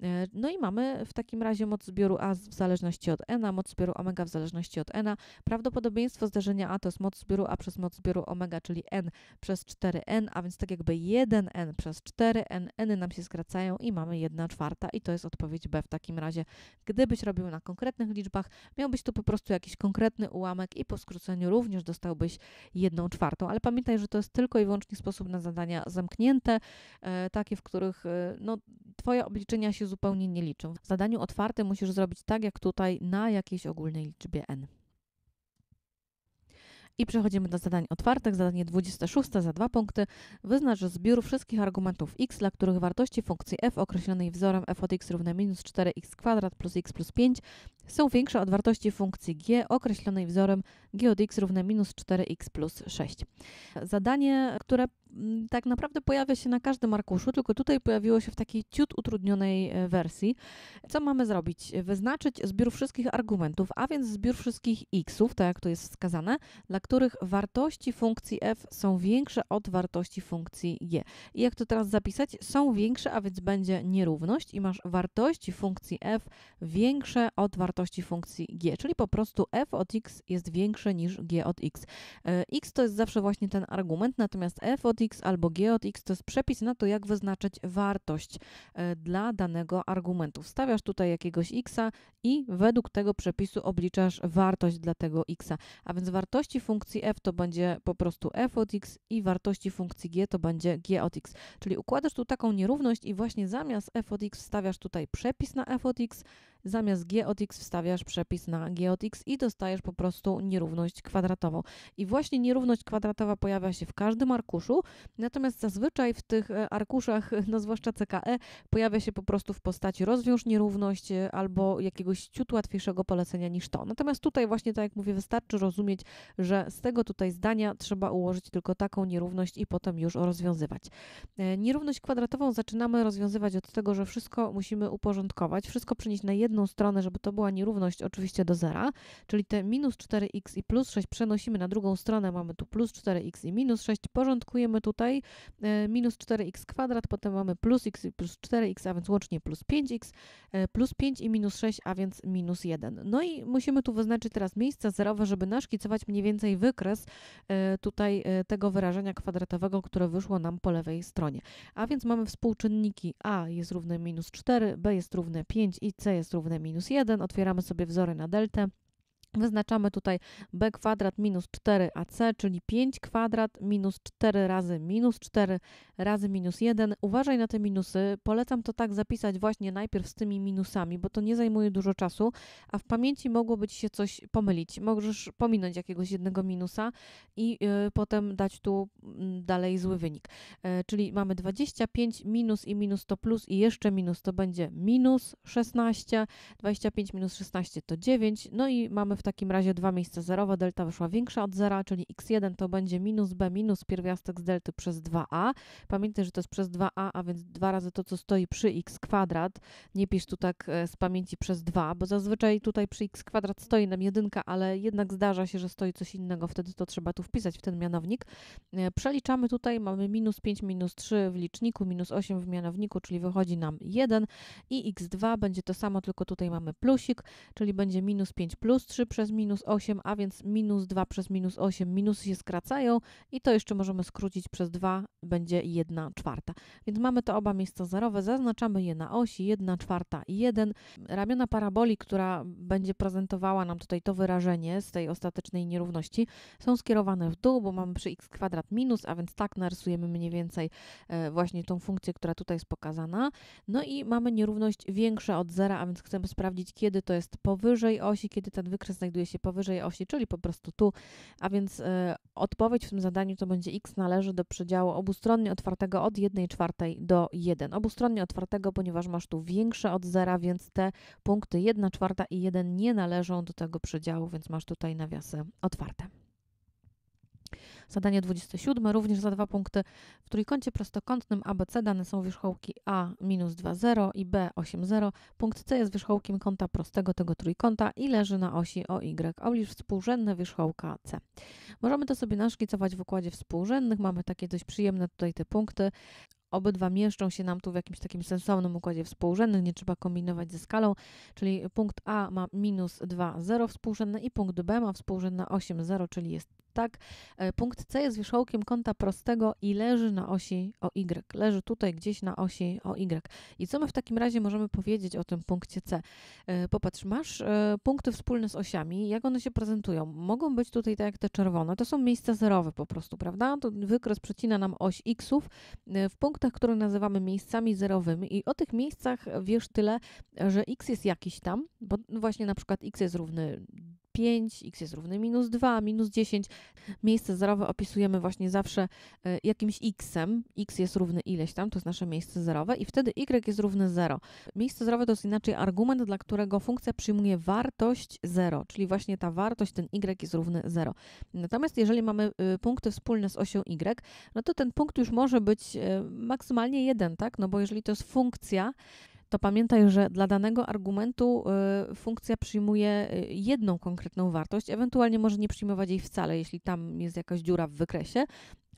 E, no i mamy w takim razie moc zbioru A w zależności od n, moc zbioru omega w zależności od n. Prawdopodobieństwo zdarzenia A to jest moc zbioru A przez moc zbioru omega, czyli n przez 4n, a więc tak jakby 1n przez 4n, n nam się skracają i mamy 1 czwarta i to jest odpowiedź B w takim razie. Gdybyś robił na konkretnych liczbach, miałbyś tu po prostu jakiś konkretny ułamek i po skróceniu również dostałbyś jedną czwartą, ale pamiętaj, że to jest tylko i wyłącznie sposób na zadania zamknięte, e, takie, w których e, no, Twoje obliczenia się zupełnie nie liczą. W zadaniu otwartym musisz zrobić tak, jak tutaj, na jakiejś ogólnej liczbie n. I przechodzimy do zadań otwartych. Zadanie 26 za dwa punkty. Wyznacz zbiór wszystkich argumentów x, dla których wartości funkcji f określonej wzorem f od x równe minus 4 x kwadrat plus x plus 5 są większe od wartości funkcji g określonej wzorem g od x równe minus 4x plus 6. Zadanie, które Mm, tak naprawdę pojawia się na każdym arkuszu, tylko tutaj pojawiło się w takiej ciut utrudnionej e, wersji. Co mamy zrobić? Wyznaczyć zbiór wszystkich argumentów, a więc zbiór wszystkich xów, tak jak to jest wskazane, dla których wartości funkcji f są większe od wartości funkcji g. I jak to teraz zapisać? Są większe, a więc będzie nierówność i masz wartości funkcji f większe od wartości funkcji g, czyli po prostu f od x jest większe niż g od x. E, x to jest zawsze właśnie ten argument, natomiast f od IOTX albo GOTX to jest przepis na to, jak wyznaczyć wartość e, dla danego argumentu. Wstawiasz tutaj jakiegoś x i według tego przepisu obliczasz wartość dla tego x. -a. A więc wartości funkcji f to będzie po prostu f od x i wartości funkcji g to będzie g od x. Czyli układasz tu taką nierówność i właśnie zamiast f od x wstawiasz tutaj przepis na f od x zamiast g od x wstawiasz przepis na g od x i dostajesz po prostu nierówność kwadratową. I właśnie nierówność kwadratowa pojawia się w każdym arkuszu, natomiast zazwyczaj w tych e, arkuszach, (laughs) no zwłaszcza CKE, pojawia się po prostu w postaci rozwiąż nierówność e, albo jakiegoś ciut łatwiejszego polecenia niż to. Natomiast tutaj właśnie, tak jak mówię, wystarczy rozumieć, że z tego tutaj zdania trzeba ułożyć tylko taką nierówność i potem już rozwiązywać. E, nierówność kwadratową zaczynamy rozwiązywać od tego, że wszystko musimy uporządkować, wszystko przenieść na jedno jedną stronę, żeby to była nierówność oczywiście do zera, czyli te minus 4x i plus 6 przenosimy na drugą stronę, mamy tu plus 4x i minus 6, porządkujemy tutaj e, minus 4x kwadrat, potem mamy plus x i plus 4x, a więc łącznie plus 5x, e, plus 5 i minus 6, a więc minus 1. No i musimy tu wyznaczyć teraz miejsca zerowe, żeby naszkicować mniej więcej wykres e, tutaj tego wyrażenia kwadratowego, które wyszło nam po lewej stronie. A więc mamy współczynniki a jest równe minus 4, b jest równe 5 i c jest równe równe minus 1, otwieramy sobie wzory na deltę, Wyznaczamy tutaj b kwadrat minus 4ac, czyli 5 kwadrat minus 4 razy minus 4 razy minus 1. Uważaj na te minusy. Polecam to tak zapisać właśnie najpierw z tymi minusami, bo to nie zajmuje dużo czasu, a w pamięci mogłoby Ci się coś pomylić. Możesz pominąć jakiegoś jednego minusa i yy, potem dać tu mm, dalej zły wynik. Yy, czyli mamy 25 minus i minus to plus i jeszcze minus to będzie minus 16. 25 minus 16 to 9. No i mamy w w takim razie dwa miejsca zerowe, delta wyszła większa od zera, czyli x1 to będzie minus b minus pierwiastek z delty przez 2a. Pamiętaj, że to jest przez 2a, a więc dwa razy to, co stoi przy x kwadrat. Nie pisz tu tak e, z pamięci przez 2, bo zazwyczaj tutaj przy x kwadrat stoi nam jedynka, ale jednak zdarza się, że stoi coś innego, wtedy to trzeba tu wpisać w ten mianownik. E, przeliczamy tutaj, mamy minus 5, minus 3 w liczniku, minus 8 w mianowniku, czyli wychodzi nam 1 i x2 będzie to samo, tylko tutaj mamy plusik, czyli będzie minus 5 plus 3 przez minus 8, a więc minus 2 przez minus 8, minusy się skracają i to jeszcze możemy skrócić przez 2, będzie 1 czwarta. Więc mamy to oba miejsca zerowe, zaznaczamy je na osi 1 czwarta i 1. Ramiona paraboli, która będzie prezentowała nam tutaj to wyrażenie z tej ostatecznej nierówności, są skierowane w dół, bo mamy przy x kwadrat minus, a więc tak narysujemy mniej więcej e, właśnie tą funkcję, która tutaj jest pokazana. No i mamy nierówność większa od zera, a więc chcemy sprawdzić, kiedy to jest powyżej osi, kiedy ten wykres znajduje się powyżej osi, czyli po prostu tu, a więc y, odpowiedź w tym zadaniu to będzie x należy do przedziału obustronnie otwartego od 1 czwartej do 1. Obustronnie otwartego, ponieważ masz tu większe od zera, więc te punkty 1 czwarta i 1 nie należą do tego przedziału, więc masz tutaj nawiasy otwarte. Zadanie 27 również za dwa punkty. W trójkącie prostokątnym ABC dane są wierzchołki A minus 2,0 i B 8,0. Punkt C jest wierzchołkiem kąta prostego tego trójkąta i leży na osi OY. Oblicz współrzędne wierzchołka C. Możemy to sobie naszkicować w układzie współrzędnych. Mamy takie dość przyjemne tutaj te punkty. Obydwa mieszczą się nam tu w jakimś takim sensownym układzie współrzędnym, nie trzeba kombinować ze skalą, czyli punkt A ma minus 2, 0 współrzędne i punkt B ma współrzędne 8, 0, czyli jest tak? E, punkt C jest wierzchołkiem kąta prostego i leży na osi o Y. Leży tutaj gdzieś na osi o Y. I co my w takim razie możemy powiedzieć o tym punkcie C? E, popatrz, masz e, punkty wspólne z osiami. Jak one się prezentują? Mogą być tutaj tak jak te czerwone. To są miejsca zerowe po prostu, prawda? To wykres przecina nam oś x w punktach, które nazywamy miejscami zerowymi. I o tych miejscach wiesz tyle, że X jest jakiś tam, bo właśnie na przykład X jest równy 5, x jest równy minus 2, minus 10. Miejsce zerowe opisujemy właśnie zawsze e, jakimś xem. x jest równy ileś tam, to jest nasze miejsce zerowe i wtedy y jest równy 0. Miejsce zerowe to jest inaczej argument, dla którego funkcja przyjmuje wartość 0, czyli właśnie ta wartość, ten y jest równy 0. Natomiast jeżeli mamy y, punkty wspólne z osią y, no to ten punkt już może być e, maksymalnie 1, tak? No bo jeżeli to jest funkcja, to pamiętaj, że dla danego argumentu y, funkcja przyjmuje y, jedną konkretną wartość, ewentualnie może nie przyjmować jej wcale, jeśli tam jest jakaś dziura w wykresie,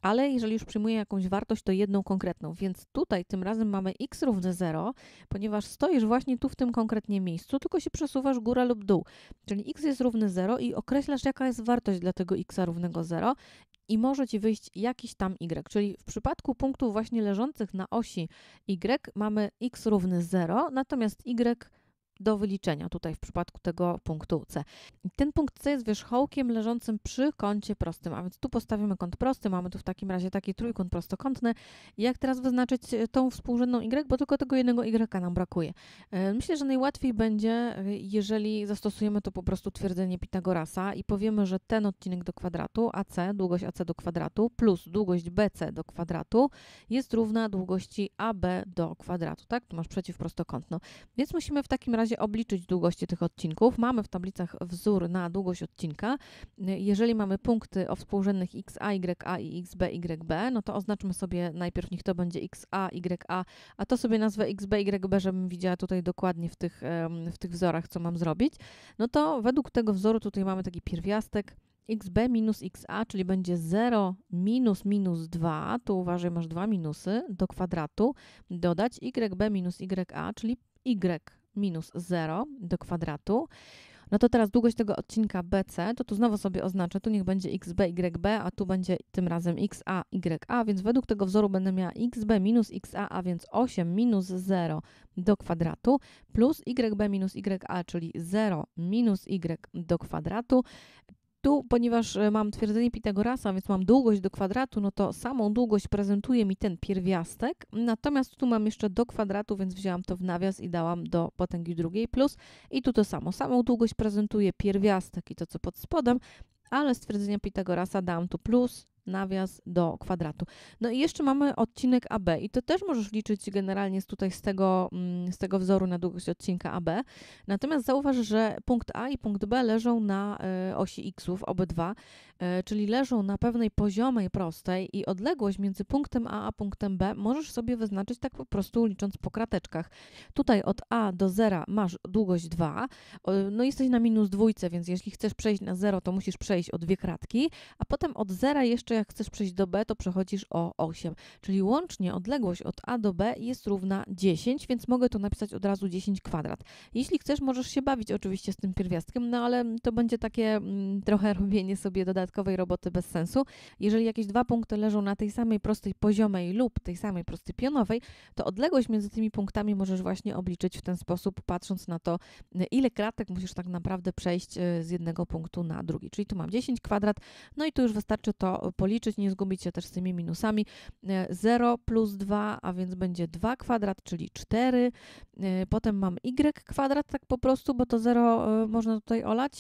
ale jeżeli już przyjmuję jakąś wartość, to jedną konkretną. Więc tutaj tym razem mamy x równe 0, ponieważ stoisz właśnie tu w tym konkretnie miejscu, tylko się przesuwasz góra lub dół. Czyli x jest równy 0 i określasz, jaka jest wartość dla tego x równego 0 i może ci wyjść jakiś tam y. Czyli w przypadku punktów właśnie leżących na osi y mamy x równy 0, natomiast y do wyliczenia tutaj w przypadku tego punktu C. Ten punkt C jest wierzchołkiem leżącym przy kącie prostym, a więc tu postawimy kąt prosty, mamy tu w takim razie taki trójkąt prostokątny. Jak teraz wyznaczyć e, tą współrzędną y, bo tylko tego jednego y nam brakuje. E, myślę, że najłatwiej będzie, e, jeżeli zastosujemy to po prostu twierdzenie Pitagorasa i powiemy, że ten odcinek do kwadratu AC, długość AC do kwadratu plus długość BC do kwadratu jest równa długości AB do kwadratu, tak? Tu masz przeciwprostokątną. Więc musimy w takim razie razie obliczyć długości tych odcinków. Mamy w tablicach wzór na długość odcinka. Jeżeli mamy punkty o współrzędnych xa, ya i xb, yb, no to oznaczmy sobie najpierw, niech to będzie xa, ya, a to sobie nazwę xb, yb, żebym widziała tutaj dokładnie w tych, w tych wzorach, co mam zrobić. No to według tego wzoru tutaj mamy taki pierwiastek xb minus xa, czyli będzie 0 minus minus 2, tu uważaj, masz dwa minusy, do kwadratu, dodać yb minus ya, czyli y minus 0 do kwadratu. No to teraz długość tego odcinka BC, to tu znowu sobie oznaczę, tu niech będzie xb, yb, a tu będzie tym razem xa, ya, więc według tego wzoru będę miała xb minus xa, a więc 8 minus 0 do kwadratu, plus yb minus ya, czyli 0 minus y do kwadratu, tu, ponieważ e, mam twierdzenie Pitagorasa, więc mam długość do kwadratu, no to samą długość prezentuje mi ten pierwiastek. Natomiast tu mam jeszcze do kwadratu, więc wzięłam to w nawias i dałam do potęgi drugiej plus. I tu to samo. Samą długość prezentuje pierwiastek i to, co pod spodem, ale stwierdzenia Pitagorasa dałam tu plus nawias do kwadratu. No i jeszcze mamy odcinek AB i to też możesz liczyć generalnie z tutaj z tego, mm, z tego wzoru na długość odcinka AB. Natomiast zauważ, że punkt A i punkt B leżą na e, osi x-ów obydwa, e, czyli leżą na pewnej poziomej prostej i odległość między punktem A a punktem B możesz sobie wyznaczyć tak po prostu licząc po krateczkach. Tutaj od A do 0 masz długość 2, no jesteś na minus dwójce, więc jeśli chcesz przejść na 0, to musisz przejść o dwie kratki, a potem od 0 jeszcze jeszcze jak chcesz przejść do B, to przechodzisz o 8. Czyli łącznie odległość od A do B jest równa 10, więc mogę to napisać od razu 10 kwadrat. Jeśli chcesz, możesz się bawić oczywiście z tym pierwiastkiem, no ale to będzie takie mm, trochę (laughs) robienie sobie dodatkowej roboty bez sensu. Jeżeli jakieś dwa punkty leżą na tej samej prostej poziomej lub tej samej prostej pionowej, to odległość między tymi punktami możesz właśnie obliczyć w ten sposób, patrząc na to, y, ile kratek musisz tak naprawdę przejść y, z jednego punktu na drugi. Czyli tu mam 10 kwadrat, no i tu już wystarczy to policzyć, nie zgubić się też z tymi minusami. 0 e, plus 2, a więc będzie 2 kwadrat, czyli 4. E, potem mam y kwadrat, tak po prostu, bo to 0 e, można tutaj olać.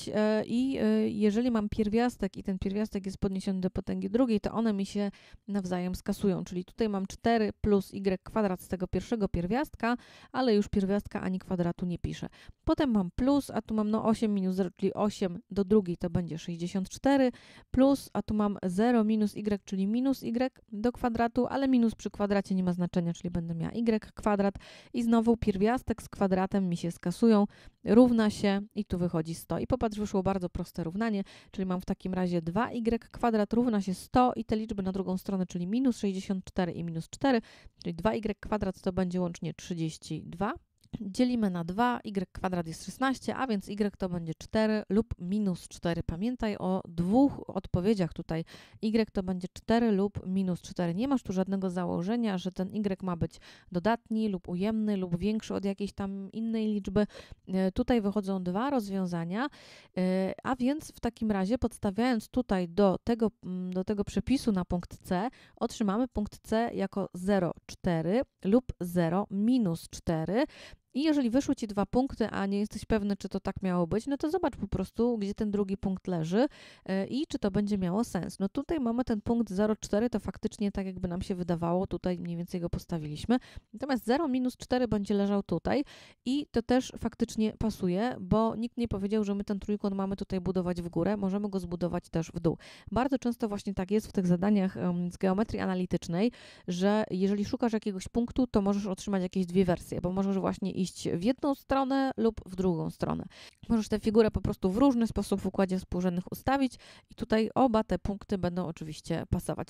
I jeżeli mam pierwiastek i ten pierwiastek jest podniesiony do potęgi drugiej, to one mi się nawzajem skasują. Czyli tutaj mam 4 plus y kwadrat z tego pierwszego pierwiastka, ale już pierwiastka ani kwadratu nie piszę. Potem mam plus, a tu mam no 8 minus 0, czyli 8 do drugiej to będzie 64, plus, a tu mam 0 minus y, czyli minus y do kwadratu, ale minus przy kwadracie nie ma znaczenia, czyli będę miała y kwadrat i znowu pierwiastek z kwadratem mi się skasują, równa się i tu wychodzi 100. I popatrz, wyszło bardzo proste równanie, czyli mam w takim razie 2y kwadrat równa się 100 i te liczby na drugą stronę, czyli minus 64 i minus 4, czyli 2y kwadrat to będzie łącznie 32 dzielimy na 2, y kwadrat jest 16, a więc y to będzie 4 lub minus 4. Pamiętaj o dwóch odpowiedziach tutaj. Y to będzie 4 lub minus 4. Nie masz tu żadnego założenia, że ten y ma być dodatni lub ujemny lub większy od jakiejś tam innej liczby. Y, tutaj wychodzą dwa rozwiązania, y, a więc w takim razie podstawiając tutaj do tego, mm, do tego przepisu na punkt C, otrzymamy punkt C jako 0,4 lub 0 minus 4. I jeżeli wyszły ci dwa punkty, a nie jesteś pewny, czy to tak miało być, no to zobacz po prostu, gdzie ten drugi punkt leży e, i czy to będzie miało sens. No tutaj mamy ten punkt 0,4, to faktycznie tak jakby nam się wydawało, tutaj mniej więcej go postawiliśmy. Natomiast 0 minus 4 będzie leżał tutaj i to też faktycznie pasuje, bo nikt nie powiedział, że my ten trójkąt mamy tutaj budować w górę, możemy go zbudować też w dół. Bardzo często właśnie tak jest w tych zadaniach z geometrii analitycznej, że jeżeli szukasz jakiegoś punktu, to możesz otrzymać jakieś dwie wersje, bo możesz właśnie i iść w jedną stronę lub w drugą stronę. Możesz tę figurę po prostu w różny sposób w układzie współrzędnych ustawić i tutaj oba te punkty będą oczywiście pasować.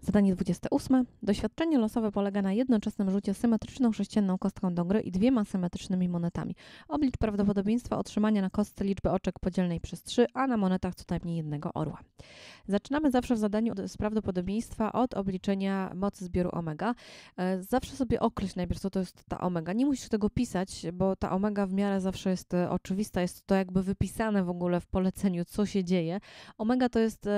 Zadanie 28. Doświadczenie losowe polega na jednoczesnym rzucie symetryczną sześcienną kostką do gry i dwiema symetrycznymi monetami. Oblicz prawdopodobieństwa otrzymania na kostce liczby oczek podzielnej przez 3, a na monetach co najmniej jednego orła. Zaczynamy zawsze w zadaniu z prawdopodobieństwa od obliczenia mocy zbioru omega. E, zawsze sobie określ najpierw, co to jest ta omega. Nie musisz tego pisać, bo ta omega w miarę zawsze jest e, oczywista, jest to jakby wypisane w ogóle w poleceniu, co się dzieje. Omega to jest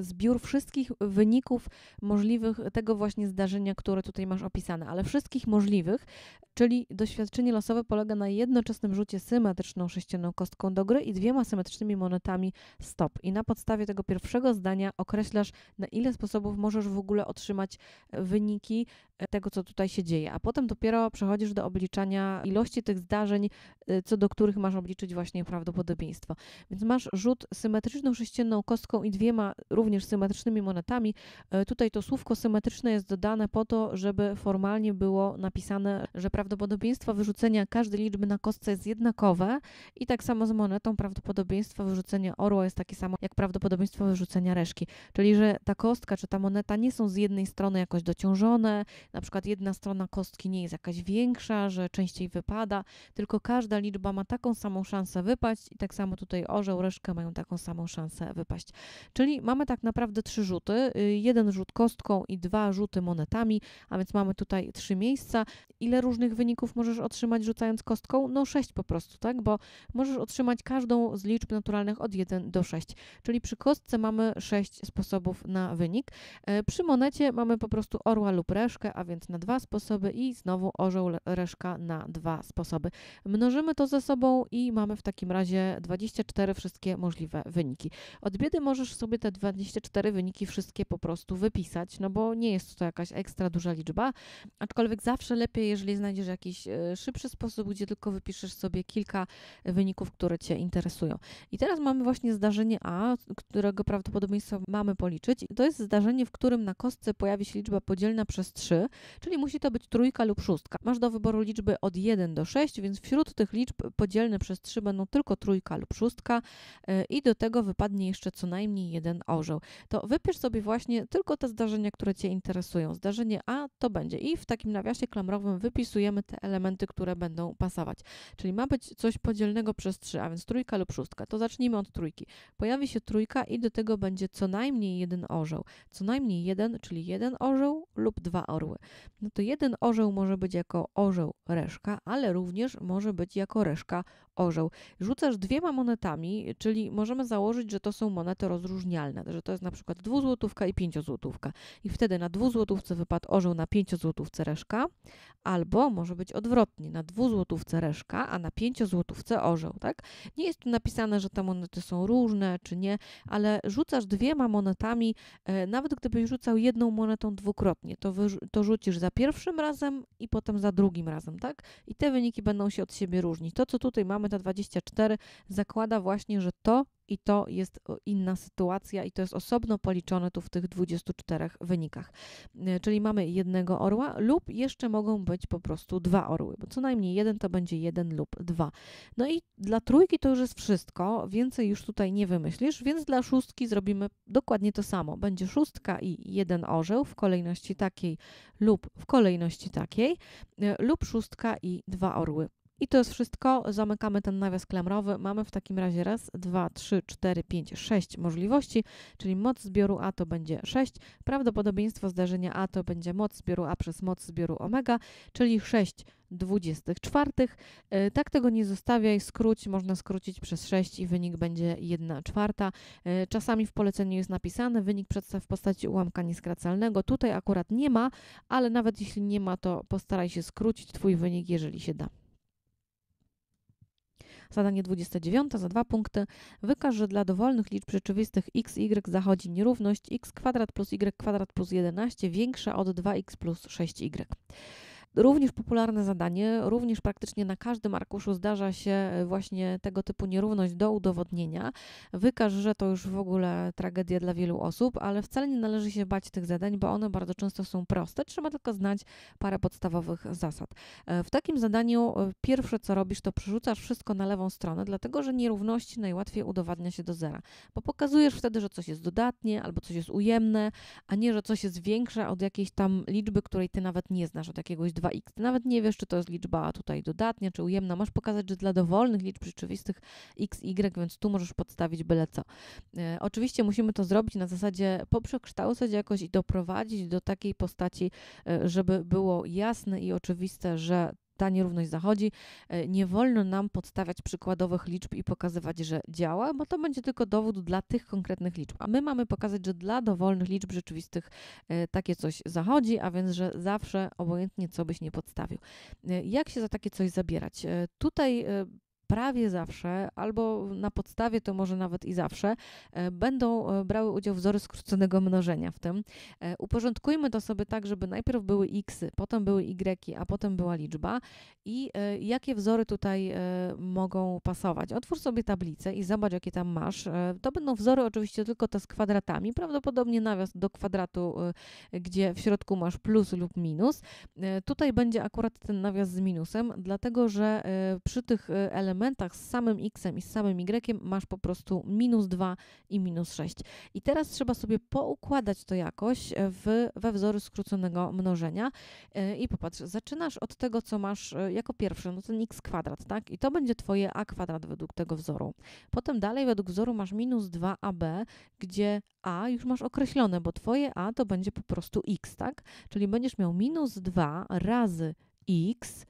zbiór wszystkich wyników, możliwych, tego właśnie zdarzenia, które tutaj masz opisane, ale wszystkich możliwych, czyli doświadczenie losowe polega na jednoczesnym rzucie symetryczną sześcienną kostką do gry i dwiema symetrycznymi monetami stop. I na podstawie tego pierwszego zdania określasz, na ile sposobów możesz w ogóle otrzymać e, wyniki tego, co tutaj się dzieje, a potem dopiero przechodzisz do obliczania ilości tych zdarzeń, y, co do których masz obliczyć właśnie prawdopodobieństwo. Więc masz rzut symetryczną sześcienną kostką i dwiema również symetrycznymi monetami. Y, tutaj to słówko symetryczne jest dodane po to, żeby formalnie było napisane, że prawdopodobieństwo wyrzucenia każdej liczby na kostce jest jednakowe i tak samo z monetą prawdopodobieństwo wyrzucenia orła jest takie samo jak prawdopodobieństwo wyrzucenia reszki. Czyli, że ta kostka czy ta moneta nie są z jednej strony jakoś dociążone, na przykład jedna strona kostki nie jest jakaś większa, że częściej wypada, tylko każda liczba ma taką samą szansę wypaść i tak samo tutaj orzeł, reszkę mają taką samą szansę wypaść. Czyli mamy tak naprawdę trzy rzuty, y, jeden rzut kostką i dwa rzuty monetami, a więc mamy tutaj trzy miejsca. Ile różnych wyników możesz otrzymać rzucając kostką? No sześć po prostu, tak? Bo możesz otrzymać każdą z liczb naturalnych od 1 do 6. Czyli przy kostce mamy sześć sposobów na wynik. E, przy monecie mamy po prostu orła lub reszkę, a więc na dwa sposoby i znowu orzeł reszka na dwa sposoby. Mnożymy to ze sobą i mamy w takim razie 24 wszystkie możliwe wyniki. Od biedy możesz sobie te 24 wyniki wszystkie po prostu wypisać, no bo nie jest to jakaś ekstra duża liczba, aczkolwiek zawsze lepiej, jeżeli znajdziesz jakiś e, szybszy sposób, gdzie tylko wypiszesz sobie kilka wyników, które Cię interesują. I teraz mamy właśnie zdarzenie A, którego prawdopodobieństwo mamy policzyć. I to jest zdarzenie, w którym na kostce pojawi się liczba podzielna przez 3, czyli musi to być trójka lub szóstka. Masz do wyboru liczby od 1 do 6, więc wśród tych liczb podzielne przez 3 będą tylko trójka lub szóstka y, i do tego wypadnie jeszcze co najmniej jeden orzeł. To wypisz sobie właśnie tylko te zdarzenia, które Cię interesują. Zdarzenie A to będzie i w takim nawiasie klamrowym wypisujemy te elementy, które będą pasować. Czyli ma być coś podzielnego przez 3, a więc trójka lub szóstka. To zacznijmy od trójki. Pojawi się trójka i do tego będzie co najmniej jeden orzeł. Co najmniej jeden, czyli jeden orzeł lub dwa orły no to jeden orzeł może być jako orzeł reszka, ale również może być jako reszka orzeł. Rzucasz dwiema monetami, czyli możemy założyć, że to są monety rozróżnialne, że to jest na przykład dwuzłotówka i pięciozłotówka. I wtedy na dwuzłotówce wypadł orzeł, na pięciozłotówce reszka, albo może być odwrotnie, na dwuzłotówce reszka, a na pięciozłotówce orzeł, tak? Nie jest tu napisane, że te monety są różne czy nie, ale rzucasz dwiema monetami, e, nawet gdybyś rzucał jedną monetą dwukrotnie, to, wy, to rzucisz za pierwszym razem i potem za drugim razem, tak? I te wyniki będą się od siebie różnić. To, co tutaj mamy, te 24, zakłada właśnie, że to i to jest e, inna sytuacja i to jest osobno policzone tu w tych 24 wynikach. E, czyli mamy jednego orła lub jeszcze mogą być po prostu dwa orły, bo co najmniej jeden to będzie jeden lub dwa. No i dla trójki to już jest wszystko, więcej już tutaj nie wymyślisz, więc dla szóstki zrobimy dokładnie to samo. Będzie szóstka i jeden orzeł w kolejności takiej lub w kolejności takiej e, lub szóstka i dwa orły i to jest wszystko. Zamykamy ten nawias klamrowy. Mamy w takim razie raz, dwa, trzy, cztery, pięć, sześć możliwości, czyli moc zbioru A to będzie 6. Prawdopodobieństwo zdarzenia A to będzie moc zbioru A przez moc zbioru omega, czyli 6 czwartych. E, tak tego nie zostawiaj, skróć, można skrócić przez 6 i wynik będzie 1 czwarta. E, czasami w poleceniu jest napisane, wynik przedstaw w postaci ułamka nieskracalnego. Tutaj akurat nie ma, ale nawet jeśli nie ma, to postaraj się skrócić Twój wynik, jeżeli się da. Zadanie 29 za dwa punkty. Wykaż, że dla dowolnych liczb rzeczywistych x y zachodzi nierówność x kwadrat plus y kwadrat plus 11 większa od 2x plus 6y. Również popularne zadanie, również praktycznie na każdym arkuszu zdarza się e, właśnie tego typu nierówność do udowodnienia. Wykaż, że to już w ogóle tragedia dla wielu osób, ale wcale nie należy się bać tych zadań, bo one bardzo często są proste. Trzeba tylko znać parę podstawowych zasad. E, w takim zadaniu e, pierwsze co robisz, to przerzucasz wszystko na lewą stronę, dlatego że nierówności najłatwiej udowadnia się do zera, bo pokazujesz wtedy, że coś jest dodatnie albo coś jest ujemne, a nie, że coś jest większe od jakiejś tam liczby, której ty nawet nie znasz, od jakiegoś 2x. Ty nawet nie wiesz, czy to jest liczba tutaj dodatnia, czy ujemna. Masz pokazać, że dla dowolnych liczb rzeczywistych x, y, więc tu możesz podstawić byle co. E, oczywiście musimy to zrobić na zasadzie poprzekształcać jakoś i doprowadzić do takiej postaci, e, żeby było jasne i oczywiste, że ta nierówność zachodzi. E, nie wolno nam podstawiać przykładowych liczb i pokazywać, że działa, bo to będzie tylko dowód dla tych konkretnych liczb. A my mamy pokazać, że dla dowolnych liczb rzeczywistych e, takie coś zachodzi, a więc, że zawsze obojętnie co byś nie podstawił. E, jak się za takie coś zabierać? Tutaj prawie zawsze, albo na podstawie to może nawet i zawsze, e, będą e, brały udział wzory skróconego mnożenia w tym. E, uporządkujmy to sobie tak, żeby najpierw były x, potem były y, a potem była liczba i jakie wzory tutaj mogą pasować. Otwórz sobie tablicę i zobacz, jakie tam masz. To będą wzory oczywiście tylko te z kwadratami, prawdopodobnie nawias do kwadratu, gdzie w środku masz plus lub minus. Tutaj będzie akurat ten nawias z minusem, dlatego że przy tych elementach z samym x i z samym y masz po prostu minus 2 i minus 6. I teraz trzeba sobie poukładać to jakoś e, w, we wzory skróconego mnożenia e, i popatrz, zaczynasz od tego, co masz e, jako pierwszy, no ten x kwadrat, tak? I to będzie twoje a kwadrat według tego wzoru. Potem dalej według wzoru masz minus 2ab, gdzie a już masz określone, bo twoje a to będzie po prostu x, tak? Czyli będziesz miał minus 2 razy x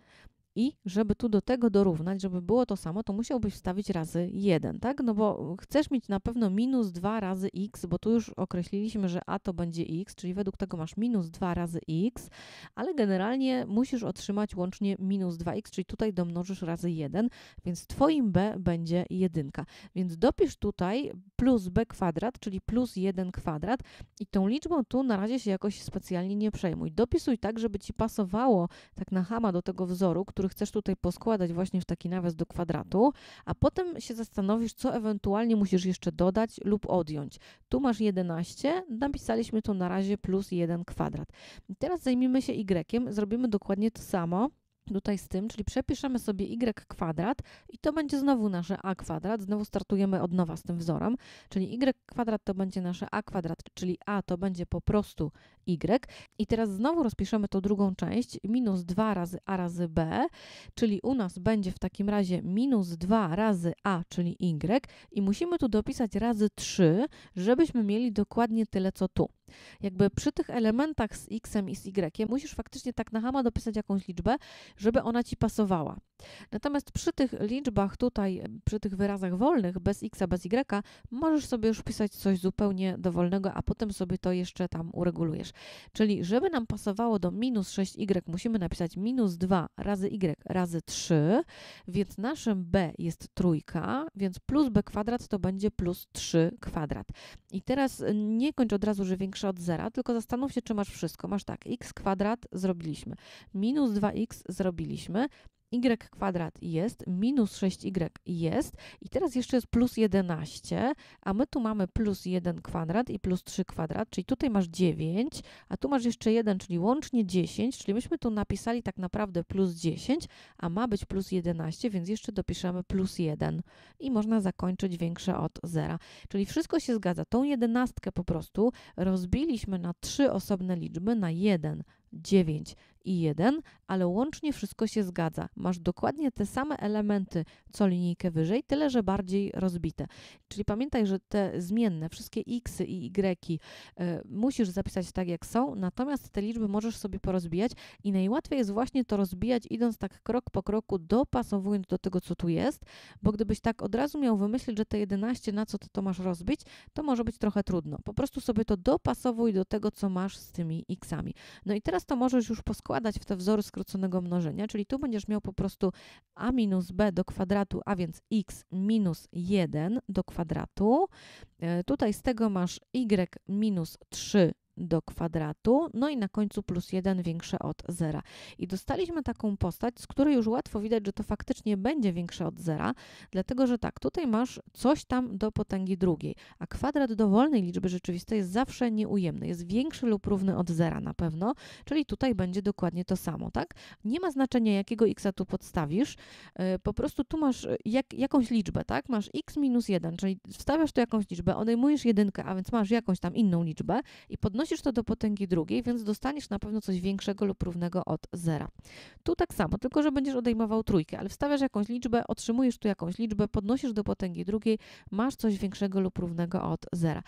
i żeby tu do tego dorównać, żeby było to samo, to musiałbyś wstawić razy 1, tak? No bo chcesz mieć na pewno minus 2 razy x, bo tu już określiliśmy, że a to będzie x, czyli według tego masz minus 2 razy x, ale generalnie musisz otrzymać łącznie minus 2x, czyli tutaj domnożysz razy 1, więc twoim b będzie 1. Więc dopisz tutaj plus b kwadrat, czyli plus 1 kwadrat i tą liczbą tu na razie się jakoś specjalnie nie przejmuj. Dopisuj tak, żeby ci pasowało tak na hama do tego wzoru, który który chcesz tutaj poskładać właśnie w taki nawias do kwadratu, a potem się zastanowisz, co ewentualnie musisz jeszcze dodać lub odjąć. Tu masz 11, napisaliśmy to na razie plus 1 kwadrat. teraz zajmiemy się y, zrobimy dokładnie to samo, tutaj z tym, czyli przepiszemy sobie y kwadrat i to będzie znowu nasze a kwadrat. Znowu startujemy od nowa z tym wzorem, czyli y kwadrat to będzie nasze a kwadrat, czyli a to będzie po prostu y. I teraz znowu rozpiszemy tą drugą część, minus 2 razy a razy b, czyli u nas będzie w takim razie minus 2 razy a, czyli y i musimy tu dopisać razy 3, żebyśmy mieli dokładnie tyle co tu. Jakby przy tych elementach z x i z y musisz faktycznie tak na hama dopisać jakąś liczbę, żeby ona ci pasowała. Natomiast przy tych liczbach tutaj, przy tych wyrazach wolnych, bez x, bez y, możesz sobie już pisać coś zupełnie dowolnego, a potem sobie to jeszcze tam uregulujesz. Czyli żeby nam pasowało do minus 6y, musimy napisać minus 2 razy y razy 3, więc naszym b jest trójka, więc plus b kwadrat to będzie plus 3 kwadrat. I teraz nie kończ od razu, że większy większe od zera, tylko zastanów się, czy masz wszystko. Masz tak, x kwadrat zrobiliśmy, minus 2x zrobiliśmy, y kwadrat jest, minus 6y jest i teraz jeszcze jest plus 11, a my tu mamy plus 1 kwadrat i plus 3 kwadrat, czyli tutaj masz 9, a tu masz jeszcze 1, czyli łącznie 10, czyli myśmy tu napisali tak naprawdę plus 10, a ma być plus 11, więc jeszcze dopiszemy plus 1 i można zakończyć większe od 0. Czyli wszystko się zgadza. Tą jedenastkę po prostu rozbiliśmy na trzy osobne liczby, na 1, 9 i 1, ale łącznie wszystko się zgadza. Masz dokładnie te same elementy co linijkę wyżej, tyle że bardziej rozbite. Czyli pamiętaj, że te zmienne, wszystkie x i y y, musisz zapisać tak jak są, natomiast te liczby możesz sobie porozbijać i najłatwiej jest właśnie to rozbijać idąc tak krok po kroku, dopasowując do tego co tu jest, bo gdybyś tak od razu miał wymyślić, że te 11 na co ty to masz rozbić, to może być trochę trudno. Po prostu sobie to dopasowuj do tego co masz z tymi xami. No i teraz teraz to możesz już poskładać w te wzory skróconego mnożenia, czyli tu będziesz miał po prostu a minus b do kwadratu, a więc x minus 1 do kwadratu. E, tutaj z tego masz y minus 3 do kwadratu, no i na końcu plus 1 większe od 0. I dostaliśmy taką postać, z której już łatwo widać, że to faktycznie będzie większe od 0, dlatego że tak, tutaj masz coś tam do potęgi drugiej, a kwadrat dowolnej liczby rzeczywistej jest zawsze nieujemny, jest większy lub równy od 0 na pewno, czyli tutaj będzie dokładnie to samo, tak? Nie ma znaczenia, jakiego x tu podstawisz, y, po prostu tu masz y, jak, jakąś liczbę, tak? Masz x minus 1, czyli wstawiasz tu jakąś liczbę, odejmujesz jedynkę, a więc masz jakąś tam inną liczbę i podnosisz Podnosisz to do potęgi drugiej, więc dostaniesz na pewno coś większego lub równego od zera. Tu tak samo, tylko że będziesz odejmował trójkę, ale wstawiasz jakąś liczbę, otrzymujesz tu jakąś liczbę, podnosisz do potęgi drugiej, masz coś większego lub równego od zera.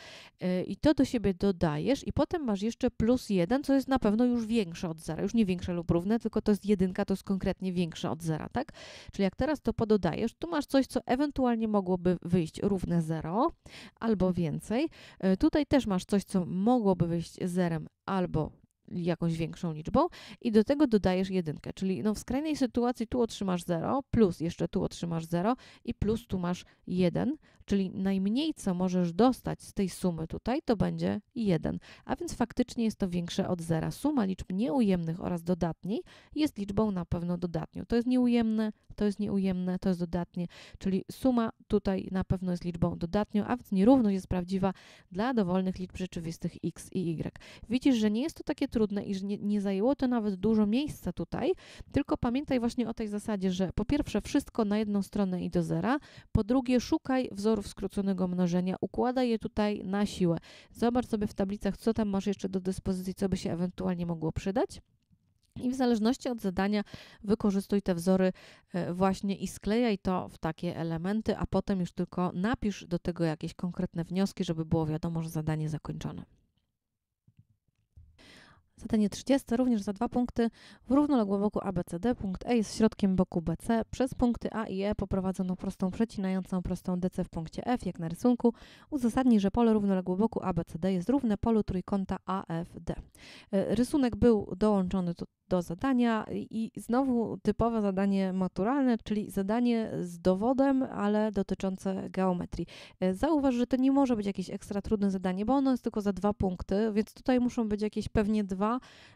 Y, I to do siebie dodajesz i potem masz jeszcze plus jeden, co jest na pewno już większe od zera. Już nie większe lub równe, tylko to jest jedynka, to jest konkretnie większe od zera, tak? Czyli jak teraz to pododajesz, tu masz coś, co ewentualnie mogłoby wyjść równe zero, albo więcej. Y, tutaj też masz coś, co mogłoby wyjść wyjść zerem albo jakąś większą liczbą i do tego dodajesz jedynkę, czyli no w skrajnej sytuacji tu otrzymasz 0, plus jeszcze tu otrzymasz 0 i plus tu masz 1 Czyli najmniej, co możesz dostać z tej sumy tutaj, to będzie 1, a więc faktycznie jest to większe od zera. Suma liczb nieujemnych oraz dodatniej jest liczbą na pewno dodatnią. To jest nieujemne, to jest nieujemne, to jest dodatnie, czyli suma tutaj na pewno jest liczbą dodatnią, a więc nierówność jest prawdziwa dla dowolnych liczb rzeczywistych x i y. Widzisz, że nie jest to takie trudne i że nie, nie zajęło to nawet dużo miejsca tutaj, tylko pamiętaj właśnie o tej zasadzie, że po pierwsze wszystko na jedną stronę i do zera, po drugie szukaj wzoru wzorów skróconego mnożenia, układa je tutaj na siłę. Zobacz sobie w tablicach, co tam masz jeszcze do dyspozycji, co by się ewentualnie mogło przydać. I w zależności od zadania wykorzystuj te wzory e, właśnie i sklejaj to w takie elementy, a potem już tylko napisz do tego jakieś konkretne wnioski, żeby było wiadomo, że zadanie zakończone. Zadanie 30 również za dwa punkty w równoległowoku ABCD punkt E jest środkiem boku BC. Przez punkty A i E poprowadzono prostą przecinającą prostą DC w punkcie F, jak na rysunku. Uzasadni, że pole równoległoboku ABCD jest równe polu trójkąta AFD. E, rysunek był dołączony do, do zadania i znowu typowe zadanie maturalne, czyli zadanie z dowodem, ale dotyczące geometrii. E, zauważ, że to nie może być jakieś ekstra trudne zadanie, bo ono jest tylko za dwa punkty, więc tutaj muszą być jakieś pewnie dwa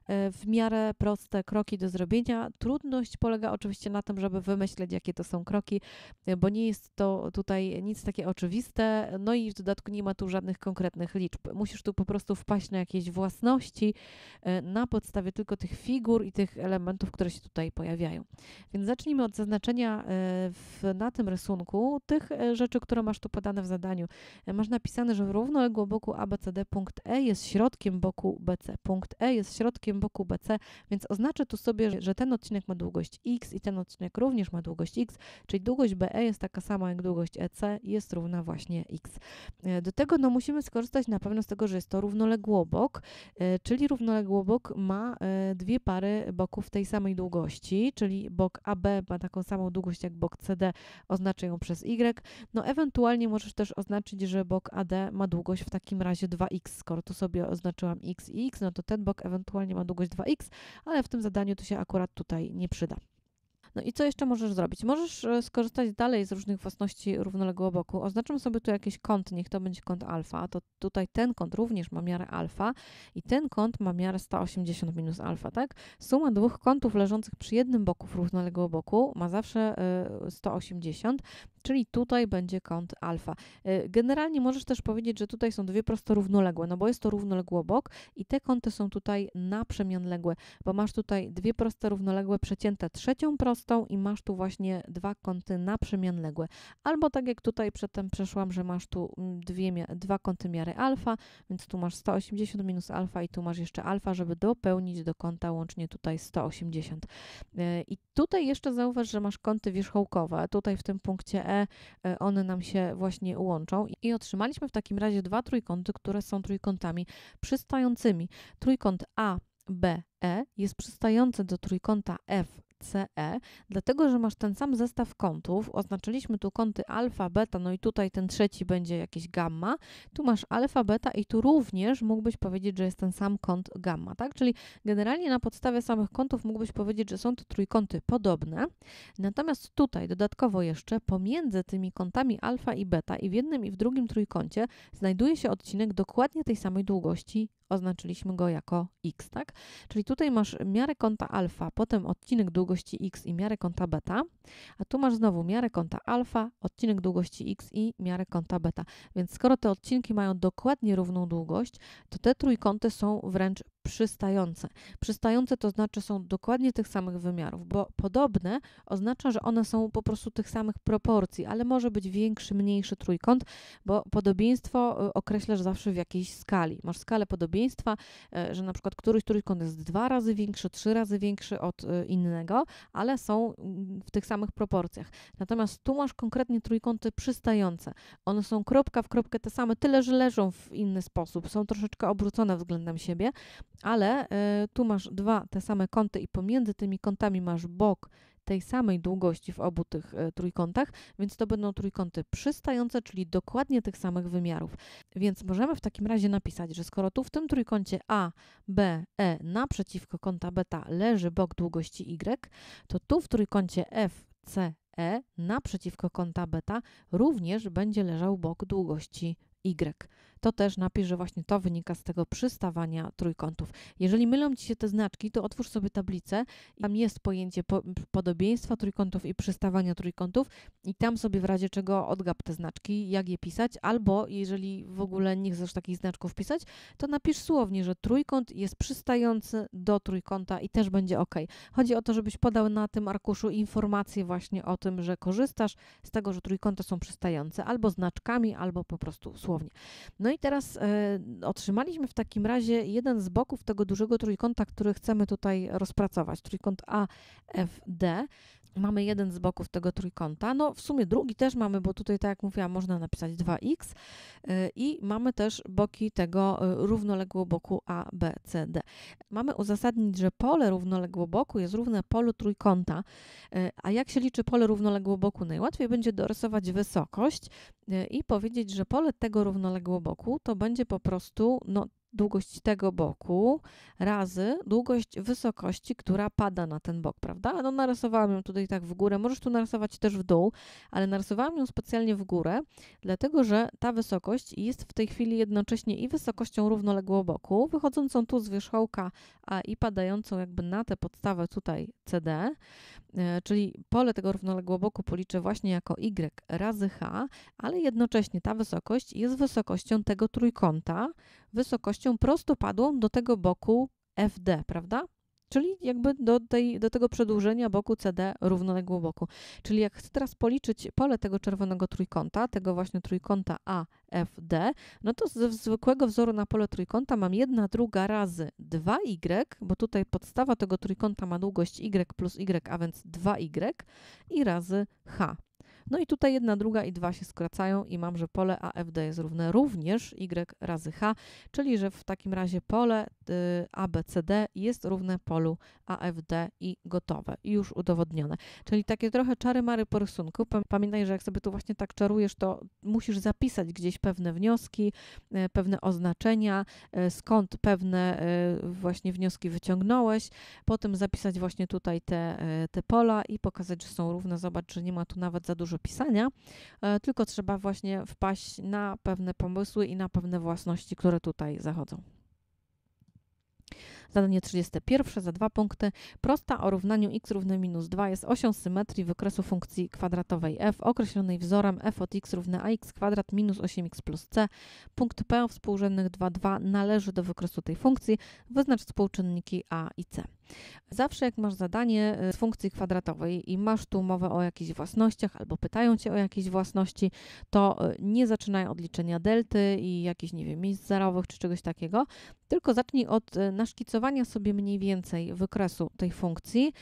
E, w miarę proste kroki do zrobienia. Trudność polega oczywiście na tym, żeby wymyśleć, jakie to są kroki, e, bo nie jest to tutaj nic takie oczywiste. No i w dodatku nie ma tu żadnych konkretnych liczb. Musisz tu po prostu wpaść na jakieś własności e, na podstawie tylko tych figur i tych elementów, które się tutaj pojawiają. Więc zacznijmy od zaznaczenia w, na tym rysunku tych rzeczy, które masz tu podane w zadaniu. Masz napisane, że w równoległym boku ABCD punkt E jest środkiem boku BC. Punkt E jest jest środkiem boku BC, więc oznaczę tu sobie, że ten odcinek ma długość x i ten odcinek również ma długość x, czyli długość BE jest taka sama jak długość EC, jest równa właśnie x. E, do tego no, musimy skorzystać na pewno z tego, że jest to równoległobok, e, czyli równoległobok ma e, dwie pary boków tej samej długości, czyli bok AB ma taką samą długość jak bok CD, oznaczę ją przez y. No ewentualnie możesz też oznaczyć, że bok AD ma długość w takim razie 2x, skoro tu sobie oznaczyłam x i x, no to ten bok ewentualnie ma długość 2x, ale w tym zadaniu to się akurat tutaj nie przyda. No i co jeszcze możesz zrobić? Możesz e, skorzystać dalej z różnych własności równoległego boku. Oznaczam sobie tu jakiś kąt, niech to będzie kąt alfa, to tutaj ten kąt również ma miarę alfa i ten kąt ma miarę 180 minus alfa, tak? Suma dwóch kątów leżących przy jednym boku równoległego boku ma zawsze 180, e, czyli tutaj będzie kąt alfa. E, generalnie możesz też powiedzieć, że tutaj są dwie prosto równoległe, no bo jest to równoległy bok i te kąty są tutaj naprzemianległe, bo masz tutaj dwie proste równoległe przecięte trzecią prostą i masz tu właśnie dwa kąty naprzemianległe. Albo tak jak tutaj przedtem przeszłam, że masz tu mm, dwie, dwa kąty miary alfa, więc tu masz 180 minus alfa i tu masz jeszcze alfa, żeby dopełnić do kąta łącznie tutaj 180. E, I tutaj jeszcze zauważ, że masz kąty wierzchołkowe, tutaj w tym punkcie E E, one nam się właśnie łączą. I otrzymaliśmy w takim razie dwa trójkąty, które są trójkątami przystającymi. Trójkąt A, B, E jest przystający do trójkąta F, CE, dlatego że masz ten sam zestaw kątów. Oznaczyliśmy tu kąty alfa, beta, no i tutaj ten trzeci będzie jakiś gamma. Tu masz alfa, beta i tu również mógłbyś powiedzieć, że jest ten sam kąt gamma, tak? Czyli generalnie na podstawie samych kątów mógłbyś powiedzieć, że są to trójkąty podobne. Natomiast tutaj dodatkowo jeszcze pomiędzy tymi kątami alfa i beta i w jednym i w drugim trójkącie znajduje się odcinek dokładnie tej samej długości oznaczyliśmy go jako x, tak? Czyli tutaj masz miarę kąta alfa, potem odcinek długości długości x i miarę kąta beta, a tu masz znowu miarę kąta alfa, odcinek długości x i miarę kąta beta. Więc skoro te odcinki mają dokładnie równą długość, to te trójkąty są wręcz przystające. Przystające to znaczy są dokładnie tych samych wymiarów, bo podobne oznacza, że one są po prostu tych samych proporcji, ale może być większy, mniejszy trójkąt, bo podobieństwo e, określasz zawsze w jakiejś skali. Masz skalę podobieństwa, e, że na przykład któryś trójkąt jest dwa razy większy, trzy razy większy od e, innego, ale są mm, w tych samych proporcjach. Natomiast tu masz konkretnie trójkąty przystające. One są kropka w kropkę te same, tyle że leżą w inny sposób, są troszeczkę obrócone względem siebie, ale y, tu masz dwa te same kąty i pomiędzy tymi kątami masz bok tej samej długości w obu tych y, trójkątach, więc to będą trójkąty przystające, czyli dokładnie tych samych wymiarów. Więc możemy w takim razie napisać, że skoro tu w tym trójkącie A, B, E naprzeciwko kąta beta leży bok długości Y, to tu w trójkącie F, C, E naprzeciwko kąta beta również będzie leżał bok długości Y to też napisz, że właśnie to wynika z tego przystawania trójkątów. Jeżeli mylą Ci się te znaczki, to otwórz sobie tablicę. Tam jest pojęcie po, podobieństwa trójkątów i przystawania trójkątów i tam sobie w razie czego odgap te znaczki, jak je pisać, albo jeżeli w ogóle nie chcesz takich znaczków pisać, to napisz słownie, że trójkąt jest przystający do trójkąta i też będzie ok. Chodzi o to, żebyś podał na tym arkuszu informację właśnie o tym, że korzystasz z tego, że trójkąty są przystające albo znaczkami, albo po prostu słownie. No i teraz e, otrzymaliśmy w takim razie jeden z boków tego dużego trójkąta, który chcemy tutaj rozpracować, trójkąt AFD mamy jeden z boków tego trójkąta. No w sumie drugi też mamy, bo tutaj, tak jak mówiłam, można napisać 2x y, i mamy też boki tego y, równoległoboku A, B, C, D. Mamy uzasadnić, że pole równoległoboku jest równe polu trójkąta, y, a jak się liczy pole równoległoboku? Najłatwiej będzie dorysować wysokość i powiedzieć, że pole tego równoległoboku to będzie po prostu no, długość tego boku razy długość wysokości, która pada na ten bok, prawda? No narysowałam ją tutaj tak w górę, możesz tu narysować też w dół, ale narysowałam ją specjalnie w górę, dlatego że ta wysokość jest w tej chwili jednocześnie i wysokością równoległoboku boku, wychodzącą tu z wierzchołka a i padającą jakby na tę podstawę tutaj CD, e, czyli pole tego równoległego boku policzę właśnie jako Y razy H, ale jednocześnie ta wysokość jest wysokością tego trójkąta, wysokością prostopadłą do tego boku FD, prawda? Czyli jakby do, tej, do tego przedłużenia boku CD równoległego boku. Czyli jak chcę teraz policzyć pole tego czerwonego trójkąta, tego właśnie trójkąta AFD, no to ze zwykłego wzoru na pole trójkąta mam 1 druga razy 2y, bo tutaj podstawa tego trójkąta ma długość y plus y, a więc 2y i razy h. No i tutaj jedna, druga i dwa się skracają i mam, że pole AFD jest równe również Y razy H, czyli że w takim razie pole y, ABCD jest równe polu AFD i gotowe. I już udowodnione. Czyli takie trochę czary mary po rysunku. Pamiętaj, że jak sobie tu właśnie tak czarujesz, to musisz zapisać gdzieś pewne wnioski, y, pewne oznaczenia, y, skąd pewne właśnie wnioski wyciągnąłeś, potem zapisać właśnie tutaj te, te pola i pokazać, że są równe. Zobacz, że nie ma tu nawet za dużo pisania, e, tylko trzeba właśnie wpaść na pewne pomysły i na pewne własności, które tutaj zachodzą. Zadanie 31 za dwa punkty. Prosta o równaniu x równe minus 2 jest osią symetrii wykresu funkcji kwadratowej f określonej wzorem f od x równe ax kwadrat minus 8x plus c. Punkt P o współrzędnych 2, 2 należy do wykresu tej funkcji. Wyznacz współczynniki a i c. Zawsze jak masz zadanie y, z funkcji kwadratowej i masz tu mowę o jakichś własnościach albo pytają cię o jakieś własności, to y, nie zaczynaj od liczenia delty i jakichś, nie wiem, miejsc zerowych czy czegoś takiego, tylko zacznij od y, naszkicowania wyrysowania sobie mniej więcej wykresu tej funkcji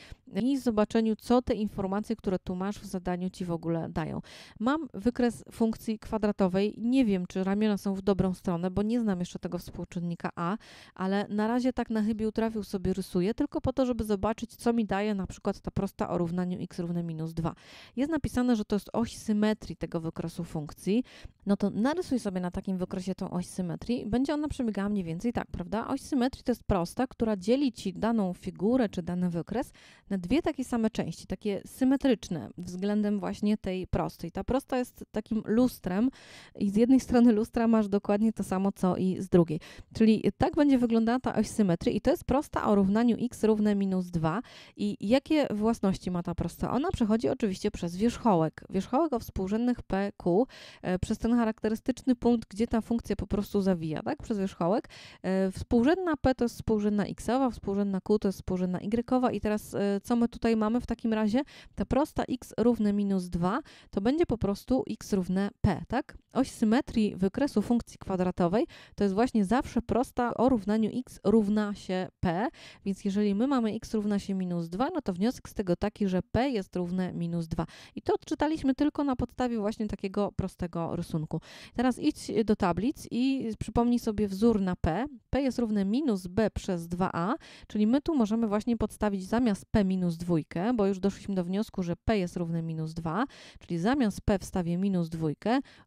i zobaczeniu, co te informacje, które tu masz w zadaniu ci w ogóle dają. Mam wykres funkcji kwadratowej. Nie wiem, czy ramiona są w dobrą stronę, bo nie znam jeszcze tego współczynnika A, ale na razie tak na chybił utrafił sobie rysuję, tylko po to, żeby zobaczyć, co mi daje na przykład ta prosta o równaniu x równe minus 2. Jest napisane, że to jest oś symetrii tego wykresu funkcji. No to narysuj sobie na takim wykresie tą oś symetrii. Będzie ona przebiegała mniej więcej tak, prawda? Oś symetrii to jest prosta, która dzieli ci daną figurę czy dany wykres na dwie takie same części, takie symetryczne względem właśnie tej prostej. Ta prosta jest takim lustrem i z jednej strony lustra masz dokładnie to samo, co i z drugiej. Czyli tak będzie wyglądała ta oś symetrii i to jest prosta o równaniu x równe minus 2. I jakie własności ma ta prosta? Ona przechodzi oczywiście przez wierzchołek. Wierzchołek o współrzędnych pq, q, e, przez ten charakterystyczny punkt, gdzie ta funkcja po prostu zawija, tak? Przez wierzchołek. E, współrzędna p to jest współrzędna xowa, współrzędna q to jest współrzędna y. I teraz e, co co my tutaj mamy w takim razie? Ta prosta x równe minus 2 to będzie po prostu x równe p, tak? Oś symetrii wykresu funkcji kwadratowej to jest właśnie zawsze prosta o równaniu x równa się p, więc jeżeli my mamy x równa się minus 2, no to wniosek z tego taki, że p jest równe minus 2. I to odczytaliśmy tylko na podstawie właśnie takiego prostego rysunku. Teraz idź do tablic i przypomnij sobie wzór na p. p jest równe minus b przez 2a, czyli my tu możemy właśnie podstawić zamiast p minus 2, bo już doszliśmy do wniosku, że p jest równe minus 2, czyli zamiast p wstawię minus 2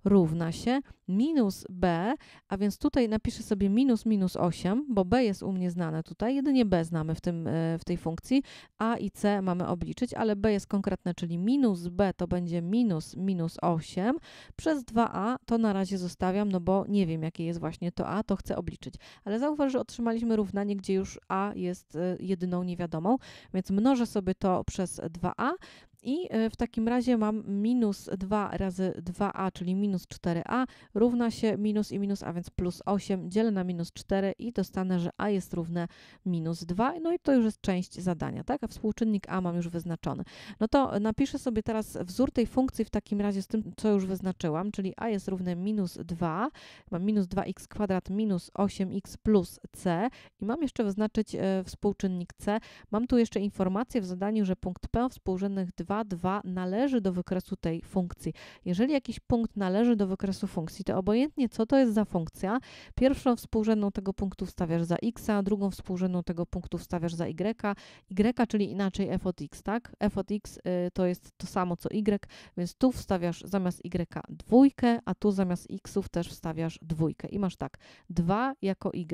równe równa się minus b, a więc tutaj napiszę sobie minus minus 8, bo b jest u mnie znane tutaj, jedynie b znamy w, tym, e, w tej funkcji, a i c mamy obliczyć, ale b jest konkretne, czyli minus b to będzie minus minus 8 przez 2a to na razie zostawiam, no bo nie wiem jakie jest właśnie to a, to chcę obliczyć. Ale zauważ, że otrzymaliśmy równanie, gdzie już a jest e, jedyną niewiadomą, więc mnożę sobie to przez 2a, i e, w takim razie mam minus 2 razy 2a, czyli minus 4a równa się minus i minus a, więc plus 8 dzielę na minus 4 i dostanę, że a jest równe minus 2. No i to już jest część zadania, tak? A współczynnik a mam już wyznaczony. No to napiszę sobie teraz wzór tej funkcji w takim razie z tym, co już wyznaczyłam, czyli a jest równe minus 2, mam minus 2x kwadrat minus 8x plus c i mam jeszcze wyznaczyć e, współczynnik c. Mam tu jeszcze informację w zadaniu, że punkt P współrzędnych 2 2,2 należy do wykresu tej funkcji. Jeżeli jakiś punkt należy do wykresu funkcji, to obojętnie co to jest za funkcja, pierwszą współrzędną tego punktu wstawiasz za x, a drugą współrzędną tego punktu wstawiasz za y, y, czyli inaczej f od x, tak? f od x y, to jest to samo co y, więc tu wstawiasz zamiast y dwójkę, a tu zamiast xów też wstawiasz dwójkę i masz tak, 2 jako y,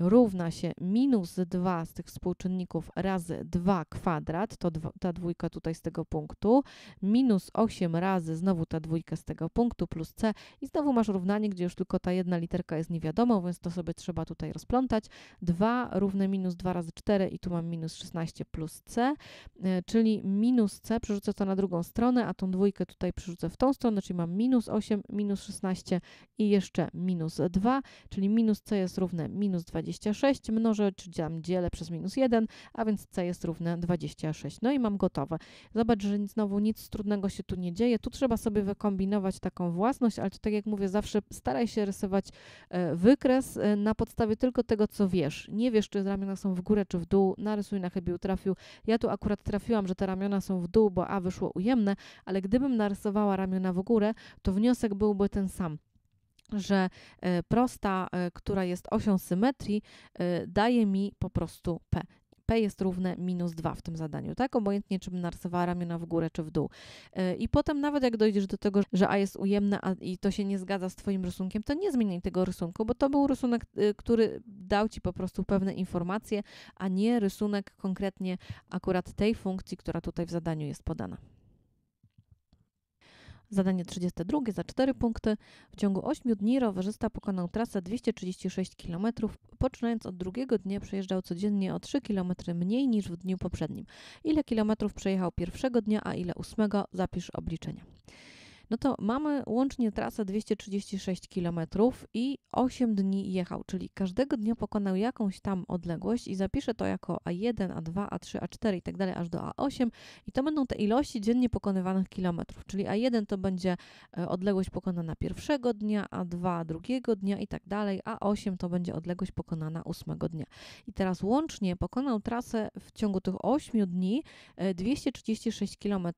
równa się minus 2 z tych współczynników razy 2 kwadrat, to dwa, ta dwójka tutaj z tego punktu, minus 8 razy znowu ta dwójka z tego punktu plus c i znowu masz równanie, gdzie już tylko ta jedna literka jest niewiadomą, więc to sobie trzeba tutaj rozplątać. 2 równe minus 2 razy 4 i tu mam minus 16 plus c, e, czyli minus c przerzucę to na drugą stronę, a tą dwójkę tutaj przerzucę w tą stronę, czyli mam minus 8, minus 16 i jeszcze minus 2, czyli minus c jest równe minus 20 26 mnożę, czy dzielę przez minus 1, a więc c jest równe 26. No i mam gotowe. Zobacz, że znowu nic trudnego się tu nie dzieje. Tu trzeba sobie wykombinować taką własność, ale to tak jak mówię, zawsze staraj się rysować e, wykres e, na podstawie tylko tego, co wiesz. Nie wiesz, czy ramiona są w górę, czy w dół. Narysuj na chybił, trafił. Ja tu akurat trafiłam, że te ramiona są w dół, bo A wyszło ujemne, ale gdybym narysowała ramiona w górę, to wniosek byłby ten sam że e, prosta, e, która jest osią symetrii, e, daje mi po prostu P. P jest równe minus 2 w tym zadaniu, tak? Obojętnie, czy bym narysowała ramiona w górę, czy w dół. I potem nawet jak dojdziesz do tego, że A jest ujemne a, i to się nie zgadza z Twoim rysunkiem, to nie zmieniaj tego rysunku, bo to był rysunek, który dał Ci po prostu pewne informacje, a nie rysunek konkretnie akurat tej funkcji, która tutaj w zadaniu jest podana. Zadanie 32 za 4 punkty. W ciągu 8 dni rowerzysta pokonał trasę 236 km, poczynając od drugiego dnia przejeżdżał codziennie o 3 km mniej niż w dniu poprzednim. Ile kilometrów przejechał pierwszego dnia, a ile ósmego, zapisz obliczenia no to mamy łącznie trasę 236 km i 8 dni jechał, czyli każdego dnia pokonał jakąś tam odległość i zapiszę to jako A1, A2, A3, A4 i tak dalej aż do A8 i to będą te ilości dziennie pokonywanych kilometrów, czyli A1 to będzie e, odległość pokonana pierwszego dnia, A2 drugiego dnia i tak dalej, A8 to będzie odległość pokonana ósmego dnia. I teraz łącznie pokonał trasę w ciągu tych 8 dni 236 e, km,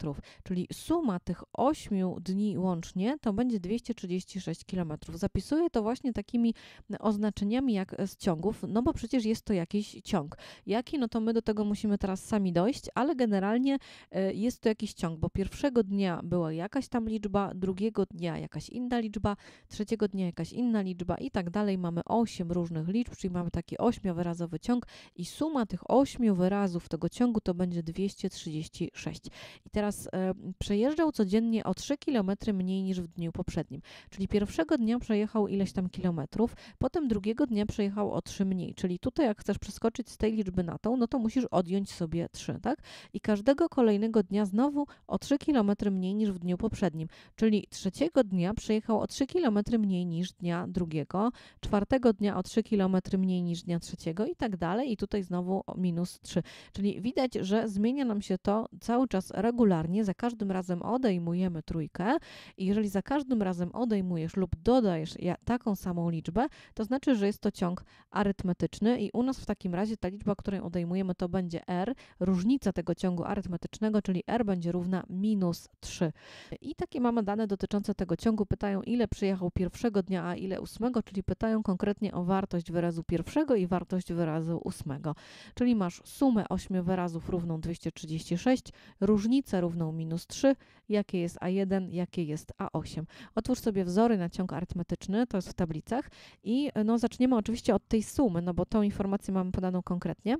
czyli suma tych 8 dni dni łącznie, to będzie 236 km. Zapisuję to właśnie takimi mm, oznaczeniami jak e, z ciągów, no bo przecież jest to jakiś ciąg. Jaki? No to my do tego musimy teraz sami dojść, ale generalnie e, jest to jakiś ciąg, bo pierwszego dnia była jakaś tam liczba, drugiego dnia jakaś inna liczba, trzeciego dnia jakaś inna liczba i tak dalej. Mamy 8 różnych liczb, czyli mamy taki ośmiowyrazowy ciąg i suma tych ośmiu wyrazów tego ciągu to będzie 236. I teraz e, przejeżdżał codziennie o 3 km kilometry mniej niż w dniu poprzednim. Czyli pierwszego dnia przejechał ileś tam kilometrów, potem drugiego dnia przejechał o trzy mniej. Czyli tutaj, jak chcesz przeskoczyć z tej liczby na tą, no to musisz odjąć sobie trzy, tak? I każdego kolejnego dnia znowu o trzy kilometry mniej niż w dniu poprzednim. Czyli trzeciego dnia przejechał o trzy kilometry mniej niż dnia drugiego, czwartego dnia o trzy kilometry mniej niż dnia trzeciego i tak dalej. I tutaj znowu minus trzy. Czyli widać, że zmienia nam się to cały czas regularnie, za każdym razem odejmujemy trójkę i jeżeli za każdym razem odejmujesz lub dodajesz taką samą liczbę, to znaczy, że jest to ciąg arytmetyczny i u nas w takim razie ta liczba, której odejmujemy, to będzie r, różnica tego ciągu arytmetycznego, czyli r będzie równa minus 3. I takie mamy dane dotyczące tego ciągu. Pytają, ile przyjechał pierwszego dnia, a ile ósmego, czyli pytają konkretnie o wartość wyrazu pierwszego i wartość wyrazu ósmego. Czyli masz sumę 8 wyrazów równą 236, różnicę równą minus 3, jakie jest A1, jakie jakie jest A8. Otwórz sobie wzory na ciąg arytmetyczny, to jest w tablicach i no, zaczniemy oczywiście od tej sumy, no bo tą informację mamy podaną konkretnie.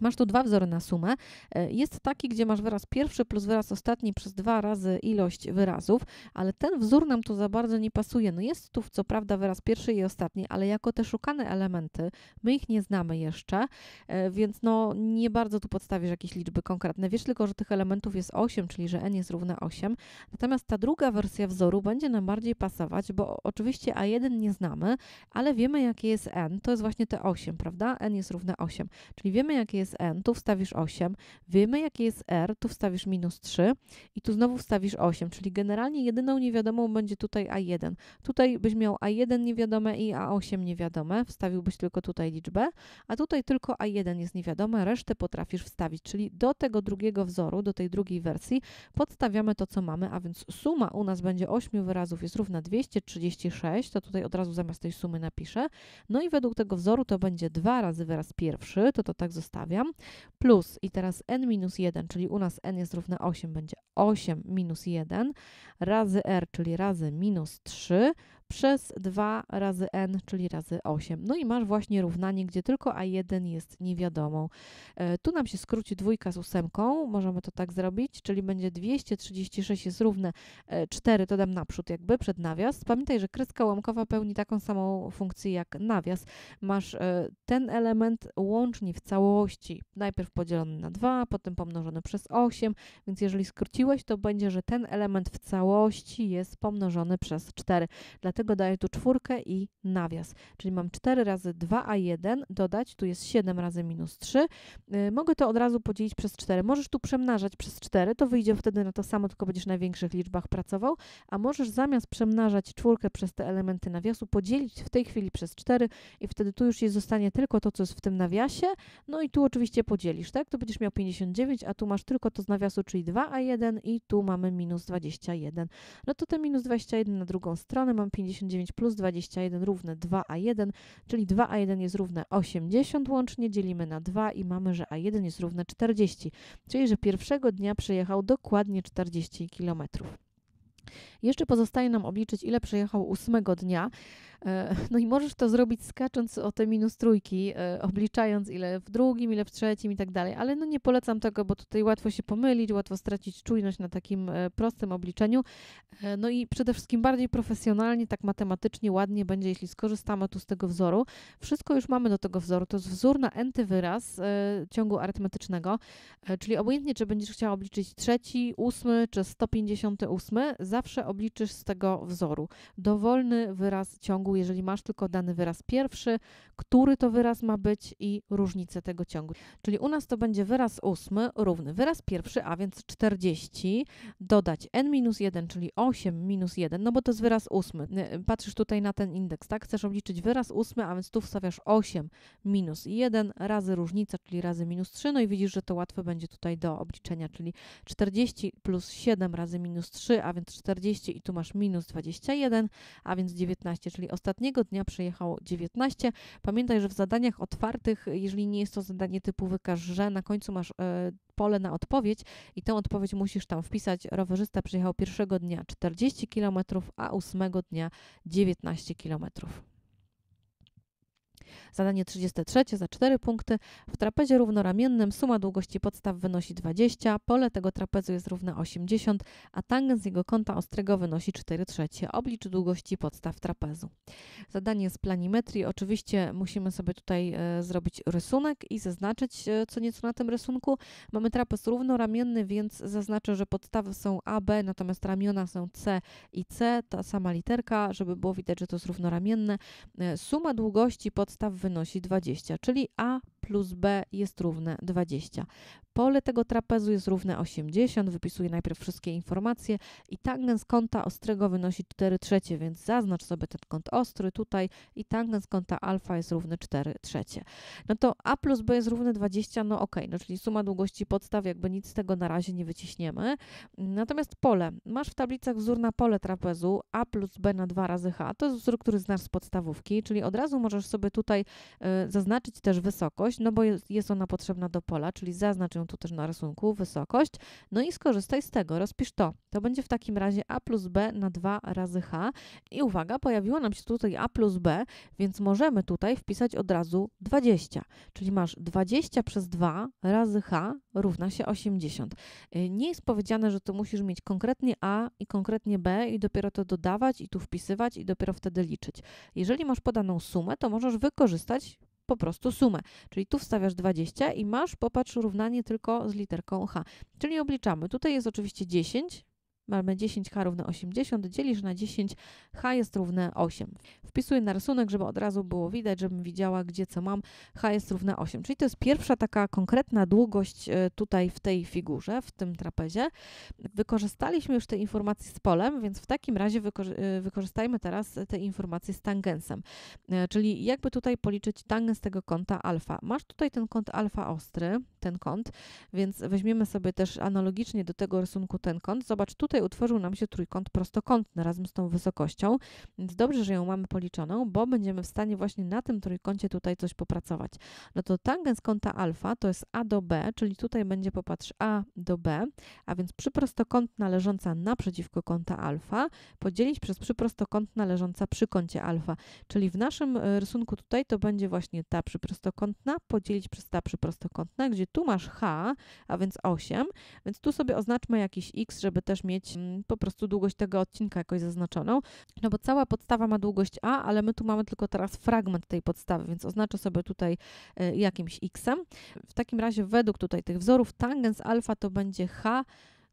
Masz tu dwa wzory na sumę. E, jest taki, gdzie masz wyraz pierwszy plus wyraz ostatni przez dwa razy ilość wyrazów, ale ten wzór nam tu za bardzo nie pasuje. No jest tu co prawda wyraz pierwszy i ostatni, ale jako te szukane elementy, my ich nie znamy jeszcze, e, więc no nie bardzo tu podstawisz jakieś liczby konkretne. Wiesz tylko, że tych elementów jest 8, czyli że n jest równe 8. Natomiast ta druga wersja wzoru będzie nam bardziej pasować, bo oczywiście A1 nie znamy, ale wiemy jakie jest n. To jest właśnie te 8, prawda? n jest równe 8. Czyli wiemy jakie jest jest n, tu wstawisz 8, wiemy jakie jest r, tu wstawisz minus 3 i tu znowu wstawisz 8, czyli generalnie jedyną niewiadomą będzie tutaj a1. Tutaj byś miał a1 niewiadome i a8 niewiadome, wstawiłbyś tylko tutaj liczbę, a tutaj tylko a1 jest niewiadome, resztę potrafisz wstawić, czyli do tego drugiego wzoru, do tej drugiej wersji podstawiamy to, co mamy, a więc suma u nas będzie 8 wyrazów jest równa 236, to tutaj od razu zamiast tej sumy napiszę, no i według tego wzoru to będzie 2 razy wyraz pierwszy, to to tak zostawiam, przyswajam, plus i teraz n minus 1, czyli u nas n jest równe 8, będzie 8 minus 1, razy r, czyli razy minus 3, przez 2 razy n, czyli razy 8. No i masz właśnie równanie, gdzie tylko a1 jest niewiadomą. E, tu nam się skróci dwójka z ósemką, możemy to tak zrobić, czyli będzie 236 jest równe 4, e, to dam naprzód jakby, przed nawias. Pamiętaj, że kreska łamkowa pełni taką samą funkcję jak nawias. Masz e, ten element łącznie w całości, najpierw podzielony na 2, potem pomnożony przez 8, więc jeżeli skróciłeś, to będzie, że ten element w całości jest pomnożony przez 4. Dlatego tego dajesz tu czwórkę i nawias. Czyli mam 4 razy 2a1 dodać, tu jest 7 razy minus 3. Y, mogę to od razu podzielić przez 4. Możesz tu przemnażać przez 4, to wyjdzie wtedy na to samo, tylko będziesz na większych liczbach pracował, a możesz zamiast przemnażać czwórkę przez te elementy nawiasu, podzielić w tej chwili przez 4 i wtedy tu już jej zostanie tylko to, co jest w tym nawiasie, no i tu oczywiście podzielisz, tak? To będziesz miał 59, a tu masz tylko to z nawiasu, czyli 2a1 i tu mamy minus 21. No to te minus 21 na drugą stronę mam 50 59 plus 21 równe 2a1, czyli 2a1 jest równe 80 łącznie, dzielimy na 2 i mamy, że a1 jest równe 40, czyli że pierwszego dnia przejechał dokładnie 40 km. Jeszcze pozostaje nam obliczyć, ile przejechał ósmego dnia. E, no i możesz to zrobić skacząc o te minus trójki, e, obliczając ile w drugim, ile w trzecim i tak dalej, ale no nie polecam tego, bo tutaj łatwo się pomylić, łatwo stracić czujność na takim e, prostym obliczeniu. No i przede wszystkim bardziej profesjonalnie, tak matematycznie, ładnie będzie, jeśli skorzystamy tu z tego wzoru. Wszystko już mamy do tego wzoru. To jest wzór na enty wyraz ciągu arytmetycznego, czyli obojętnie, czy będziesz chciał obliczyć trzeci, ósmy czy 158, zawsze obliczysz z tego wzoru. Dowolny wyraz ciągu, jeżeli masz tylko dany wyraz pierwszy, który to wyraz ma być i różnicę tego ciągu. Czyli u nas to będzie wyraz ósmy równy wyraz pierwszy, a więc 40, dodać n minus 1, czyli 8 minus 1, no bo to jest wyraz ósmy. Patrzysz tutaj na ten indeks, tak? Chcesz obliczyć wyraz ósmy, a więc tu wstawiasz 8 minus 1 razy różnica, czyli razy minus 3, no i widzisz, że to łatwe będzie tutaj do obliczenia, czyli 40 plus 7 razy minus 3, a więc 40 i tu masz minus 21, a więc 19, czyli ostatniego dnia przyjechało 19. Pamiętaj, że w zadaniach otwartych, jeżeli nie jest to zadanie typu wykaż, że na końcu masz e, pole na odpowiedź i tę odpowiedź musisz tam wpisać. Rowerzysta przyjechał pierwszego dnia 40 km, a ósmego dnia 19 km. Zadanie 33 za 4 punkty. W trapezie równoramiennym suma długości podstaw wynosi 20, pole tego trapezu jest równe 80, a tangens jego kąta ostrego wynosi 4 trzecie. Oblicz długości podstaw trapezu. Zadanie z planimetrii. Oczywiście musimy sobie tutaj e, zrobić rysunek i zaznaczyć e, co nieco na tym rysunku. Mamy trapez równoramienny, więc zaznaczę, że podstawy są AB, natomiast ramiona są C i C, ta sama literka, żeby było widać, że to jest równoramienne. E, suma długości podstaw zestaw wynosi 20, czyli A plus B jest równe 20. Pole tego trapezu jest równe 80. Wypisuję najpierw wszystkie informacje i tangens kąta ostrego wynosi 4 trzecie, więc zaznacz sobie ten kąt ostry tutaj i tangens kąta alfa jest równy 4 trzecie. No to A plus B jest równe 20, no ok, no czyli suma długości podstaw, jakby nic z tego na razie nie wyciśniemy. Natomiast pole. Masz w tablicach wzór na pole trapezu A plus B na 2 razy H. To jest wzór, który znasz z podstawówki, czyli od razu możesz sobie tutaj tutaj e, zaznaczyć też wysokość, no bo jest ona potrzebna do pola, czyli zaznacz ją tu też na rysunku, wysokość, no i skorzystaj z tego, rozpisz to. To będzie w takim razie a plus b na 2 razy h i uwaga, pojawiło nam się tutaj a plus b, więc możemy tutaj wpisać od razu 20, czyli masz 20 przez 2 razy h równa się 80. E, nie jest powiedziane, że tu musisz mieć konkretnie a i konkretnie b i dopiero to dodawać i tu wpisywać i dopiero wtedy liczyć. Jeżeli masz podaną sumę, to możesz wykonać wykorzystać po prostu sumę. Czyli tu wstawiasz 20 i masz, popatrz, równanie tylko z literką H. Czyli obliczamy. Tutaj jest oczywiście 10 Mamy 10H równe 80, dzielisz na 10, H jest równe 8. Wpisuję na rysunek, żeby od razu było widać, żebym widziała, gdzie co mam. H jest równe 8, czyli to jest pierwsza taka konkretna długość e, tutaj w tej figurze, w tym trapezie. Wykorzystaliśmy już te informacje z polem, więc w takim razie e, wykorzystajmy teraz te informacje z tangensem, e, czyli jakby tutaj policzyć tangens tego kąta alfa. Masz tutaj ten kąt alfa ostry, ten kąt, więc weźmiemy sobie też analogicznie do tego rysunku ten kąt. Zobacz, tutaj Tutaj utworzył nam się trójkąt prostokątny razem z tą wysokością, więc dobrze, że ją mamy policzoną, bo będziemy w stanie właśnie na tym trójkącie tutaj coś popracować. No to tangens kąta alfa to jest A do B, czyli tutaj będzie popatrz A do B, a więc przyprostokątna leżąca naprzeciwko kąta alfa podzielić przez przyprostokątna leżąca przy kącie alfa, czyli w naszym y, rysunku tutaj to będzie właśnie ta przyprostokątna podzielić przez ta przyprostokątna, gdzie tu masz H, a więc 8, więc tu sobie oznaczmy jakiś x, żeby też mieć mieć mm, po prostu długość tego odcinka jakoś zaznaczoną, no bo cała podstawa ma długość A, ale my tu mamy tylko teraz fragment tej podstawy, więc oznaczę sobie tutaj e, jakimś x. W takim razie według tutaj tych wzorów tangens alfa to będzie h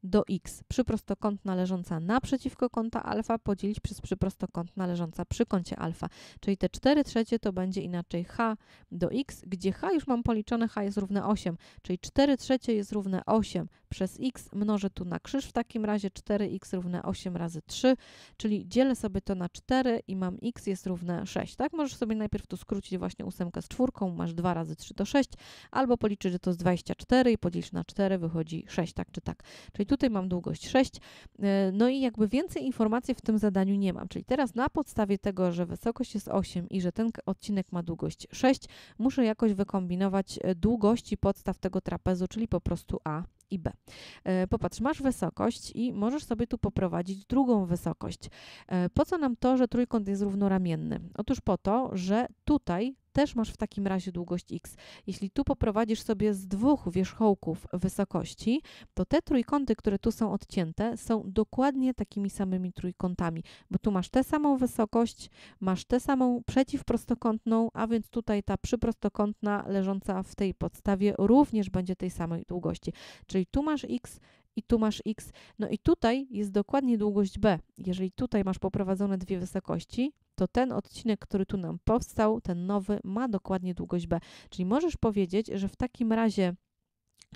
do x. przy Przyprostokątna leżąca naprzeciwko kąta alfa podzielić przez przyprostokątna leżąca przy kącie alfa. Czyli te 4 trzecie to będzie inaczej h do x, gdzie h już mam policzone, h jest równe 8, czyli 4 trzecie jest równe 8 przez x, mnożę tu na krzyż, w takim razie 4x równe 8 razy 3, czyli dzielę sobie to na 4 i mam x jest równe 6, tak? Możesz sobie najpierw tu skrócić właśnie ósemkę z czwórką, masz 2 razy 3 to 6, albo policzyć, że to z 24 i podzielisz na 4 wychodzi 6, tak czy tak. Czyli tu tutaj mam długość 6, e, no i jakby więcej informacji w tym zadaniu nie mam. Czyli teraz na podstawie tego, że wysokość jest 8 i że ten odcinek ma długość 6, muszę jakoś wykombinować e, długości podstaw tego trapezu, czyli po prostu A i B. E, popatrz, masz wysokość i możesz sobie tu poprowadzić drugą wysokość. Po co nam to, że trójkąt jest równoramienny? Otóż po to, że tutaj też masz w takim razie długość x. Jeśli tu poprowadzisz sobie z dwóch wierzchołków wysokości, to te trójkąty, które tu są odcięte, są dokładnie takimi samymi trójkątami, bo tu masz tę samą wysokość, masz tę samą przeciwprostokątną, a więc tutaj ta przyprostokątna leżąca w tej podstawie również będzie tej samej długości. Czyli tu masz x i tu masz x. No i tutaj jest dokładnie długość b. Jeżeli tutaj masz poprowadzone dwie wysokości, to ten odcinek, który tu nam powstał, ten nowy, ma dokładnie długość b. Czyli możesz powiedzieć, że w takim razie,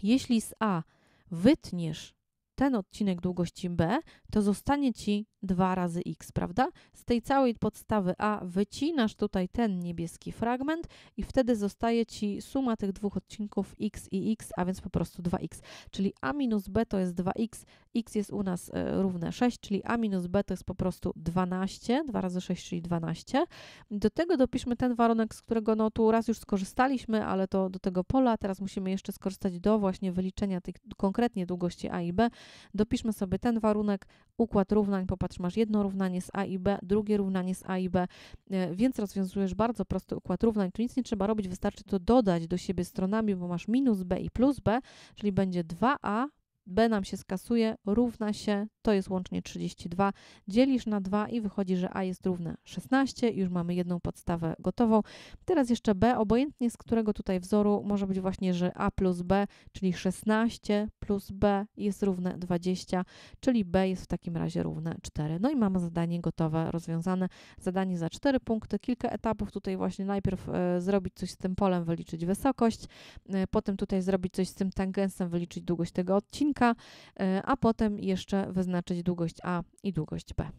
jeśli z A wytniesz ten odcinek długości B, to zostanie ci 2 razy x, prawda? Z tej całej podstawy a wycinasz tutaj ten niebieski fragment i wtedy zostaje ci suma tych dwóch odcinków x i x, a więc po prostu 2x. Czyli a minus b to jest 2x, x jest u nas e, równe 6, czyli a minus b to jest po prostu 12, 2 razy 6, czyli 12. Do tego dopiszmy ten warunek, z którego no tu raz już skorzystaliśmy, ale to do tego pola, teraz musimy jeszcze skorzystać do właśnie wyliczenia tych konkretnie długości a i b. Dopiszmy sobie ten warunek, układ równań, popatrz. Masz jedno równanie z A i B, drugie równanie z A i B, e, więc rozwiązujesz bardzo prosty układ równań. Tu nic nie trzeba robić, wystarczy to dodać do siebie stronami, bo masz minus B i plus B, czyli będzie 2A B nam się skasuje, równa się, to jest łącznie 32, dzielisz na 2 i wychodzi, że A jest równe 16, już mamy jedną podstawę gotową. Teraz jeszcze B, obojętnie z którego tutaj wzoru, może być właśnie, że A plus B, czyli 16 plus b jest równe 20, czyli b jest w takim razie równe 4. No i mamy zadanie gotowe, rozwiązane. Zadanie za 4 punkty, kilka etapów. Tutaj właśnie najpierw e, zrobić coś z tym polem, wyliczyć wysokość, e, potem tutaj zrobić coś z tym tangensem, wyliczyć długość tego odcinka, e, a potem jeszcze wyznaczyć długość a i długość b.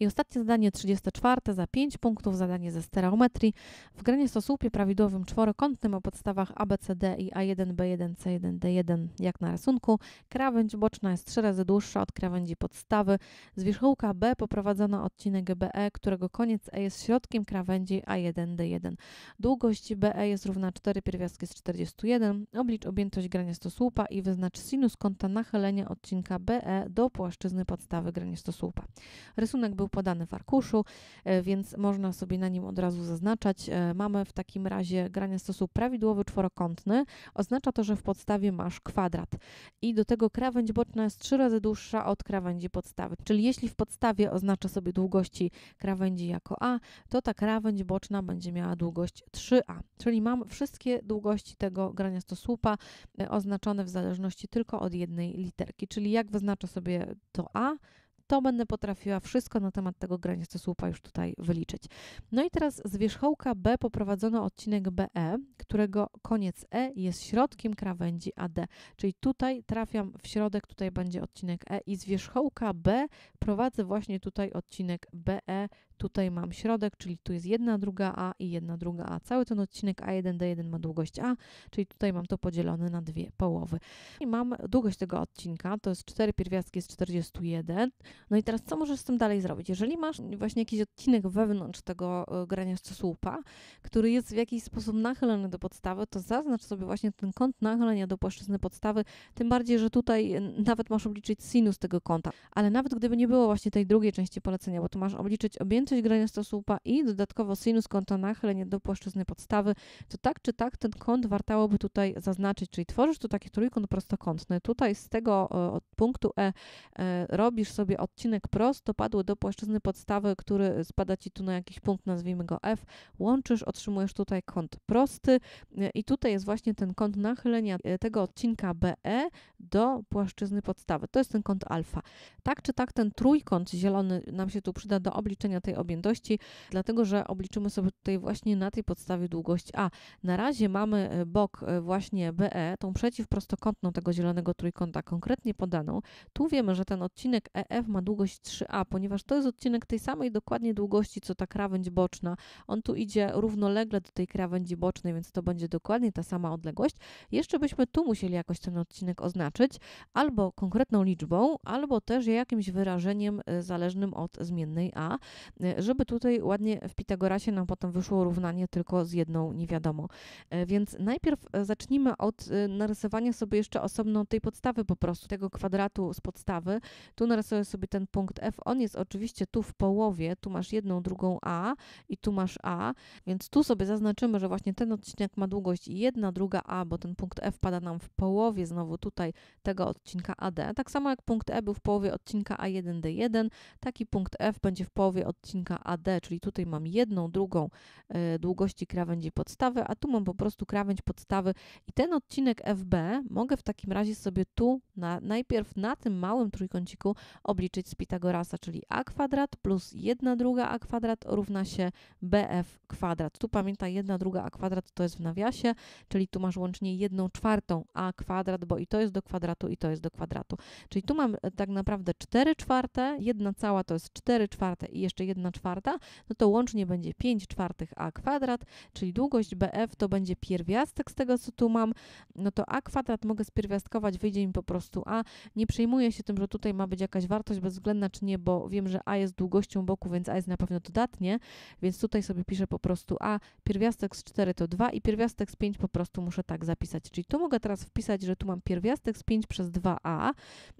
I ostatnie zadanie, 34. Za 5 punktów zadanie ze stereometrii. W granie stosłupie prawidłowym czworokątnym o podstawach ABCD i A1, B1, C1, D1 jak na rysunku Krawędź boczna jest 3 razy dłuższa od krawędzi podstawy. Z wierzchołka B poprowadzono odcinek BE, którego koniec E jest środkiem krawędzi A1, D1. Długość BE jest równa 4 pierwiastki z 41. Oblicz objętość graniastosłupa i wyznacz sinus kąta nachylenia odcinka BE do płaszczyzny podstawy graniastosłupa. Rysunek był był podany w arkuszu, e, więc można sobie na nim od razu zaznaczać. E, mamy w takim razie grania stosu prawidłowy czworokątny. Oznacza to, że w podstawie masz kwadrat. I do tego krawędź boczna jest trzy razy dłuższa od krawędzi podstawy. Czyli jeśli w podstawie oznacza sobie długości krawędzi jako A, to ta krawędź boczna będzie miała długość 3A. Czyli mam wszystkie długości tego grania stosłupa e, oznaczone w zależności tylko od jednej literki. Czyli jak wyznaczę sobie to A, to będę potrafiła wszystko na temat tego słupa już tutaj wyliczyć. No i teraz z wierzchołka B poprowadzono odcinek BE, którego koniec E jest środkiem krawędzi AD, czyli tutaj trafiam w środek, tutaj będzie odcinek E i z wierzchołka B prowadzę właśnie tutaj odcinek BE, Tutaj mam środek, czyli tu jest jedna druga A i jedna druga A. Cały ten odcinek A1D1 ma długość A, czyli tutaj mam to podzielone na dwie połowy. I mam długość tego odcinka, to jest 4 pierwiastki z 41. No i teraz co możesz z tym dalej zrobić? Jeżeli masz właśnie jakiś odcinek wewnątrz tego e, grania z słupa, który jest w jakiś sposób nachylony do podstawy, to zaznacz sobie właśnie ten kąt nachylenia do płaszczyzny podstawy, tym bardziej, że tutaj e, nawet masz obliczyć sinus tego kąta. Ale nawet gdyby nie było właśnie tej drugiej części polecenia, bo tu masz obliczyć objętość objętość graniostosłupa i dodatkowo sinus kąta nachylenia do płaszczyzny podstawy, to tak czy tak ten kąt wartałoby tutaj zaznaczyć, czyli tworzysz tu taki trójkąt prostokątny. Tutaj z tego e, od punktu e, e robisz sobie odcinek prostopadły do płaszczyzny podstawy, który spada Ci tu na jakiś punkt, nazwijmy go F, łączysz, otrzymujesz tutaj kąt prosty e, i tutaj jest właśnie ten kąt nachylenia tego odcinka BE do płaszczyzny podstawy. To jest ten kąt alfa. Tak czy tak ten trójkąt zielony nam się tu przyda do obliczenia tej całej objętości, dlatego że obliczymy sobie tutaj właśnie na tej podstawie długość A. Na razie mamy e, bok e, właśnie BE, tą przeciwprostokątną tego zielonego trójkąta konkretnie podaną. Tu wiemy, że ten odcinek EF ma długość 3A, ponieważ to jest odcinek tej samej dokładnie długości, co ta krawędź boczna. On tu idzie równolegle do tej krawędzi bocznej, więc to będzie dokładnie ta sama odległość. Jeszcze byśmy tu musieli jakoś ten odcinek oznaczyć albo konkretną liczbą, albo też jakimś wyrażeniem e, zależnym od zmiennej A. E, żeby tutaj ładnie w Pitagorasie nam potem wyszło równanie tylko z jedną wiadomo. E, więc najpierw e, zacznijmy od narysowania sobie jeszcze osobno tej podstawy po prostu, tego kwadratu z podstawy. Tu narysuję sobie ten punkt F, on jest oczywiście tu w połowie, tu masz jedną, drugą A i tu masz A, więc tu sobie zaznaczymy, że właśnie ten odcinek ma długość jedna, druga A, bo ten punkt F pada nam w połowie znowu tutaj tego odcinka AD. Tak samo jak punkt E był w połowie odcinka A1D1, taki punkt F będzie w połowie odcinka odcinka AD, czyli tutaj mam jedną, drugą e, długości krawędzi podstawy, a tu mam po prostu krawędź podstawy i ten odcinek FB mogę w takim razie sobie tu na, najpierw na tym małym trójkąciku obliczyć z Pitagorasa, czyli a kwadrat plus jedna druga a kwadrat równa się bf kwadrat. Tu pamiętaj, jedna druga a kwadrat to jest w nawiasie, czyli tu masz łącznie jedną czwartą a kwadrat, bo i to jest do kwadratu i to jest do kwadratu. Czyli tu mam e, tak naprawdę 4 czwarte, jedna cała to jest 4 czwarte i jeszcze jedna 1 czwarta, no to łącznie będzie 5 czwartych a kwadrat, czyli długość BF to będzie pierwiastek z tego, co tu mam, no to a kwadrat mogę spierwiastkować, wyjdzie mi po prostu a. Nie przejmuję się tym, że tutaj ma być jakaś wartość bezwzględna czy nie, bo wiem, że a jest długością boku, więc a jest na pewno dodatnie, więc tutaj sobie piszę po prostu a. Pierwiastek z 4 to 2 i pierwiastek z 5 po prostu muszę tak zapisać. Czyli tu mogę teraz wpisać, że tu mam pierwiastek z 5 przez 2a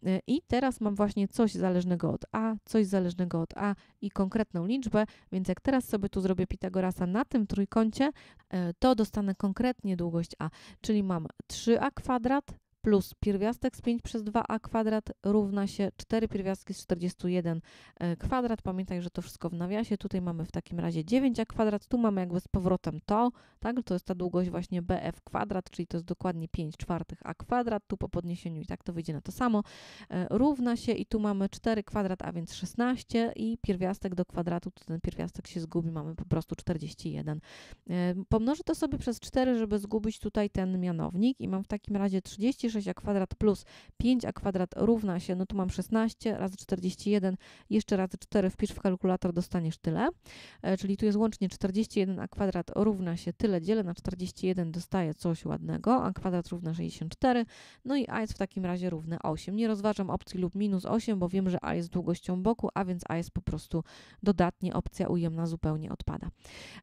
y, i teraz mam właśnie coś zależnego od a, coś zależnego od a i konkretne konkretną liczbę, więc jak teraz sobie tu zrobię Pitagorasa na tym trójkącie, e, to dostanę konkretnie długość a, czyli mam 3a kwadrat plus pierwiastek z 5 przez 2a kwadrat równa się 4 pierwiastki z 41 e, kwadrat. Pamiętaj, że to wszystko w nawiasie. Tutaj mamy w takim razie 9a kwadrat, tu mamy jakby z powrotem to, tak? To jest ta długość właśnie bf kwadrat, czyli to jest dokładnie 5 czwartych a kwadrat. Tu po podniesieniu i tak to wyjdzie na to samo. E, równa się i tu mamy 4 kwadrat, a więc 16 i pierwiastek do kwadratu, to ten pierwiastek się zgubi, mamy po prostu 41. E, pomnożę to sobie przez 4, żeby zgubić tutaj ten mianownik i mam w takim razie 36 6a kwadrat plus 5a kwadrat równa się, no tu mam 16 razy 41, jeszcze razy 4 wpisz w kalkulator, dostaniesz tyle. E, czyli tu jest łącznie 41a kwadrat równa się tyle, dzielę na 41, dostaję coś ładnego, a kwadrat równa 64, no i a jest w takim razie równe 8. Nie rozważam opcji lub minus 8, bo wiem, że a jest długością boku, a więc a jest po prostu dodatnie opcja ujemna zupełnie odpada.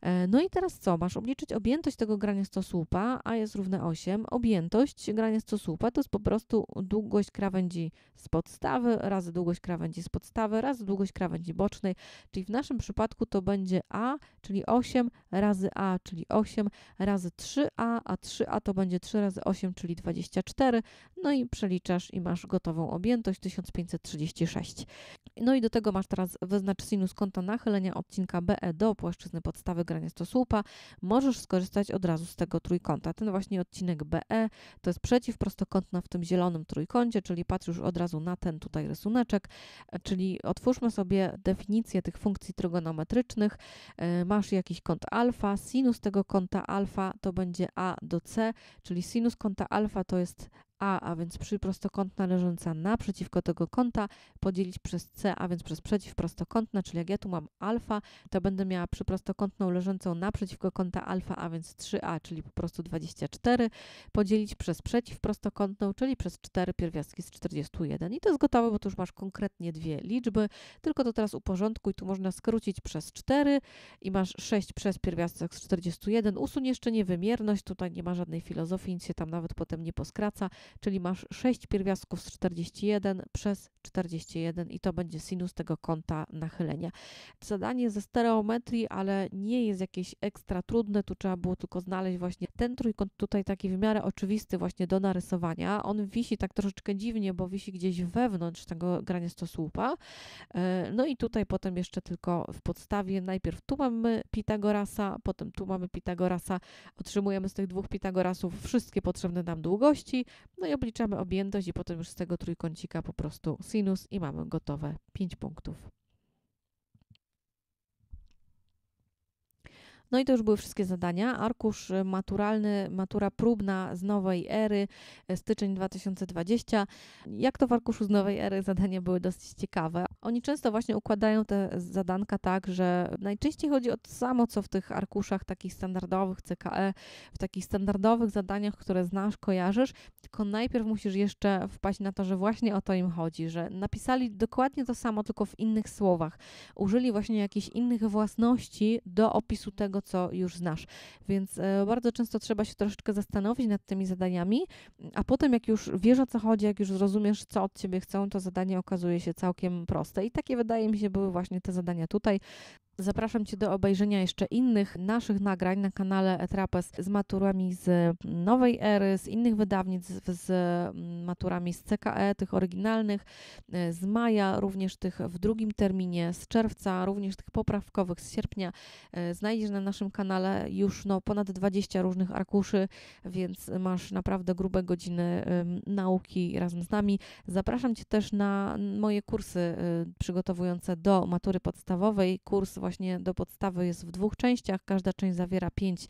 E, no i teraz co? Masz obliczyć objętość tego grania stosłupa, a jest równe 8, objętość grania stosłupa jest po prostu długość krawędzi z podstawy razy długość krawędzi z podstawy razy długość krawędzi bocznej, czyli w naszym przypadku to będzie A, czyli 8 razy A, czyli 8 razy 3A, a 3A to będzie 3 razy 8, czyli 24, no i przeliczasz i masz gotową objętość 1536. No i do tego masz teraz wyznacz sinus kąta nachylenia odcinka BE do płaszczyzny podstawy grania słupa. Możesz skorzystać od razu z tego trójkąta. Ten właśnie odcinek BE to jest przeciwprostokątna w tym zielonym trójkącie, czyli patrz już od razu na ten tutaj rysuneczek, czyli otwórzmy sobie definicję tych funkcji trygonometrycznych. E, masz jakiś kąt alfa, sinus tego kąta alfa to będzie A do C, czyli sinus kąta alfa to jest a, a więc przy prostokątna leżąca naprzeciwko tego kąta podzielić przez C, a więc przez przeciwprostokątna, czyli jak ja tu mam alfa, to będę miała przyprostokątną leżącą naprzeciwko kąta alfa, a więc 3a, czyli po prostu 24, podzielić przez przeciwprostokątną, czyli przez 4 pierwiastki z 41. I to jest gotowe, bo tu już masz konkretnie dwie liczby, tylko to teraz uporządkuj, tu można skrócić przez 4 i masz 6 przez pierwiastek z 41. Usuń jeszcze niewymierność, tutaj nie ma żadnej filozofii, nic się tam nawet potem nie poskraca, czyli masz 6 pierwiastków z 41 przez 41 i to będzie sinus tego kąta nachylenia. Zadanie ze stereometrii, ale nie jest jakieś ekstra trudne, tu trzeba było tylko znaleźć właśnie ten trójkąt tutaj taki w miarę oczywisty właśnie do narysowania. On wisi tak troszeczkę dziwnie, bo wisi gdzieś wewnątrz tego graniastosłupa. E, no i tutaj potem jeszcze tylko w podstawie najpierw tu mamy Pitagorasa, potem tu mamy Pitagorasa, otrzymujemy z tych dwóch Pitagorasów wszystkie potrzebne nam długości, no i obliczamy objętość i potem już z tego trójkącika po prostu sinus i mamy gotowe 5 punktów. No i to już były wszystkie zadania. Arkusz y, maturalny, matura próbna z nowej ery, y, styczeń 2020. Jak to w arkuszu z nowej ery zadania były dosyć ciekawe. Oni często właśnie układają te zadanka tak, że najczęściej chodzi o to samo, co w tych arkuszach takich standardowych CKE, w takich standardowych zadaniach, które znasz, kojarzysz, tylko najpierw musisz jeszcze wpaść na to, że właśnie o to im chodzi, że napisali dokładnie to samo, tylko w innych słowach. Użyli właśnie jakichś innych własności do opisu tego, co już znasz. Więc e, bardzo często trzeba się troszeczkę zastanowić nad tymi zadaniami, a potem, jak już wiesz o co chodzi, jak już zrozumiesz, co od ciebie chcą, to zadanie okazuje się całkiem proste. I takie wydaje mi się były właśnie te zadania tutaj. Zapraszam Cię do obejrzenia jeszcze innych naszych nagrań na kanale Etrapes z maturami z Nowej Ery, z innych wydawnictw, z mm, maturami z CKE, tych oryginalnych, e, z maja, również tych w drugim terminie, z czerwca, również tych poprawkowych, z sierpnia. E, znajdziesz na naszym kanale już no, ponad 20 różnych arkuszy, więc masz naprawdę grube godziny nauki razem z nami. Zapraszam Cię też na moje kursy y, przygotowujące do matury podstawowej, kurs właśnie właśnie do podstawy jest w dwóch częściach. Każda część zawiera pięć y,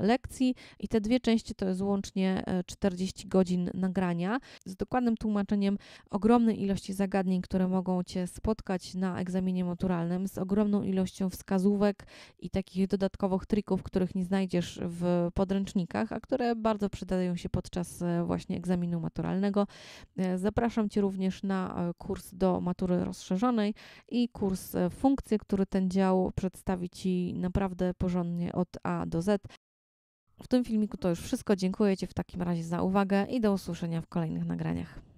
lekcji i te dwie części to jest łącznie 40 e, godzin nagrania z dokładnym tłumaczeniem ogromnej ilości zagadnień, które mogą Cię spotkać na egzaminie maturalnym, z ogromną ilością wskazówek i takich dodatkowych trików, których nie znajdziesz w podręcznikach, a które bardzo przydają się podczas e, właśnie egzaminu maturalnego. E, zapraszam Cię również na kurs do matury rozszerzonej i kurs funkcje, który ten dział rozdział przedstawi Ci naprawdę porządnie od A do Z. W tym filmiku to już wszystko. Dziękuję Ci w takim razie za uwagę i do usłyszenia w kolejnych nagraniach.